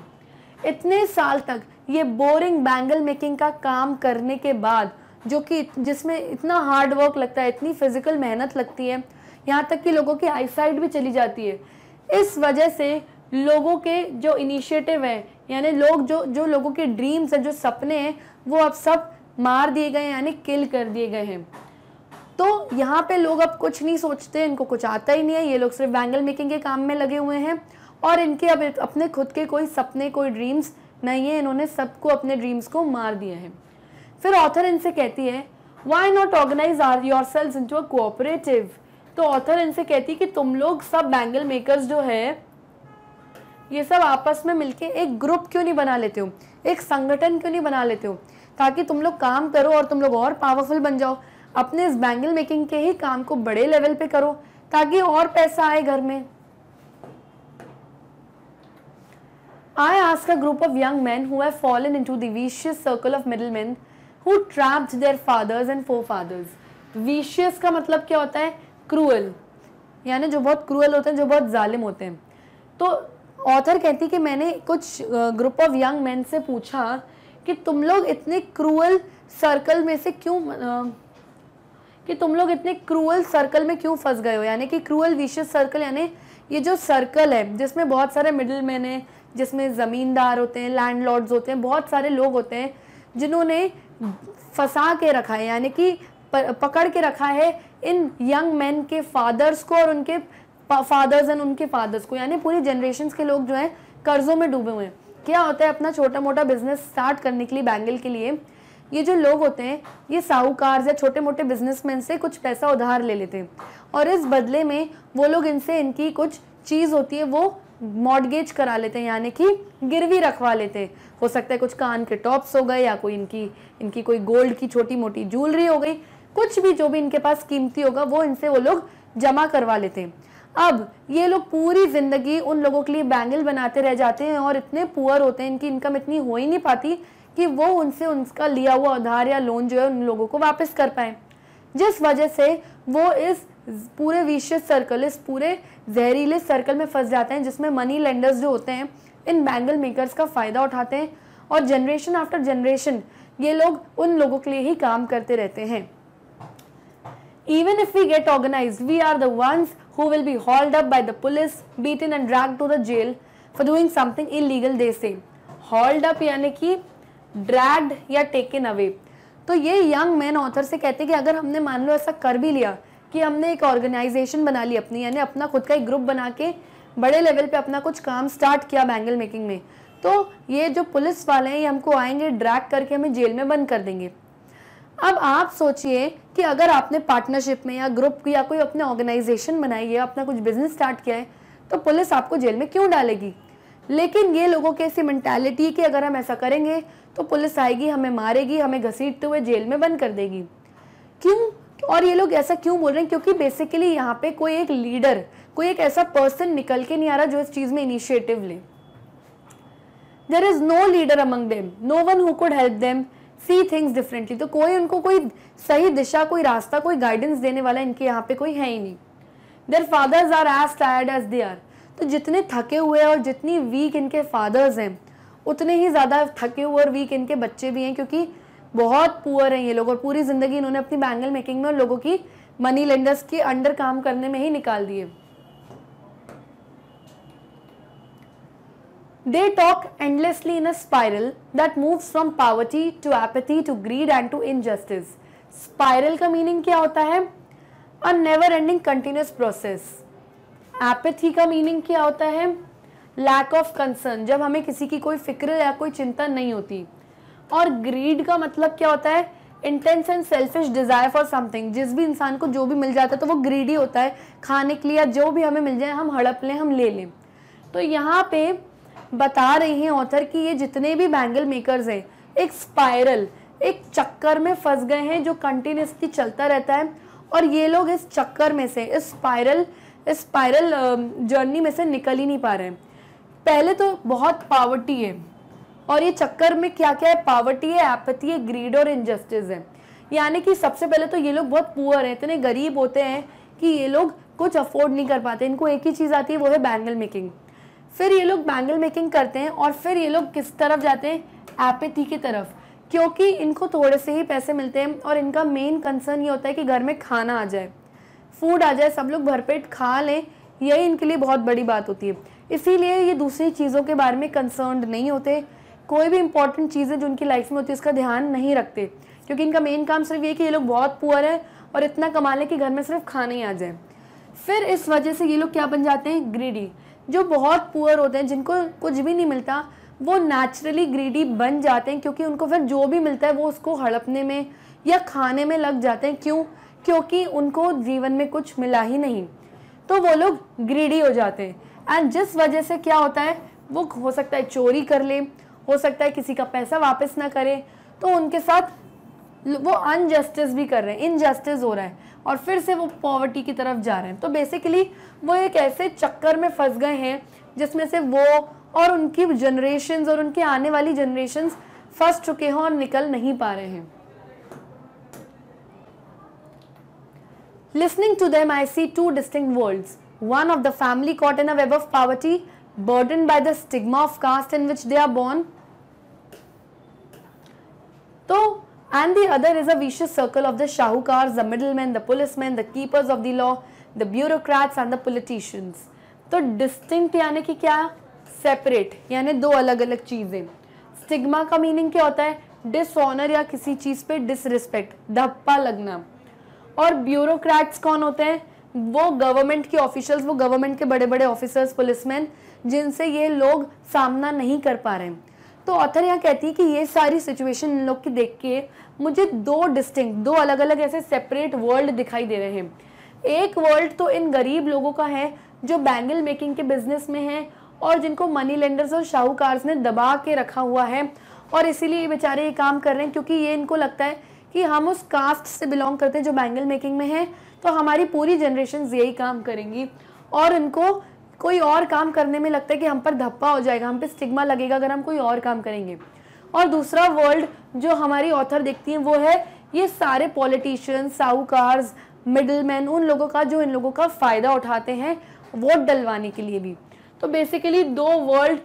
इतने साल तक ये बोरिंग बैंगल मेकिंग का काम करने के बाद जो कि जिसमें इतना हार्ड वर्क लगता है इतनी फिज़िकल मेहनत लगती है यहाँ तक कि लोगों की आईसाइट भी चली जाती है इस वजह से लोगों के जो इनिशिएटिव हैं यानी लोग जो जो लोगों के ड्रीम्स हैं जो सपने हैं वो अब सब मार दिए गए हैं यानी किल कर दिए गए हैं तो यहाँ पे लोग अब कुछ नहीं सोचते इनको कुछ आता ही नहीं है ये लोग सिर्फ बैंगल मेकिंग के काम में लगे हुए हैं और इनके अब अपने खुद के कोई सपने कोई ड्रीम्स नहीं है इन्होंने सबको अपने ड्रीम्स को मार दिए हैं फिर ऑथर इनसे कहती है why not organise are yourselves in a cooperative तो ऑथर इनसे कहती है कि तुम लोग सब बैंगल मेकर्स जो है ये सब आपस में मिलके एक ग्रुप क्यों नहीं बना लेते हो एक संगठन क्यों नहीं बना लेते हो ताकि तुम लोग काम करो और तुम लोग और पावरफुल बन जाओ अपने इस बैंगल मेकिंग के ही काम को बड़े लेवल पे करो ताकि और पैसा आए घर में I ask a group of young man men who have fallen into the vicious circle of who trapped their fathers and forefathers Vicious का मतलब क्या होता है क्रूअल यानी जो बहुत क्रूअल होते हैं जो बहुत जालिम होते हैं तो ऑथर कहती कि मैंने कुछ ग्रुप ऑफ यंग मैन से पूछा कि तुम लोग इतने क्रूअल सर्कल में से क्यों कि तुम लोग इतने क्रूअल सर्कल में क्यों फंस गए हो यानी कि क्रूअल विशेष सर्कल यानी ये जो सर्कल है जिसमें बहुत सारे मिडिल मैन है जिसमें ज़मींदार होते हैं लैंडलॉर्ड्स होते हैं बहुत सारे लोग होते हैं जिन्होंने फंसा के रखा है यानी कि पकड़ के रखा है इन यंग मैन के फादर्स को और उनके फादर्स एंड उनके फादर्स को यानी पूरी जनरेशन के लोग जो हैं कर्ज़ों में डूबे हुए हैं क्या होता है अपना छोटा मोटा बिजनेस स्टार्ट करने के लिए बैंगल के लिए ये जो लोग होते हैं ये साहूकार या छोटे मोटे बिजनेसमैन से कुछ पैसा उधार ले लेते हैं और इस बदले में वो लोग इनसे इनकी कुछ चीज़ होती है वो मॉडगेज करा लेते हैं यानी कि गिरवी रखवा लेते हैं हो सकता है कुछ कान के टॉप्स हो गए या कोई इनकी इनकी कोई गोल्ड की छोटी मोटी ज्वेलरी हो गई कुछ भी जो भी इनके पास कीमती होगा वो इनसे वो लोग जमा करवा लेते हैं अब ये लोग पूरी ज़िंदगी उन लोगों के लिए बैंगल बनाते रह जाते हैं और इतने पुअर होते हैं इनकी इनकम इतनी हो ही नहीं पाती कि वो उनसे उनका लिया हुआ उधार या लोन जो है उन लोगों को वापस कर पाए जिस वजह से वो इस पूरे विशेष सर्कल इस पूरे जहरीले सर्कल में फंस जाते हैं जिसमें मनी लेंडर्स जो होते हैं इन बैंगल मेकर्स का फ़ायदा उठाते हैं और जनरेशन आफ्टर जनरेशन ये लोग उन लोगों के लिए ही काम करते रहते हैं if we get organise we are are the will be hauled be hauled up by the police beaten and dragged to the jail for doing something illegal they say hauled up यानी कि dragged या taken away तो ये young man author से कहते हैं कि अगर हमने मान लो ऐसा कर भी लिया कि हमने एक ऑर्गेनाइजेशन बना ली अपनी यानी अपना खुद का एक ग्रुप बना के बड़े लेवल पे अपना कुछ काम स्टार्ट किया बैंगल मेकिंग में तो ये जो पुलिस वाले हैं ये हमको आएंगे ड्रैग करके हमें जेल में बंद कर देंगे अब आप सोचिए कि अगर आपने पार्टनरशिप में या ग्रुप की या कोई अपने ऑर्गेनाइजेशन बनाई है अपना कुछ बिजनेस स्टार्ट किया है तो पुलिस आपको जेल में क्यों डालेगी लेकिन ये लोगों की ऐसी मैंटेलिटी कि अगर हम ऐसा करेंगे तो पुलिस आएगी हमें मारेगी हमें घसीटते हुए जेल में बंद कर देगी क्यों और ये लोग ऐसा क्यों बोल रहे हैं क्योंकि बेसिकली यहाँ पे कोई एक लीडर कोई एक ऐसा पर्सन निकल के नहीं आ रहा जो इस चीज़ में इनिशिएटिव ले there is no leader among them no one who could help them see things differently तो कोई उनको कोई सही दिशा कोई रास्ता कोई गाइडेंस देने वाला इनके यहाँ पे कोई है ही नहीं their fathers are as tired as they are तो जितने थके हुए और जितनी वीक इनके फादर्स हैं उतने ही ज़्यादा थके हुए और वीक इनके बच्चे भी हैं क्योंकि बहुत पुअर हैं ये लोग और पूरी ज़िंदगी इन्होंने अपनी बैंगल मेकिंग में और लोगों की मनी लेंडर्स के अंडर काम करने में ही निकाल दिए they talk endlessly in a that moves from poverty to apathy to greed and to injustice spiral का मीनिंग क्या होता है a never ending continuous process apathy का मीनिंग क्या होता है लैक ऑफ कंसर्न जब हमें किसी की कोई फिक्र या कोई चिंता नहीं होती और ग्रीड का मतलब क्या होता है intense and selfish desire for something जिस भी इंसान को जो भी मिल जाता है तो वो ग्रीडी होता है खाने के लिए या जो भी हमें मिल जाए हम हड़प लें हम ले लें तो यहाँ पे बता रही हैं ऑथर कि ये जितने भी बैंगल मेकर्स हैं एक स्पायरल एक चक्कर में फंस गए हैं जो कंटिन्यूसली चलता रहता है और ये लोग इस चक्कर में से इस स्पायरल इस स्पायरल जर्नी में से निकल ही नहीं पा रहे हैं पहले तो बहुत पावर्टी है और ये चक्कर में क्या क्या है पावर्टी है एपथी है ग्रीड और इनजस्टिस है यानी कि सबसे पहले तो ये लोग बहुत पुअर हैं इतने गरीब होते हैं कि ये लोग कुछ अफोर्ड नहीं कर पाते इनको एक ही चीज़ आती है वो है बैंगल मेकिंग फिर ये लोग बैंगल मेकिंग करते हैं और फिर ये लोग किस तरफ जाते हैं एपथी की तरफ क्योंकि इनको थोड़े से ही पैसे मिलते हैं और इनका मेन कंसर्न ये होता है कि घर में खाना आ जाए फूड आ जाए सब लोग भरपेट खा लें यही इनके लिए बहुत बड़ी बात होती है इसीलिए ये दूसरी चीज़ों के बारे में कंसर्न नहीं होते कोई भी इंपॉर्टेंट चीज़ें जो उनकी लाइफ में होती है उसका ध्यान नहीं रखते क्योंकि इनका मेन काम सिर्फ ये कि ये लोग बहुत पुअर है और इतना कमा लें कि घर में सिर्फ खाना ही आ जाए फिर इस वजह से ये लोग क्या बन जाते हैं ग्रीडी जो बहुत पुअर होते हैं जिनको कुछ भी नहीं मिलता वो नेचुरली ग्रीडी बन जाते हैं क्योंकि उनको फिर जो भी मिलता है वो उसको हड़पने में या खाने में लग जाते हैं क्यों क्योंकि उनको जीवन में कुछ मिला ही नहीं तो वो लोग ग्रीडी हो जाते हैं एंड जिस वजह से क्या होता है वो हो सकता है चोरी कर ले हो सकता है किसी का पैसा वापस ना करे तो उनके साथ वो अनजस्टिस भी कर रहे हैं इनजस्टिस हो रहा है और फिर से वो पॉवर्टी की तरफ जा रहे हैं तो बेसिकली वो एक ऐसे चक्कर में फंस गए हैं जिसमें से वो और उनकी जनरेशन और उनके आने वाली जनरेशन फंस चुके हैं और निकल नहीं पा रहे हैं listening to them I see two distinct worlds one of the family caught in a web of poverty, burdened by the stigma of caste in which they are born. So, and the other is a vicious circle of the shahukars, the middlemen, the policemen, the keepers of the law, the bureaucrats and the politicians. तो distinct yani ki kya separate यानी दो अलग अलग चीज़ें stigma का meaning क्या होता है डिसऑनर या किसी चीज़ पे डिसरिस्पेक्ट धप्पा लगना और ब्यूरोक्रेट्स कौन होते हैं वो गवर्नमेंट के ऑफिशियल्स वो गवर्नमेंट के बड़े बड़े ऑफिसर्स पुलिसमैन जिनसे ये लोग सामना नहीं कर पा रहे हैं तो ऑथर यहाँ कहती है कि ये सारी सिचुएशन इन लोग की देख के मुझे दो डिस्टिंक्ट दो अलग अलग ऐसे सेपरेट वर्ल्ड दिखाई दे रहे हैं एक वर्ल्ड तो इन गरीब लोगों का है जो बैंगल मेकिंग के बिजनेस में है और जिनको मनी लेंडर्स और शाहूकार ने दबा के रखा हुआ है और इसीलिए ये बेचारे ये काम कर रहे हैं क्योंकि ये इनको लगता है कि हम उस कास्ट से बिलोंग करते हैं जो बैंगल मेकिंग में है तो हमारी पूरी जनरेशन यही काम करेंगी और इनको कोई और काम करने में लगता है कि हम पर धप्पा हो जाएगा हम पे स्टिग्मा लगेगा अगर हम कोई और काम करेंगे और दूसरा वर्ल्ड जो हमारी ऑथर देखती हैं वो है ये सारे पॉलिटिशियंस साहूकार्स मिडल उन लोगों का जो इन लोगों का फ़ायदा उठाते हैं वोट डलवाने के लिए भी तो बेसिकली दो वर्ल्ड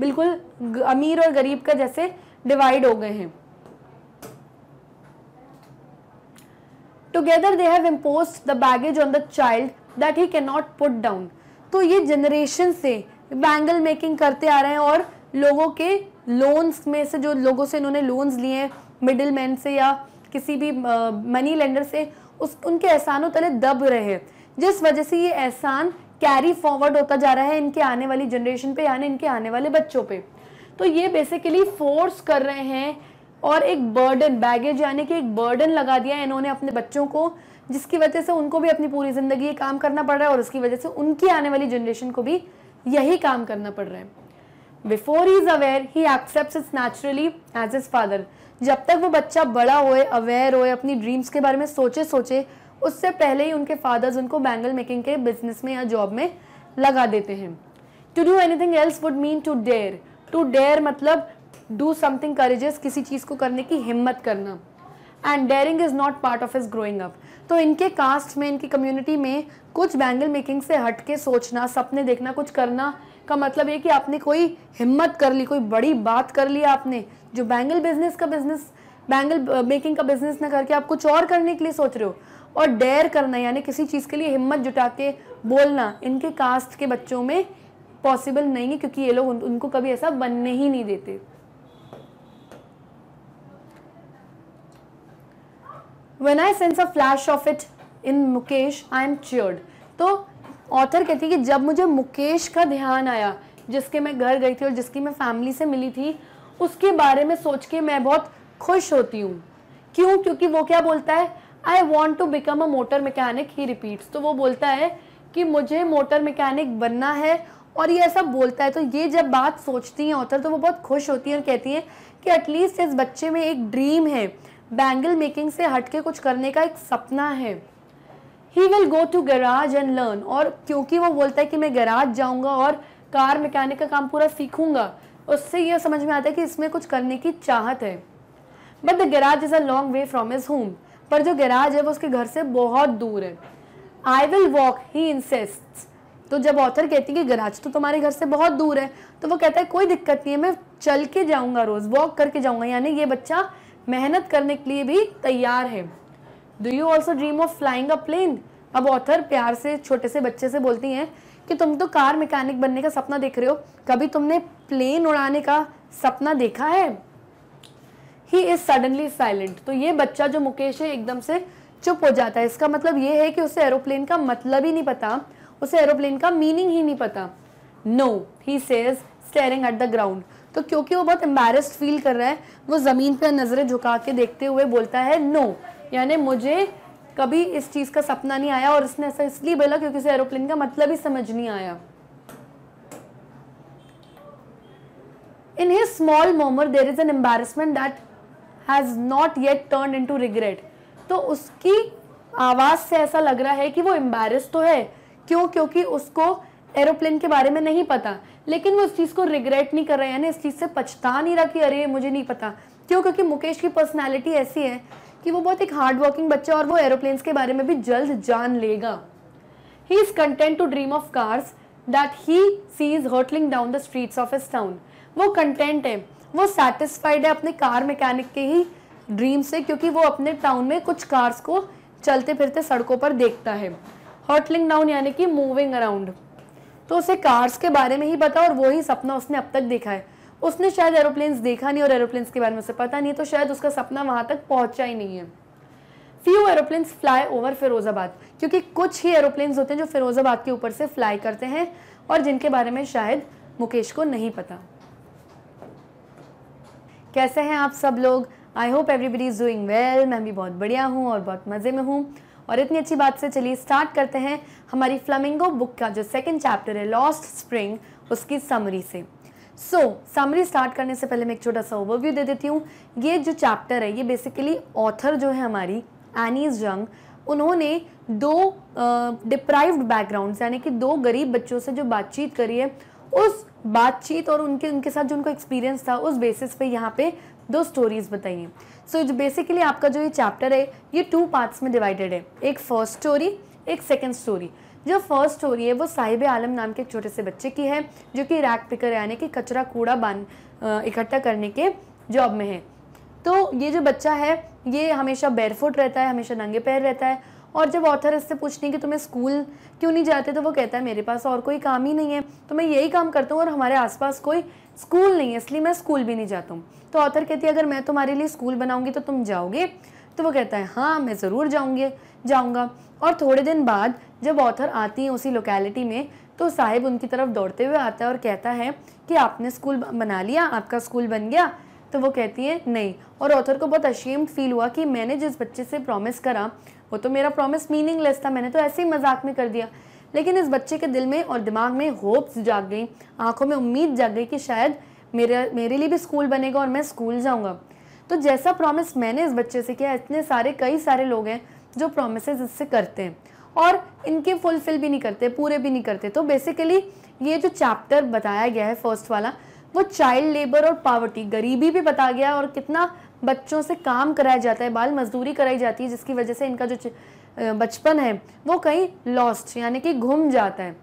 बिल्कुल अमीर और गरीब का जैसे डिवाइड हो गए हैं together they have impose the baggage on the child that he can not put down तो ये जनरेशन से बैंगल मेकिंग करते आ रहे हैं और लोगों के लोन्स में से जो लोगों से इन्होंने लोन्स लिए हैं मिडिल मैन से या किसी भी मनी लेंडर से उस उनके एहसानों तले दब रहे हैं जिस वजह से ये एहसान कैरी फॉरवर्ड होता जा रहा है इनके आने वाली जनरेशन पे यानी इनके आने वाले बच्चों पे तो ये बेसिकली फोर्स कर रहे हैं और एक बर्डन बैगेज यानी कि एक बर्डन लगा दिया है इन्होंने अपने बच्चों को जिसकी वजह से उनको भी अपनी पूरी ज़िंदगी ये काम करना पड़ रहा है और उसकी वजह से उनकी आने वाली जनरेशन को भी यही काम करना पड़ रहा है before he is aware he accept its naturally as his father जब तक वो बच्चा बड़ा होए अवेयर होए अपनी ड्रीम्स के बारे में सोचे सोचे उससे पहले ही उनके फादर्स उनको बैंगल मेकिंग के बिजनेस में या जॉब में लगा देते हैं to do anything else would mean to dare to dare मतलब डू समथिंग करेजेस किसी चीज़ को करने की हिम्मत करना and daring is not part of his growing up तो इनके कास्ट में इनकी कम्युनिटी में कुछ बैंगल मेकिंग से हट के सोचना सपने देखना कुछ करना का मतलब ये कि आपने कोई हिम्मत कर ली कोई बड़ी बात कर ली आपने जो बैंगल बिजनेस का बिजनेस बैंगल मेकिंग का बिजनेस ना करके आप कुछ और करने के लिए सोच रहे हो और डेयर करना यानी किसी चीज़ के लिए हिम्मत जुटा के बोलना इनके कास्ट के बच्चों में पॉसिबल नहीं है क्योंकि ये लोग उन, उनको कभी ऐसा बनने ही नहीं देते when I sense a flash of it in Mukesh I am cheered तो ऑथर कहती है कि जब मुझे मुकेश का ध्यान आया जिसके मैं घर गई थी और जिसकी मैं फैमिली से मिली थी उसके बारे में सोच के मैं बहुत खुश होती हूँ क्यों क्योंकि वो क्या बोलता है I want to become a motor mechanic he repeats तो वो बोलता है कि मुझे मोटर मैकेनिक बनना है और ये ऐसा बोलता है तो ये जब बात सोचती हैं ऑथर तो वो बहुत खुश होती हैं और कहती हैं कि एटलीस्ट इस बच्चे में एक ड्रीम है बैंगल मेकिंग से हटके कुछ करने का एक सपना है he will go to garage and learn और क्योंकि वो बोलता है कि मैं गैराज जाऊँगा और कार मैकेनिक का काम पूरा सीखूंगा उससे यह समझ में आता है कि इसमें कुछ करने की चाहत है but the garage is a long way from his home पर जो गैराज है वो उसके घर से बहुत दूर है I will walk he insists तो जब ऑथर कहती है कि गैराज तो तुम्हारे घर से बहुत दूर है तो वो कहता है कोई दिक्कत नहीं है मैं चल के जाऊँगा रोज़ वॉक करके जाऊँगा यानी ये बच्चा मेहनत करने के लिए भी तैयार है do you also dream of flying a plane अब ऑथर प्यार से छोटे से बच्चे से बोलती हैं कि तुम तो कार मैकेनिक बनने का सपना देख रहे हो कभी तुमने प्लेन उड़ाने का सपना देखा है ही इज सडनली साइलेंट तो ये बच्चा जो मुकेश है एकदम से चुप हो जाता है इसका मतलब ये है कि उसे एरोप्लेन का मतलब ही नहीं पता उसे एरोप्लेन का मीनिंग ही नहीं पता no he says staring at the ground तो क्योंकि वो बहुत एम्बेरस्ड फील कर रहा है वो ज़मीन पर नज़रें झुका के देखते हुए बोलता है नो यानी मुझे कभी इस चीज़ का सपना नहीं आया और इसने ऐसा इसलिए बोला क्योंकि उसे एरोप्लेन का मतलब ही समझ नहीं आया in his small murmur there is an embarrassment that has not yet turn into regret तो उसकी आवाज़ से ऐसा लग रहा है कि वो एम्बेरस तो है क्यों क्योंकि उसको एरोप्लेन के बारे में नहीं पता लेकिन वो इस चीज़ को रिग्रेट नहीं कर रहे हैं ना इस चीज़ से पछता नहीं रहा कि अरे मुझे नहीं पता क्यों क्योंकि मुकेश की पर्सनैलिटी ऐसी है कि वो बहुत एक हार्ड वर्किंग बच्चा और वो एरोप्लेन्स के बारे में भी जल्द जान लेगा he is content to dream of cars that he sees hurtling down the streets of his town वो कंटेंट है वो सेटिस्फाइड है अपने कार मैकेनिक के ही ड्रीम से क्योंकि वो अपने टाउन में कुछ कार्स को चलते फिरते सड़कों पर देखता है होटलिंग डाउन यानी कि मूविंग अराउंड तो उसे कार्स के बारे में ही पता और वही सपना उसने अब तक देखा है उसने शायद एरोप्लेन्स देखा नहीं और एरोप्लेन्स के बारे में उसे पता नहीं तो शायद उसका सपना वहां तक पहुंचा ही नहीं है few aeroplanes fly over Firozabad क्योंकि कुछ ही एरोप्लेन्स होते हैं जो फिरोज़ाबाद के ऊपर से फ्लाई करते हैं और जिनके बारे में शायद मुकेश को नहीं पता कैसे हैं आप सब लोग I hope everybody is doing well मैं भी बहुत बढ़िया हूँ और बहुत मज़े में हूँ और इतनी अच्छी बात से चलिए स्टार्ट करते हैं हमारी फ्लमिंगो बुक का जो सेकेंड चैप्टर है लॉस्ट स्प्रिंग उसकी समरी से सो so, समरी स्टार्ट करने से पहले मैं एक छोटा सा ओवरव्यू दे देती हूँ ये जो चैप्टर है ये बेसिकली ऑथर जो है हमारी एनीज जंग उन्होंने दो डिप्राइव्ड बैकग्राउंड यानी कि दो गरीब बच्चों से जो बातचीत करी है उस बातचीत और उनके उनके साथ जो उनको एक्सपीरियंस था उस बेसिस पे यहाँ पे दो स्टोरीज़ बताइए सो so, बेसिकली आपका जो ये चैप्टर है ये टू पार्ट्स में डिवाइडेड है एक फर्स्ट स्टोरी एक सेकेंड स्टोरी जो फर्स्ट स्टोरी है वो साहिब आलम नाम के एक छोटे से बच्चे की है जो कि रैक पिकर यानी कि कचरा कूड़ा बान इकट्ठा करने के जॉब में है तो ये जो बच्चा है ये हमेशा बेरफुट रहता है हमेशा नंगे पैर रहता है और जब ऑथर इससे पूछती है कि तुम्हें स्कूल क्यों नहीं जाते तो वो कहता है मेरे पास और कोई काम ही नहीं है तो मैं यही काम करता हूँ और हमारे आसपास कोई स्कूल नहीं है इसलिए मैं स्कूल भी नहीं जाता हूँ तो ऑथर कहती है अगर मैं तुम्हारे लिए स्कूल बनाऊँगी तो तुम जाओगे तो वो कहता है हाँ मैं ज़रूर जाऊँगी जाऊँगा और थोड़े दिन बाद जब ऑथर आती हैं उसी लोकेलिटी में तो साहिब उनकी तरफ दौड़ते हुए आता है और कहता है कि आपने स्कूल बना लिया आपका स्कूल बन गया तो वो कहती है नहीं और ऑथर को बहुत अशेम फील हुआ कि मैंने जिस बच्चे से प्रॉमिस करा वो तो मेरा प्रॉमिस मीनिंगलेस था मैंने तो ऐसे ही मजाक में कर दिया लेकिन इस बच्चे के दिल में और दिमाग में होप्स जाग गई आंखों में उम्मीद जाग गई कि शायद मेरे मेरे लिए भी स्कूल बनेगा और मैं स्कूल जाऊंगा तो जैसा प्रॉमिस मैंने इस बच्चे से किया इतने सारे कई सारे लोग हैं जो प्रोमिस इससे करते हैं और इनके फुलफिल भी नहीं करते पूरे भी नहीं करते तो बेसिकली ये जो चैप्टर बताया गया है फर्स्ट वाला वो चाइल्ड लेबर और पावर्टी गरीबी भी बताया गया और कितना बच्चों से काम कराया जाता है बाल मजदूरी कराई जाती है जिसकी वजह से इनका जो बचपन है वो कहीं लॉस्ट यानी कि घूम जाता है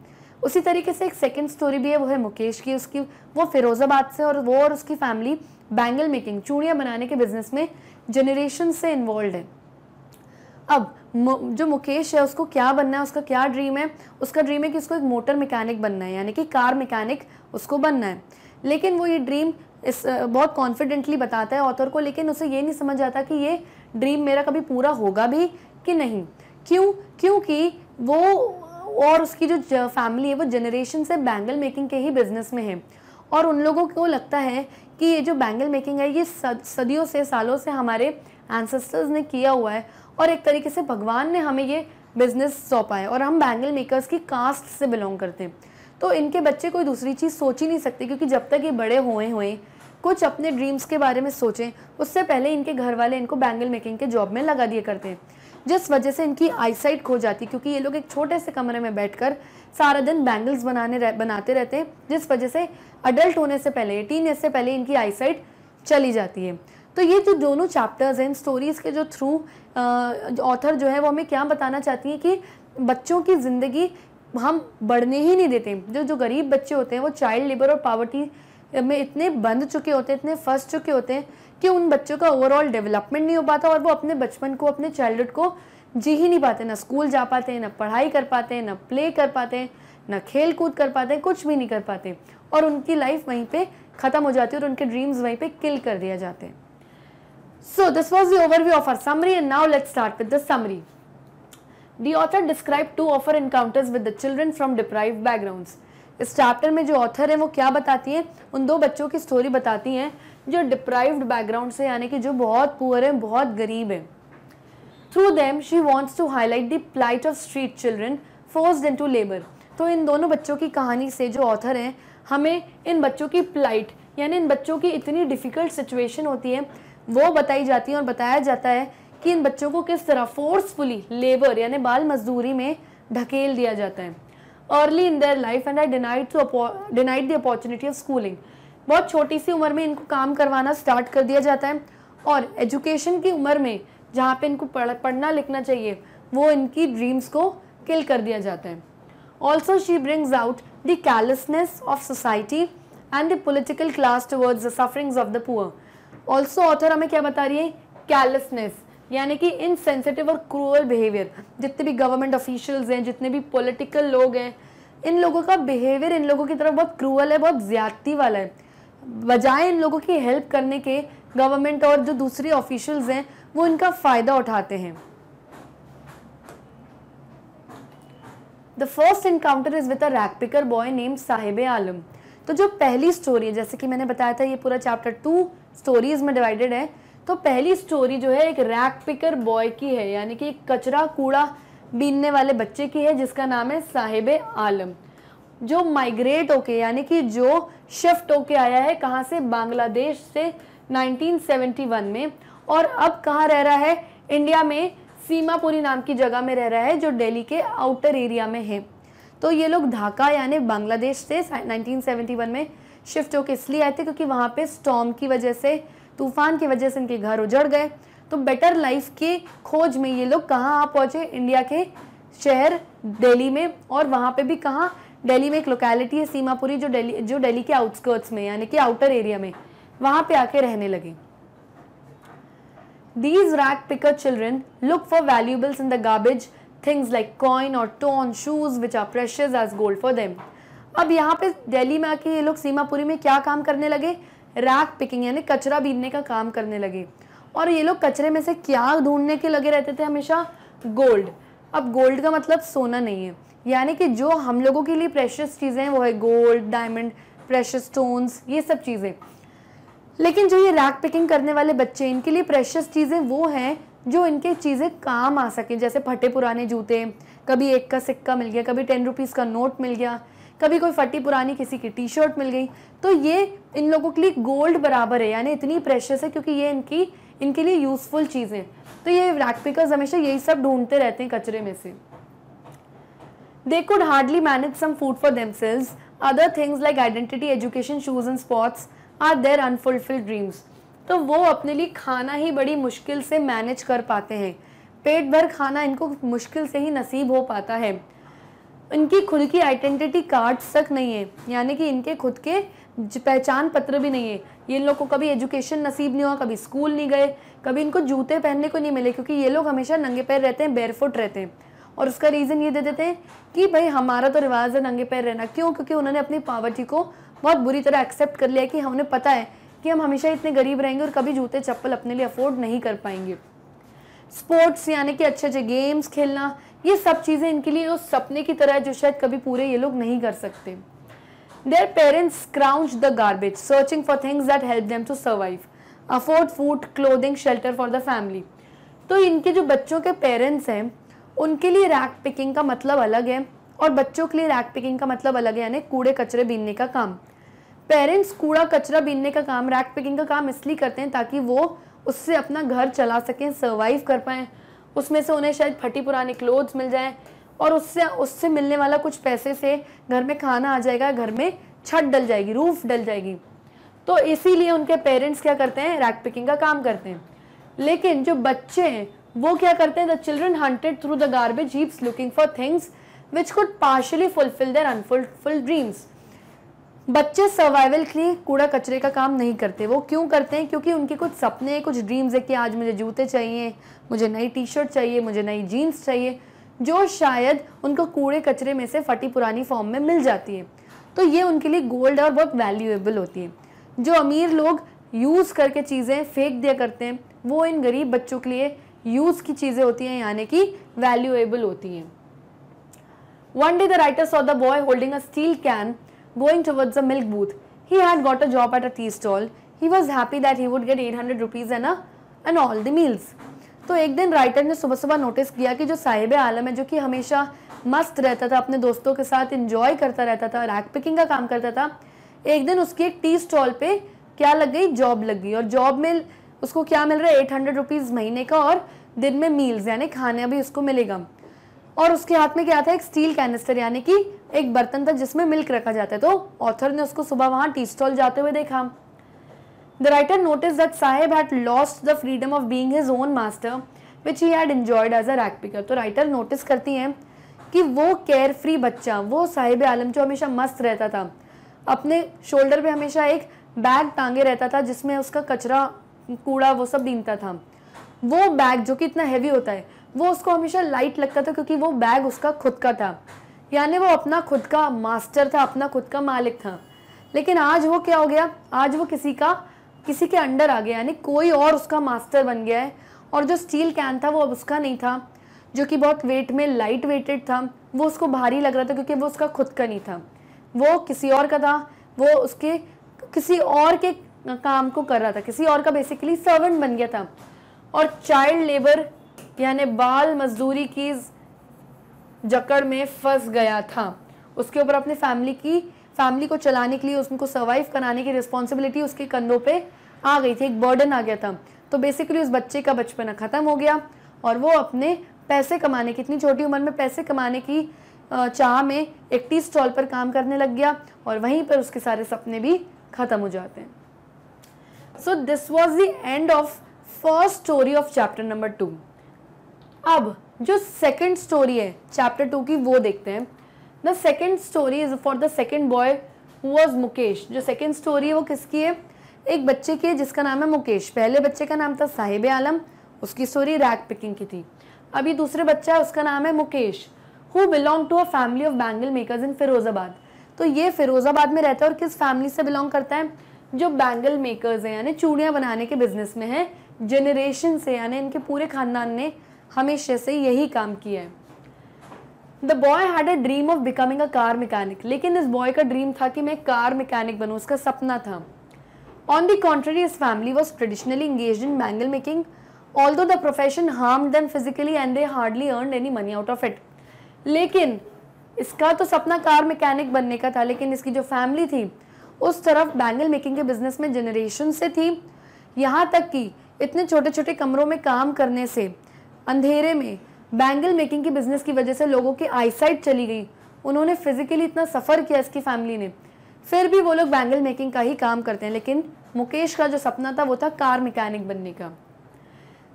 उसी तरीके से एक सेकेंड स्टोरी भी है वो है मुकेश की उसकी वो फिरोज़ाबाद से और वो और उसकी फैमिली बैंगल मेकिंग चूड़ियाँ बनाने के बिजनेस में जनरेशन से इन्वॉल्व है अब जो मुकेश है उसको क्या बनना है उसका क्या ड्रीम है उसका ड्रीम है कि उसको एक मोटर मैकेनिक बनना है यानी कि कार मैकेनिक उसको बनना है लेकिन वो ये ड्रीम इस बहुत कॉन्फिडेंटली बताता है ऑथर को लेकिन उसे ये नहीं समझ आता कि ये ड्रीम मेरा कभी पूरा होगा भी कि नहीं क्यों क्योंकि वो और उसकी जो फैमिली है वो जनरेशन से बैंगल मेकिंग के ही बिजनेस में है और उन लोगों को लगता है कि ये जो बैंगल मेकिंग है ये सदियों से सालों से हमारे एंसेस्टर्स ने किया हुआ है और एक तरीके से भगवान ने हमें ये बिजनेस सौंपा है और हम बैंगल मेकर्स की कास्ट से बिलोंग करते हैं तो इनके बच्चे कोई दूसरी चीज़ सोच ही नहीं सकते क्योंकि जब तक ये बड़े हुए हुए कुछ अपने ड्रीम्स के बारे में सोचें उससे पहले इनके घर वाले इनको बैंगल मेकिंग के जॉब में लगा दिए करते हैं जिस वजह से इनकी आईसाइट खो जाती है क्योंकि ये लोग एक छोटे से कमरे में बैठकर सारा दिन बैंगल्स बनाने रह, बनाते रहते हैं जिस वजह से अडल्ट होने से पहले टीन एज से पहले इनकी आईसाइट चली जाती है तो ये जो दोनों चैप्टर्स हैं स्टोरीज़ के जो थ्रू ऑथर जो है वो हमें क्या बताना चाहती हैं कि बच्चों की ज़िंदगी हम बढ़ने ही नहीं देते जो जो गरीब बच्चे होते हैं वो चाइल्ड लेबर और पावर्टी में इतने बंध चुके होते हैं इतने फंस चुके होते हैं कि उन बच्चों का ओवरऑल डेवलपमेंट नहीं हो पाता और वो अपने बचपन को अपने चाइल्डहुड को जी ही नहीं पाते ना स्कूल जा पाते हैं ना पढ़ाई कर पाते हैं ना प्ले कर पाते हैं ना खेल कूद कर पाते हैं कुछ भी नहीं कर पाते और उनकी लाइफ वहीं पे ख़त्म हो जाती है और उनके ड्रीम्स वहीं पे किल कर दिया जाते हैं so this was the overview of of her summary and now let start with the summary the author describe two of her encounters with the the from deprive deprived इस चैप्टर में जो ऑथर है वो क्या बताती है उन दो बच्चों की स्टोरी बताती हैं जो डिप्राइव्ड बैकग्राउंड से यानी कि जो बहुत पुअर हैं बहुत गरीब हैं through them she wants to highlight the plight of street children force into labour तो इन दोनों बच्चों की कहानी से जो ऑथर हैं हमें इन बच्चों की प्लाइट यानी इन बच्चों की इतनी डिफ़िकल्ट सिचुएशन होती है वो बताई जाती है और बताया जाता है कि इन बच्चों को किस तरह फोर्सफुली लेबर यानी बाल मजदूरी में ढकेल दिया जाता है early in their life and I denied to denied the opportunity of schooling बहुत छोटी सी उम्र में इनको काम करवाना स्टार्ट कर दिया जाता है और एजुकेशन की उम्र में जहाँ पे इनको पढ़ पढ़ना लिखना चाहिए वो इनकी ड्रीम्स को किल कर दिया जाता है also she brings out the callousness of society and the political class towards the sufferings of the poor also author हमें क्या बता रही है कैलसनेस यानी कि इनसेंसिटिव और क्रूअल बिहेवियर जितने भी गवर्नमेंट ऑफिशियल्स हैं जितने भी पॉलिटिकल लोग हैं इन लोगों का बिहेवियर इन लोगों की तरफ बहुत क्रूअल है बहुत ज्यादती वाला है बजाय इन लोगों की हेल्प करने के गवर्नमेंट और जो दूसरे ऑफिशियल्स हैं वो इनका फ़ायदा उठाते हैं the first encounter is with a rag picker boy name Saheb Alam तो जो पहली स्टोरी है जैसे कि मैंने बताया था ये पूरा चैप्टर टू स्टोरीज में डिवाइडेड है तो पहली स्टोरी जो है एक रैक पिकर बॉय की है यानी कि एक कचरा कूड़ा बीनने वाले बच्चे की है जिसका नाम है साहिब आलम जो माइग्रेट होके यानी कि जो शिफ्ट होके आया है कहाँ से बांग्लादेश से 1971 में और अब कहाँ रह रहा है इंडिया में सीमापुरी नाम की जगह में रह रहा है जो दिल्ली के आउटर एरिया में है तो ये लोग ढाका यानी बांग्लादेश से 1971 में शिफ्ट होके इसलिए आए थे क्योंकि वहाँ पे स्टॉम की वजह से तूफान की वजह से इनके घर उजड़ गए तो बेटर लाइफ की खोज में ये लोग कहाँ आ पहुँचे इंडिया के शहर दिल्ली में और वहाँ पे भी कहाँ दिल्ली में एक लोकेलिटी है सीमापुरी जो दिल्ली जो दिल्ली के आउटस्कर्ट्स में यानी कि आउटर एरिया में वहां पे आके रहने लगे these rag picker children look for valuables in the garbage things like coin और torn shoes which are precious gold for them अब यहाँ पे दिल्ली में आके ये लोग सीमापुरी में क्या काम करने लगे रैक पिकिंग यानी कचरा बीनने का काम करने लगे और ये लोग कचरे में से क्या ढूंढने के लगे रहते थे हमेशा गोल्ड अब गोल्ड का मतलब सोना नहीं है यानी कि जो हम लोगों के लिए प्रेशियस चीज़ें हैं वो है गोल्ड डायमंड प्रेशियस स्टोन्स ये सब चीज़ें लेकिन जो ये रैक पिकिंग करने वाले बच्चे इनके लिए प्रेशियस चीज़ें वो हैं जो इनके चीज़ें काम आ सकें जैसे फटे पुराने जूते कभी एक का सिक्का मिल गया कभी टेन रुपीज़ का नोट मिल गया कभी कोई फटी पुरानी किसी की टी शर्ट मिल गई तो ये इन लोगों के लिए गोल्ड बराबर है यानी इतनी प्रेशस है क्योंकि ये इनकी इनके लिए यूज़फुल चीज़ें तो ये रैक पिकर्स हमेशा यही सब ढूंढते रहते हैं कचरे में से they could hardly manage some food for themselves. Other things like identity, education, shoes and sports are their unfulfilled dreams. तो वो अपने लिए खाना ही बड़ी मुश्किल से मैनेज कर पाते हैं पेट भर खाना इनको मुश्किल से ही नसीब हो पाता है इनकी खुद की आइडेंटिटी कार्ड्स तक नहीं है यानी कि इनके खुद के पहचान पत्र भी नहीं है ये लोग को कभी एजुकेशन नसीब नहीं हुआ कभी स्कूल नहीं गए कभी इनको जूते पहनने को नहीं मिले क्योंकि ये लोग हमेशा नंगे पैर रहते हैं बेरफुट रहते हैं और उसका रीज़न ये दे देते हैं कि भाई हमारा तो रिवाज है नंगे पैर रहना क्यों क्योंकि उन्होंने अपनी पावर्टी को बहुत बुरी तरह एक्सेप्ट कर लिया कि हमें पता है कि हम हमेशा इतने गरीब रहेंगे और कभी जूते चप्पल अपने लिए अफोर्ड नहीं कर पाएंगे स्पोर्ट्स यानी कि अच्छे अच्छे गेम्स खेलना ये सब चीज़ें इनके लिए उस सपने की तरह है जो शायद कभी पूरे ये लोग नहीं कर सकते their parents crouch the garbage searching for things that help them to survive afford food clothing shelter for the family तो इनके जो बच्चों के पेरेंट्स हैं उनके लिए रैक पिकिंग का मतलब अलग है और बच्चों के लिए रैक पिकिंग का मतलब अलग है यानी कूड़े कचरे बीनने का काम पेरेंट्स कूड़ा कचरा बीनने का काम रैक पिकिंग का काम इसलिए करते हैं ताकि वो उससे अपना घर चला सकें सर्वाइव कर पाएँ उसमें से उन्हें शायद फटी पुराने क्लोथ्स मिल जाएँ और उससे उससे मिलने वाला कुछ पैसे से घर में खाना आ जाएगा घर में छत डल जाएगी रूफ डल जाएगी तो इसीलिए उनके पेरेंट्स क्या करते हैं रैक पिकिंग का काम करते हैं लेकिन जो बच्चे हैं वो क्या करते हैं the children hunted through the garbage heaps looking for things which could partially fulfil their unfulfilled dreams बच्चे सर्वाइवल के लिए कूड़ा कचरे का काम नहीं करते वो क्यों करते हैं क्योंकि उनके कुछ सपने हैं कुछ ड्रीम्स है कि आज मुझे जूते चाहिए मुझे नई टी शर्ट चाहिए मुझे नई जीन्स चाहिए जो शायद उनको कूड़े कचरे में से फटी पुरानी फॉर्म में मिल जाती है तो ये उनके लिए गोल्ड और बहुत वैल्यूएबल होती है जो अमीर लोग यूज़ करके चीज़ें फेंक दिया करते हैं वो इन गरीब बच्चों के लिए यूज़ की चीज़ें होती हैं यानी कि वैल्यूएबल होती हैं one day the writers of the boy holding a steel can going towards a milk booth he had got a job at a tea stall he was happy that he would get eight hundred rupees and and all the meals तो एक दिन writer ने सुबह सुबह notice किया कि जो साहिब आलम है जो कि हमेशा मस्त रहता था अपने दोस्तों के साथ इंजॉय करता रहता था रैक पिकिंग का काम करता था एक दिन उसकी एक टी स्टॉल पे क्या लग गई जॉब लग गई और जॉब में उसको क्या मिल रहा है एट हंड्रेड रुपीज़ महीने का और दिन में मील्स यानी खाना भी उसको मिलेगा और उसके हाथ में क्या था एक स्टील कैनिस्टर यानी कि एक बर्तन था जिसमें मिल्क रखा जाता है तो ऑथर ने उसको सुबह वहाँ टी स्टॉल जाते हुए देखा the writer notice that Saheb had lost the freedom of being his own master which he had enjoyed as a rag picker तो राइटर नोटिस करती हैं कि वो केयर फ्री बच्चा वो साहिब आलम जो हमेशा मस्त रहता था अपने शोल्डर पे हमेशा एक बैग टांगे रहता था जिसमें उसका कचरा कूड़ा वो सब बीनता था वो बैग जो कि इतना हैवी होता है वो उसको हमेशा लाइट लगता था क्योंकि वो बैग उसका खुद का था यानी वो अपना खुद का मास्टर था अपना खुद का मालिक था लेकिन आज वो क्या हो गया आज वो किसी का किसी के अंडर आ गया यानी कोई और उसका मास्टर बन गया है और जो स्टील कैन था वो अब उसका नहीं था जो कि बहुत वेट में लाइट वेटेड था वो उसको भारी लग रहा था क्योंकि वो उसका खुद का नहीं था वो किसी और का था वो उसके किसी और के काम को कर रहा था किसी और का बेसिकली सर्वेंट बन गया था और चाइल्ड लेबर यानी बाल मजदूरी की जकड़ में फंस गया था उसके ऊपर अपने फैमिली की फैमिली को चलाने के लिए उसको सर्वाइव कराने की रिस्पॉन्सिबिलिटी उसके कंधों पे आ गई थी एक बर्डन आ गया था तो बेसिकली उस बच्चे का बचपना ख़त्म हो गया और वो अपने पैसे कमाने की इतनी छोटी उम्र में पैसे कमाने की चाह में एक टी स्टॉल पर काम करने लग गया और वहीं पर उसके सारे सपने भी ख़त्म हो जाते हैं so this was the end of first story of chapter number two अब जो सेकेंड स्टोरी है चैप्टर टू की वो देखते हैं the second story is for the second boy who was Mukesh जो सेकेंड स्टोरी है वो किसकी है एक बच्चे की है जिसका नाम है मुकेश पहले बच्चे का नाम था साहिब आलम उसकी स्टोरी रैग पिकिंग की थी अभी दूसरे बच्चा है उसका नाम है Mukesh who belong to a family of bangle makers in Firozabad तो ये फिरोजाबाद में रहता है और किस फैमिली से बिलोंग करता है जो बैंगल मेकर्स हैं यानी चूड़ियाँ बनाने के बिजनेस में हैं जनरेशन से यानी इनके पूरे खानदान ने हमेशा से यही काम किया है the boy had a dream of becoming a car mechanic लेकिन इस बॉय का ड्रीम था कि मैं कार मैकेनिक बनूँ उसका सपना था on the contrary his family was traditionally engage in bangle making although the profession harm them physically and they hardly earn any money out of it लेकिन इसका तो सपना कार मैकेनिक बनने का था लेकिन इसकी जो फैमिली थी उस तरफ बैंगल मेकिंग के बिजनेस में जनरेशन से थी यहाँ तक कि इतने छोटे छोटे कमरों में काम करने से अंधेरे में बैंगल मेकिंग के बिजनेस की वजह से लोगों की आईसाइट चली गई उन्होंने फिजिकली इतना सफ़र किया इसकी फैमिली ने फिर भी वो लोग बैंगल मेकिंग का ही काम करते हैं लेकिन मुकेश का जो सपना था वो था कार मैकेनिक बनने का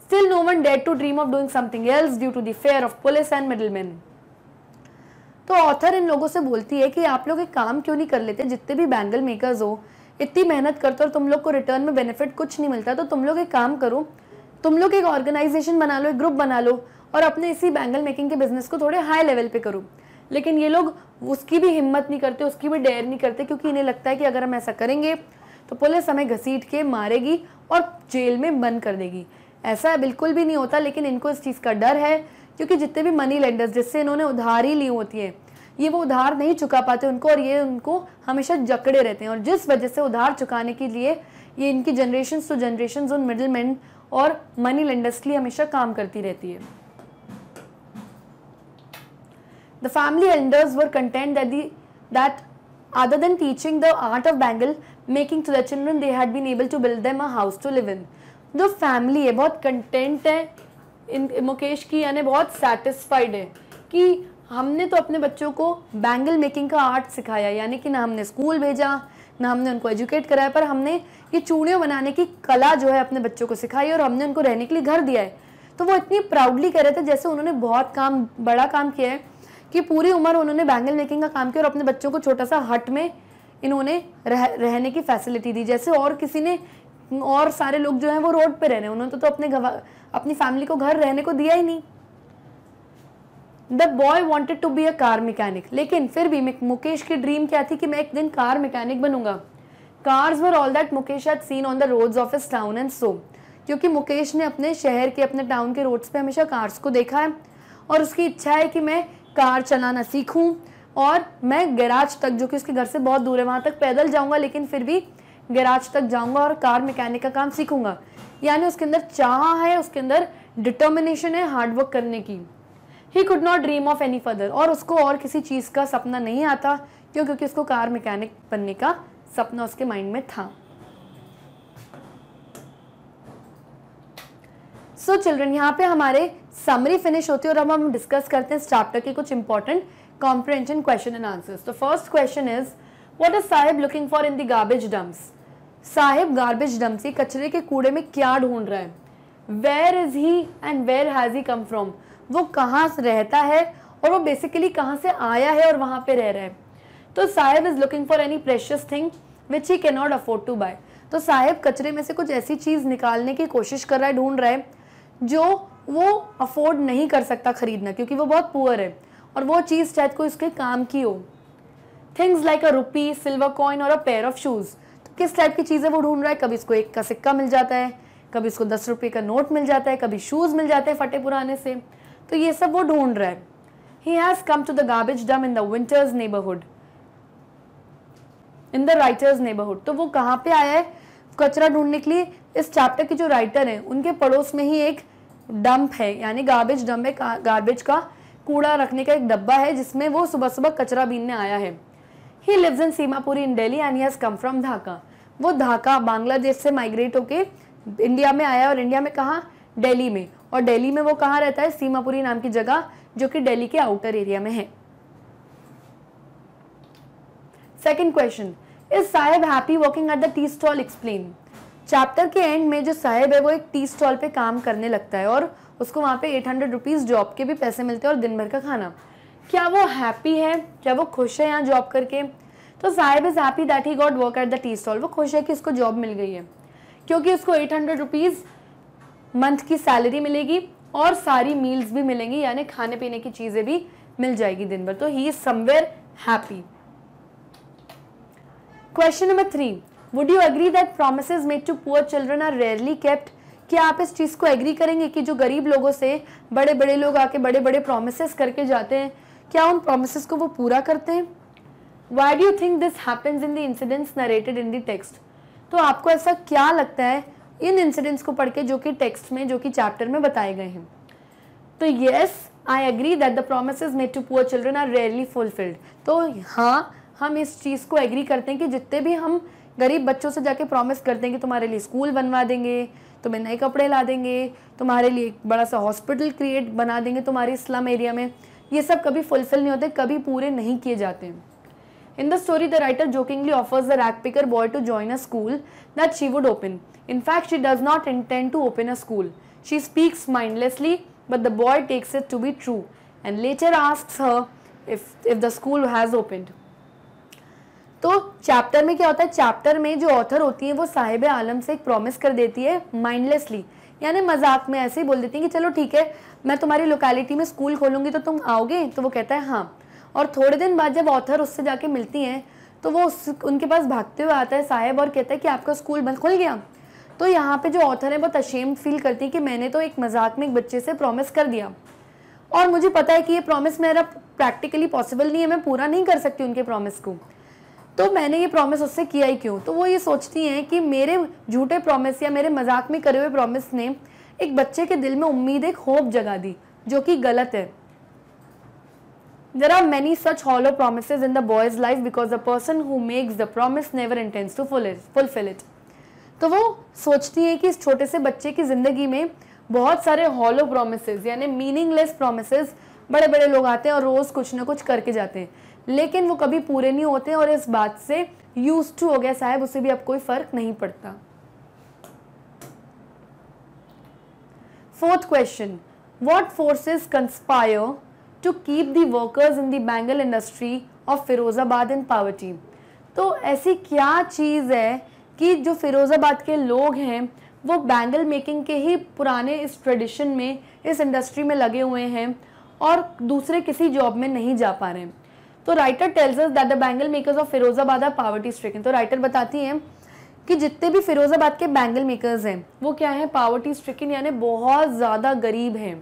स्टिल नो वन डेड to dream of doing something else due to the fear of police and middleman तो ऑथर इन लोगों से बोलती है कि आप लोग एक काम क्यों नहीं कर लेते जितने भी बैंगल मेकर्स हो इतनी मेहनत करते और तुम लोग को रिटर्न में बेनिफिट कुछ नहीं मिलता तो तुम लोग एक काम करो तुम लोग एक ऑर्गेनाइजेशन बना लो एक ग्रुप बना लो और अपने इसी बैंगल मेकिंग के बिजनेस को थोड़े हाई लेवल पे करो लेकिन ये लोग उसकी भी हिम्मत नहीं करते उसकी भी डेयर नहीं करते क्योंकि इन्हें लगता है कि अगर हम ऐसा करेंगे तो पुलिस हमें घसीट के मारेगी और जेल में बंद कर देगी ऐसा बिल्कुल भी नहीं होता लेकिन इनको इस चीज़ का डर है क्योंकि जितने भी मनी लेंडर्स जिससे इन्होंने उधार ही ली होती है ये वो उधार नहीं चुका पाते उनको और ये उनको हमेशा जकड़े रहते हैं और जिस वजह से उधार चुकाने के लिए ये इनकी जनरेशन टू जनरेशन उन मिडिल मैन और मनी लेंडर्स के लिए हमेशा काम करती रहती है The family elders were content that the that other than teaching the art of bangle making to the children they had been able to build them a house to live in जो family है बहुत content है इन मुकेश की यानी बहुत satisfied है कि हमने तो अपने बच्चों को बैंगल मेकिंग का आर्ट सिखाया यानी कि ना हमने स्कूल भेजा ना हमने उनको एजुकेट कराया पर हमने ये चूड़ियों बनाने की कला जो है अपने बच्चों को सिखाई और हमने उनको रहने के लिए घर दिया है तो वो इतनी प्राउडली कह रहे थे जैसे उन्होंने बहुत काम बड़ा काम किया है कि पूरी उम्र उन्होंने बैंगल मेकिंग का काम किया और अपने बच्चों को छोटा सा हट में इन्होंने रह, रहने की फैसिलिटी दी जैसे और किसी ने और सारे लोग जो हैं वो रोड पे रह रहे हैं उन्होंने तो, तो अपने अपनी फैमिली को घर रहने को दिया ही नहीं the boy wanted to be a car mechanic लेकिन फिर भी मुकेश की ड्रीम क्या थी कि मैं एक दिन कार मैकेनिक बनूंगा cars were all that Mukesh had seen on the roads of his town and so क्योंकि मुकेश ने अपने शहर के अपने टाउन के रोड्स पे हमेशा कार्स को देखा है और उसकी इच्छा है कि मैं कार चलाना सीखूं और मैं गैराज तक जो कि उसके घर से बहुत दूर है वहां तक पैदल जाऊँगा लेकिन फिर भी गैराज तक जाऊंगा और कार मैकेनिक का काम सीखूंगा यानी उसके अंदर चाह है उसके अंदर डिटर्मिनेशन है हार्डवर्क करने की he could not dream of any further और उसको और किसी चीज़ का सपना नहीं आता क्यों क्योंकि उसको कार मैकेनिक बनने का सपना उसके माइंड में था सो so चिल्ड्रन यहाँ पे हमारे समरी फिनिश होती है और अब हम डिस्कस करते हैं इस चैप्टर के कुछ important comprehension question and answers तो first question is what is Saheb looking for in the garbage dumps Saheb garbage dumps ये कचरे के कूड़े में क्या ढूंढ रहा है where is he and where has he come from वो कहाँ से रहता है और वो बेसिकली कहाँ से आया है और वहाँ पे रह रहा है तो Saheb is looking for any precious thing which he not afford to buy तो साहिब कचरे में से कुछ ऐसी चीज़ निकालने की कोशिश कर रहा है ढूंढ रहा है जो वो अफोर्ड नहीं कर सकता ख़रीदना क्योंकि वो बहुत पुअर है और वो चीज़ शायद कोई उसके काम की हो things like a rupee silver coin और अ पेयर ऑफ शूज़ तो किस टाइप की चीज़ें वो ढूंढ रहा है कभी इसको एक का सिक्का मिल जाता है कभी इसको दस रुपये का नोट मिल जाता है कभी शूज़ मिल जाते हैं फटे पुराने से तो ये सब वो ढूंढ रहा है he has come to the garbage dump in the writer's neighbourhood in the writer's neighbourhood तो वो कहाँ पे आया है कचरा ढूंढने के लिए इस चैप्टर के जो राइटर हैं उनके पड़ोस में ही एक डंप है यानी गार्बेज डंप है गार्बेज का कूड़ा रखने का एक डब्बा है जिसमें वो सुबह सुबह कचरा बीनने आया है he lives in Seemapuri in Delhi and he's come from Dhaka वो ढाका बांग्लादेश से माइग्रेट होके इंडिया में आया और इंडिया में कहाँ डेली में और डेली में वो कहाँ रहता है सीमापुरी नाम की जगह जो कि डेली के आउटर एरिया में है second question is Saheb happy working at the tea stall explain chapter के एंड में जो साहेब है वो एक टी स्टॉल पे काम करने लगता है और उसको वहाँ पे एट हंड्रेड रुपीज़ जॉब के भी पैसे मिलते हैं और दिन भर का खाना क्या वो हैप्पी है क्या वो खुश है यहाँ जॉब करके तो Saheb is happy that he got work at the tea stall वो खुश है कि इसको जॉब मिल गई है क्योंकि उसको एट हंड्रेड रुपीज़ मंथ की सैलरी मिलेगी और सारी मील्स भी मिलेंगी यानी खाने पीने की चीज़ें भी मिल जाएगी दिन भर तो he is somewhere happy question number three would you agree that promise made to poor children are rarely kept क्या आप इस चीज़ को एग्री करेंगे कि जो गरीब लोगों से बड़े बड़े लोग आके बड़े बड़े प्रोमिस करके जाते हैं क्या उन प्रोमिस को वो पूरा करते हैं why do think this happens in the incidents narrated in the text तो आपको ऐसा क्या लगता है इन इंसिडेंट्स को पढ़ के जो कि टेक्स्ट में जो कि चैप्टर में बताए गए हैं तो yes I agree that the promise made to poor children are rarely fulfilled तो हाँ हम इस चीज़ को एग्री करते हैं कि जितने भी हम गरीब बच्चों से जाके प्रॉमिस करते हैं कि तुम्हारे लिए स्कूल बनवा देंगे तुम्हें नए कपड़े ला देंगे तुम्हारे लिए एक बड़ा सा हॉस्पिटल क्रिएट बना देंगे तुम्हारी स्लम एरिया में ये सब कभी फुलफिल नहीं होते कभी पूरे नहीं किए जाते in the story the writer jokingly offers the rag picker boy to join a school that she would open in fact she does not intend to open a school she speaks mindlessly but the boy takes it to be true and later ask if the school has open तो chapter में क्या होता है chapter में जो author होती है वो साहिब आलम से एक प्रॉमिस कर देती है माइंडलेसली यानी मजाक में ऐसे ही बोल देती हैं कि चलो ठीक है मैं तुम्हारी लोकेलिटी में स्कूल खोलूँगी तो तुम आओगे तो वो कहता है हाँ और थोड़े दिन बाद जब ऑथर उससे जाके मिलती हैं तो वो उस उनके पास भागते हुए आता है साहेब और कहता है कि आपका स्कूल बंद खुल गया तो यहाँ पे जो ऑथर है बहुत अशेम फील करती है कि मैंने तो एक मजाक में एक बच्चे से प्रॉमिस कर दिया और मुझे पता है कि ये प्रॉमिस मेरा प्रैक्टिकली पॉसिबल नहीं है मैं पूरा नहीं कर सकती उनके प्रॉमिस को तो मैंने ये प्रॉमिस उससे किया ही क्यों तो वो ये सोचती हैं कि मेरे झूठे प्रॉमिस या मेरे मजाक में करे हुए प्रॉमिस ने एक बच्चे के दिल में उम्मीद एक होप जगा दी जो कि गलत है There are many such hollow the boy's life because life because the person who makes the promise never intends to fulfil it तो वो सोचती है कि इस छोटे से बच्चे की ज़िंदगी में बहुत सारे हॉलो प्रोमिस यानी मीनिंगलेस प्रोमिस बड़े बड़े लोग आते हैं और रोज़ कुछ ना कुछ करके जाते हैं लेकिन वो कभी पूरे नहीं होते और इस बात से यूज टू हो गया साहब उसे भी अब कोई फ़र्क नहीं पड़ता fourth question what forces conspire to keep the workers in the bangle industry of Firozabad in poverty तो ऐसी क्या चीज़ है कि जो फिरोज़ाबाद के लोग हैं वो बैंगल मेकिंग के ही पुराने इस ट्रेडिशन में इस इंडस्ट्री में लगे हुए हैं और दूसरे किसी जॉब में नहीं जा पा रहे हैं तो writer tells us that the bangle makers of Firozabad are poverty stricken तो राइटर बताती हैं कि जितने भी फिरोजाबाद के बैंगल मेकर्स हैं वो क्या है पावर्टी स्ट्रिकन यानी बहुत ज़्यादा गरीब हैं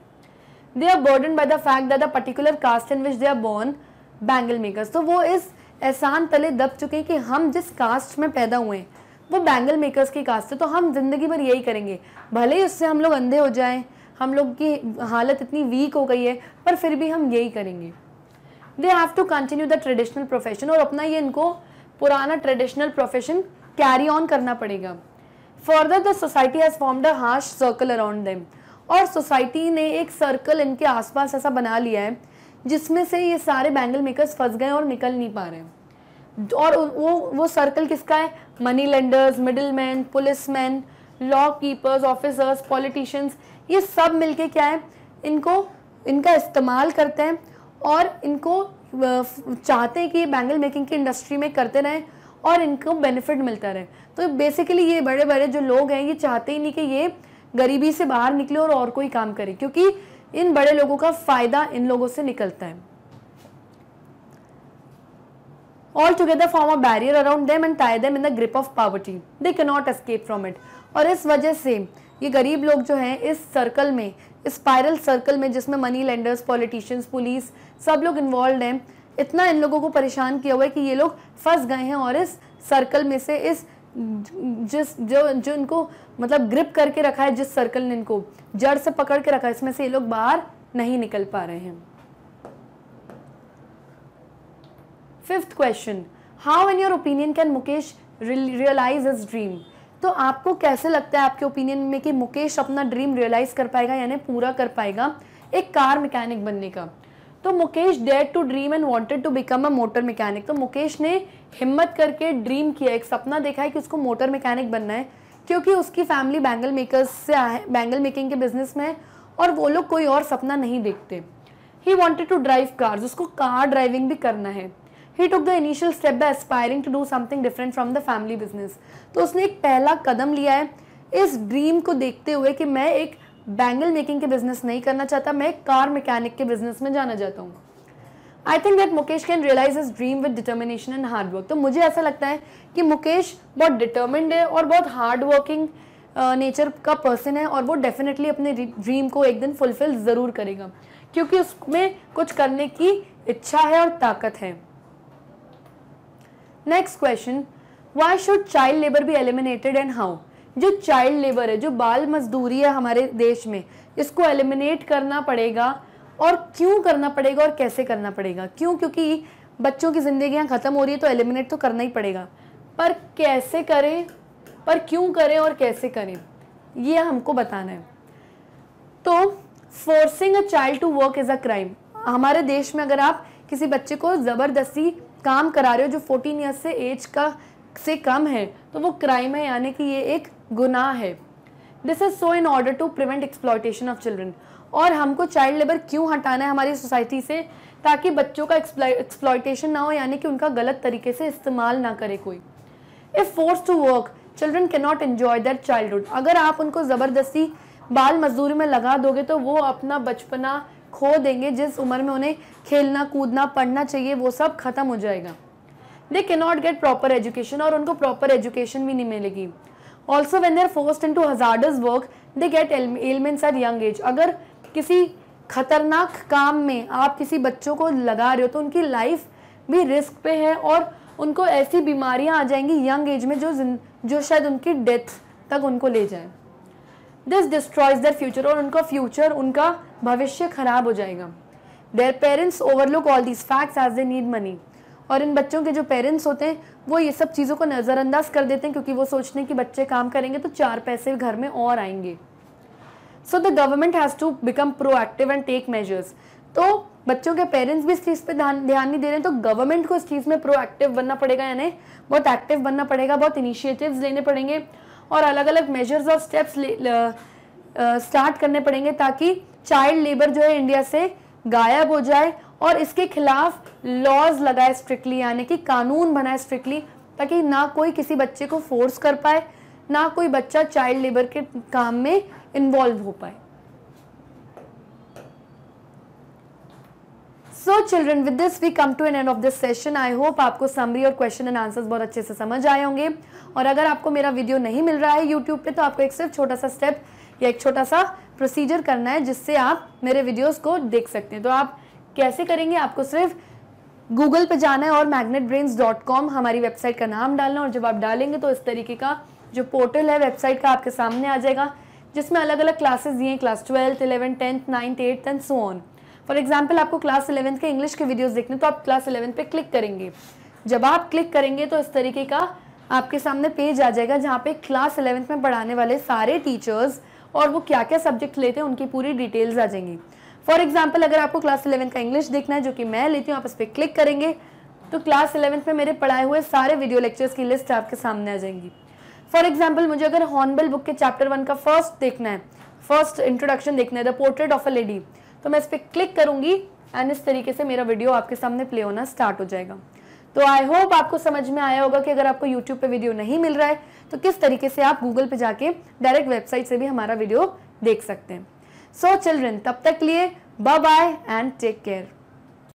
they are burden by the fact that the particular caste in which they are born bangle makers तो वो इस एहसान तले दब चुके हैं कि हम जिस कास्ट में पैदा हुए हैं वो बैंगल मेकर्स की कास्ट है तो हम ज़िंदगी भर यही करेंगे भले ही उससे हम लोग अंधे हो जाएं हम लोग की हालत इतनी वीक हो गई है पर फिर भी हम यही करेंगे they have to continue the traditional profession और अपना ये इनको पुराना ट्रेडिशनल प्रोफेशन कैरी ऑन करना पड़ेगा further the society has formed a harsh circle around them और सोसाइटी ने एक सर्कल इनके आसपास ऐसा बना लिया है जिसमें से ये सारे बैंगल मेकर्स फंस गए और निकल नहीं पा रहे हैं और वो वो सर्कल किसका है money lenders middle man police man law keepers officers politicians ये सब मिलके क्या है इनको इनका इस्तेमाल करते हैं और इनको चाहते हैं कि बैंगल मेकिंग की इंडस्ट्री में करते रहें और इनको बेनिफिट मिलता रहे तो बेसिकली ये बड़े बड़े जो लोग हैं ये चाहते ही नहीं कि ये गरीबी से बाहर निकले और और कोई काम करे क्योंकि इन बड़े लोगों का फ़ायदा इन लोगों से निकलता है all together form a barrier around them and tie them in the grip of poverty they cannot escape from it और इस वजह से ये गरीब लोग जो हैं इस सर्कल में स्पायरल सर्कल में जिसमें मनी लेंडर्स पॉलिटिशियंस पुलिस सब लोग इन्वॉल्व हैं इतना इन लोगों को परेशान किया हुआ है कि ये लोग फंस गए हैं और इस सर्कल में से इस जिस जो जो इनको मतलब ग्रिप करके रखा है जिस सर्कल ने इनको जड़ से पकड़ के रखा है इसमें से ये लोग बाहर नहीं निकल पा रहे हैं fifth question how in your opinion can Mukesh realise his dream तो आपको कैसे लगता है आपके ओपिनियन में कि मुकेश अपना ड्रीम रियलाइज़ कर पाएगा यानी पूरा कर पाएगा एक कार मैकेनिक बनने का तो Mukesh dare to dream and wanted to become a motor mechanic तो मुकेश ने हिम्मत करके ड्रीम किया एक सपना देखा है कि उसको मोटर मैकेनिक बनना है क्योंकि उसकी फैमिली बैंगल मेकर्स से आए बैंगल मेकिंग के बिजनेस में है और वो लोग कोई और सपना नहीं देखते ही वॉन्टेड टू ड्राइव कार्स उसको कार ड्राइविंग भी करना है ही took the initial step by aspiring to do something different from the family business तो उसने एक पहला कदम लिया है इस ड्रीम को देखते हुए कि मैं एक बैंगल मेकिंग के बिजनेस नहीं करना चाहता मैं कार मैकेनिक के बिजनेस में जाना चाहता हूँ I think that Mukesh can realise his dream with determination and hard work तो मुझे ऐसा लगता है कि मुकेश बहुत डिटर्मिंड है और बहुत हार्ड वर्किंग नेचर का पर्सन है और वो डेफिनेटली अपने ड्रीम को एक दिन फुलफिल ज़रूर करेगा क्योंकि उसमें कुछ करने की इच्छा है और ताकत है next question why should child labour be eliminated and how जो चाइल्ड लेबर है जो बाल मजदूरी है हमारे देश में इसको एलिमिनेट करना पड़ेगा और क्यों करना पड़ेगा और कैसे करना पड़ेगा क्यों क्योंकि बच्चों की जिंदगियां ख़त्म हो रही है तो एलिमिनेट तो करना ही पड़ेगा पर कैसे करें पर क्यों करें और कैसे करें ये हमको बताना है तो forcing a child to work is a crime हमारे देश में अगर आप किसी बच्चे को ज़बरदस्ती काम करा रहे हो जो फोर्टीन ईयर्स से एज का से कम है तो वो क्राइम है यानी कि ये एक गुनाह है this is so in order to prevent exploitation of children और हमको चाइल्ड लेबर क्यों हटाना है हमारी सोसाइटी से ताकि बच्चों का एक्सप्लॉयटेशन ना हो यानी कि उनका गलत तरीके से इस्तेमाल ना करे कोई if force to work children के नॉट इन्जॉय दैर चाइल्डहुड अगर आप उनको ज़बरदस्ती बाल मजदूरी में लगा दोगे तो वो अपना बचपना खो देंगे जिस उम्र में उन्हें खेलना कूदना पढ़ना चाहिए वो सब खत्म हो जाएगा दे के नॉट गेट प्रॉपर एजुकेशन और उनको प्रॉपर एजुकेशन भी नहीं मिलेगी also when they're forced into hazardous work they get ailments at young age अगर किसी खतरनाक काम में आप किसी बच्चों को लगा रहे हो तो उनकी लाइफ भी रिस्क पे है और उनको ऐसी बीमारियां आ जाएंगी यंग एज में जो जो शायद उनकी डेथ तक उनको ले जाए दिस डिस्ट्रॉयज देयर फ्यूचर और उनका फ्यूचर उनका भविष्य खराब हो जाएगा their parents overlook all these facts as they need money और इन बच्चों के जो पेरेंट्स होते हैं वो ये सब चीज़ों को नज़रअंदाज कर देते हैं क्योंकि वो सोचते हैं कि बच्चे काम करेंगे तो चार पैसे घर में और आएंगे so the government has to become proactive and take measures तो बच्चों के पेरेंट्स भी इस चीज़ पर ध्यान ध्यान नहीं दे रहे हैं तो गवर्नमेंट को इस चीज़ में प्रोएक्टिव बनना पड़ेगा यानी बहुत एक्टिव बनना पड़ेगा बहुत इनिशिएटिव्स लेने पड़ेंगे और अलग अलग मेजर्स और स्टेप्स स्टार्ट करने पड़ेंगे ताकि चाइल्ड लेबर जो है इंडिया से गायब हो जाए और इसके खिलाफ लॉज लगाए स्ट्रिक्टली यानी कि कानून बनाए स्ट्रिक्टली ताकि ना कोई किसी बच्चे को फोर्स कर पाए ना कोई बच्चा चाइल्ड लेबर के काम में इन्वॉल्व हो पाए so children with this we come to an end of this session I hope आपको समरी और क्वेश्चन एंड आंसर्स बहुत अच्छे से समझ आए होंगे और अगर आपको मेरा वीडियो नहीं मिल रहा है यूट्यूब पे तो आपको एक सिर्फ छोटा सा स्टेप या एक छोटा सा प्रोसीजर करना है जिससे आप मेरे वीडियोस को देख सकते हैं तो आप कैसे करेंगे आपको सिर्फ गूगल पे जाना है और कॉम हमारी वेबसाइट का नाम डालना और जब आप डालेंगे तो इस तरीके का जो पोर्टल है वेबसाइट का आपके सामने आ जाएगा जिसमें अलग अलग क्लासेस दिए हैं class twelfth eleven tenth ninth eighth and so on for example आपको क्लास इलेवंथ के इंग्लिश के वीडियोज़ देखने तो आप क्लास इलेवंथ पे क्लिक करेंगे जब आप क्लिक करेंगे तो इस तरीके का आपके सामने पेज आ जाएगा जहाँ पे क्लास इलेवेंथ में पढ़ाने वाले सारे टीचर्स और वो क्या क्या सब्जेक्ट लेते हैं उनकी पूरी डिटेल्स आ जाएंगी फॉर एग्जाम्पल अगर आपको क्लास इलेवन का इंग्लिश देखना है जो कि मैं लेती हूँ आप इस पर क्लिक करेंगे तो क्लास इलेवन में मेरे पढ़ाए हुए सारे वीडियो लेक्चर्स की लिस्ट आपके सामने आ जाएंगी फॉर एग्जाम्पल मुझे अगर हॉर्नबल बुक के चैप्टर वन का फर्स्ट देखना है फर्स्ट इंट्रोडक्शन देखना है the portrait of a lady तो मैं इस पर क्लिक करूंगी एंड इस तरीके से मेरा वीडियो आपके सामने प्ले होना स्टार्ट हो जाएगा तो आई होप आपको समझ में आया होगा कि अगर आपको यूट्यूब पे वीडियो नहीं मिल रहा है तो किस तरीके से आप गूगल पे जाके डायरेक्ट वेबसाइट से भी हमारा वीडियो देख सकते हैं सो so चिल्ड्रन तब तक लिए bye bye and take care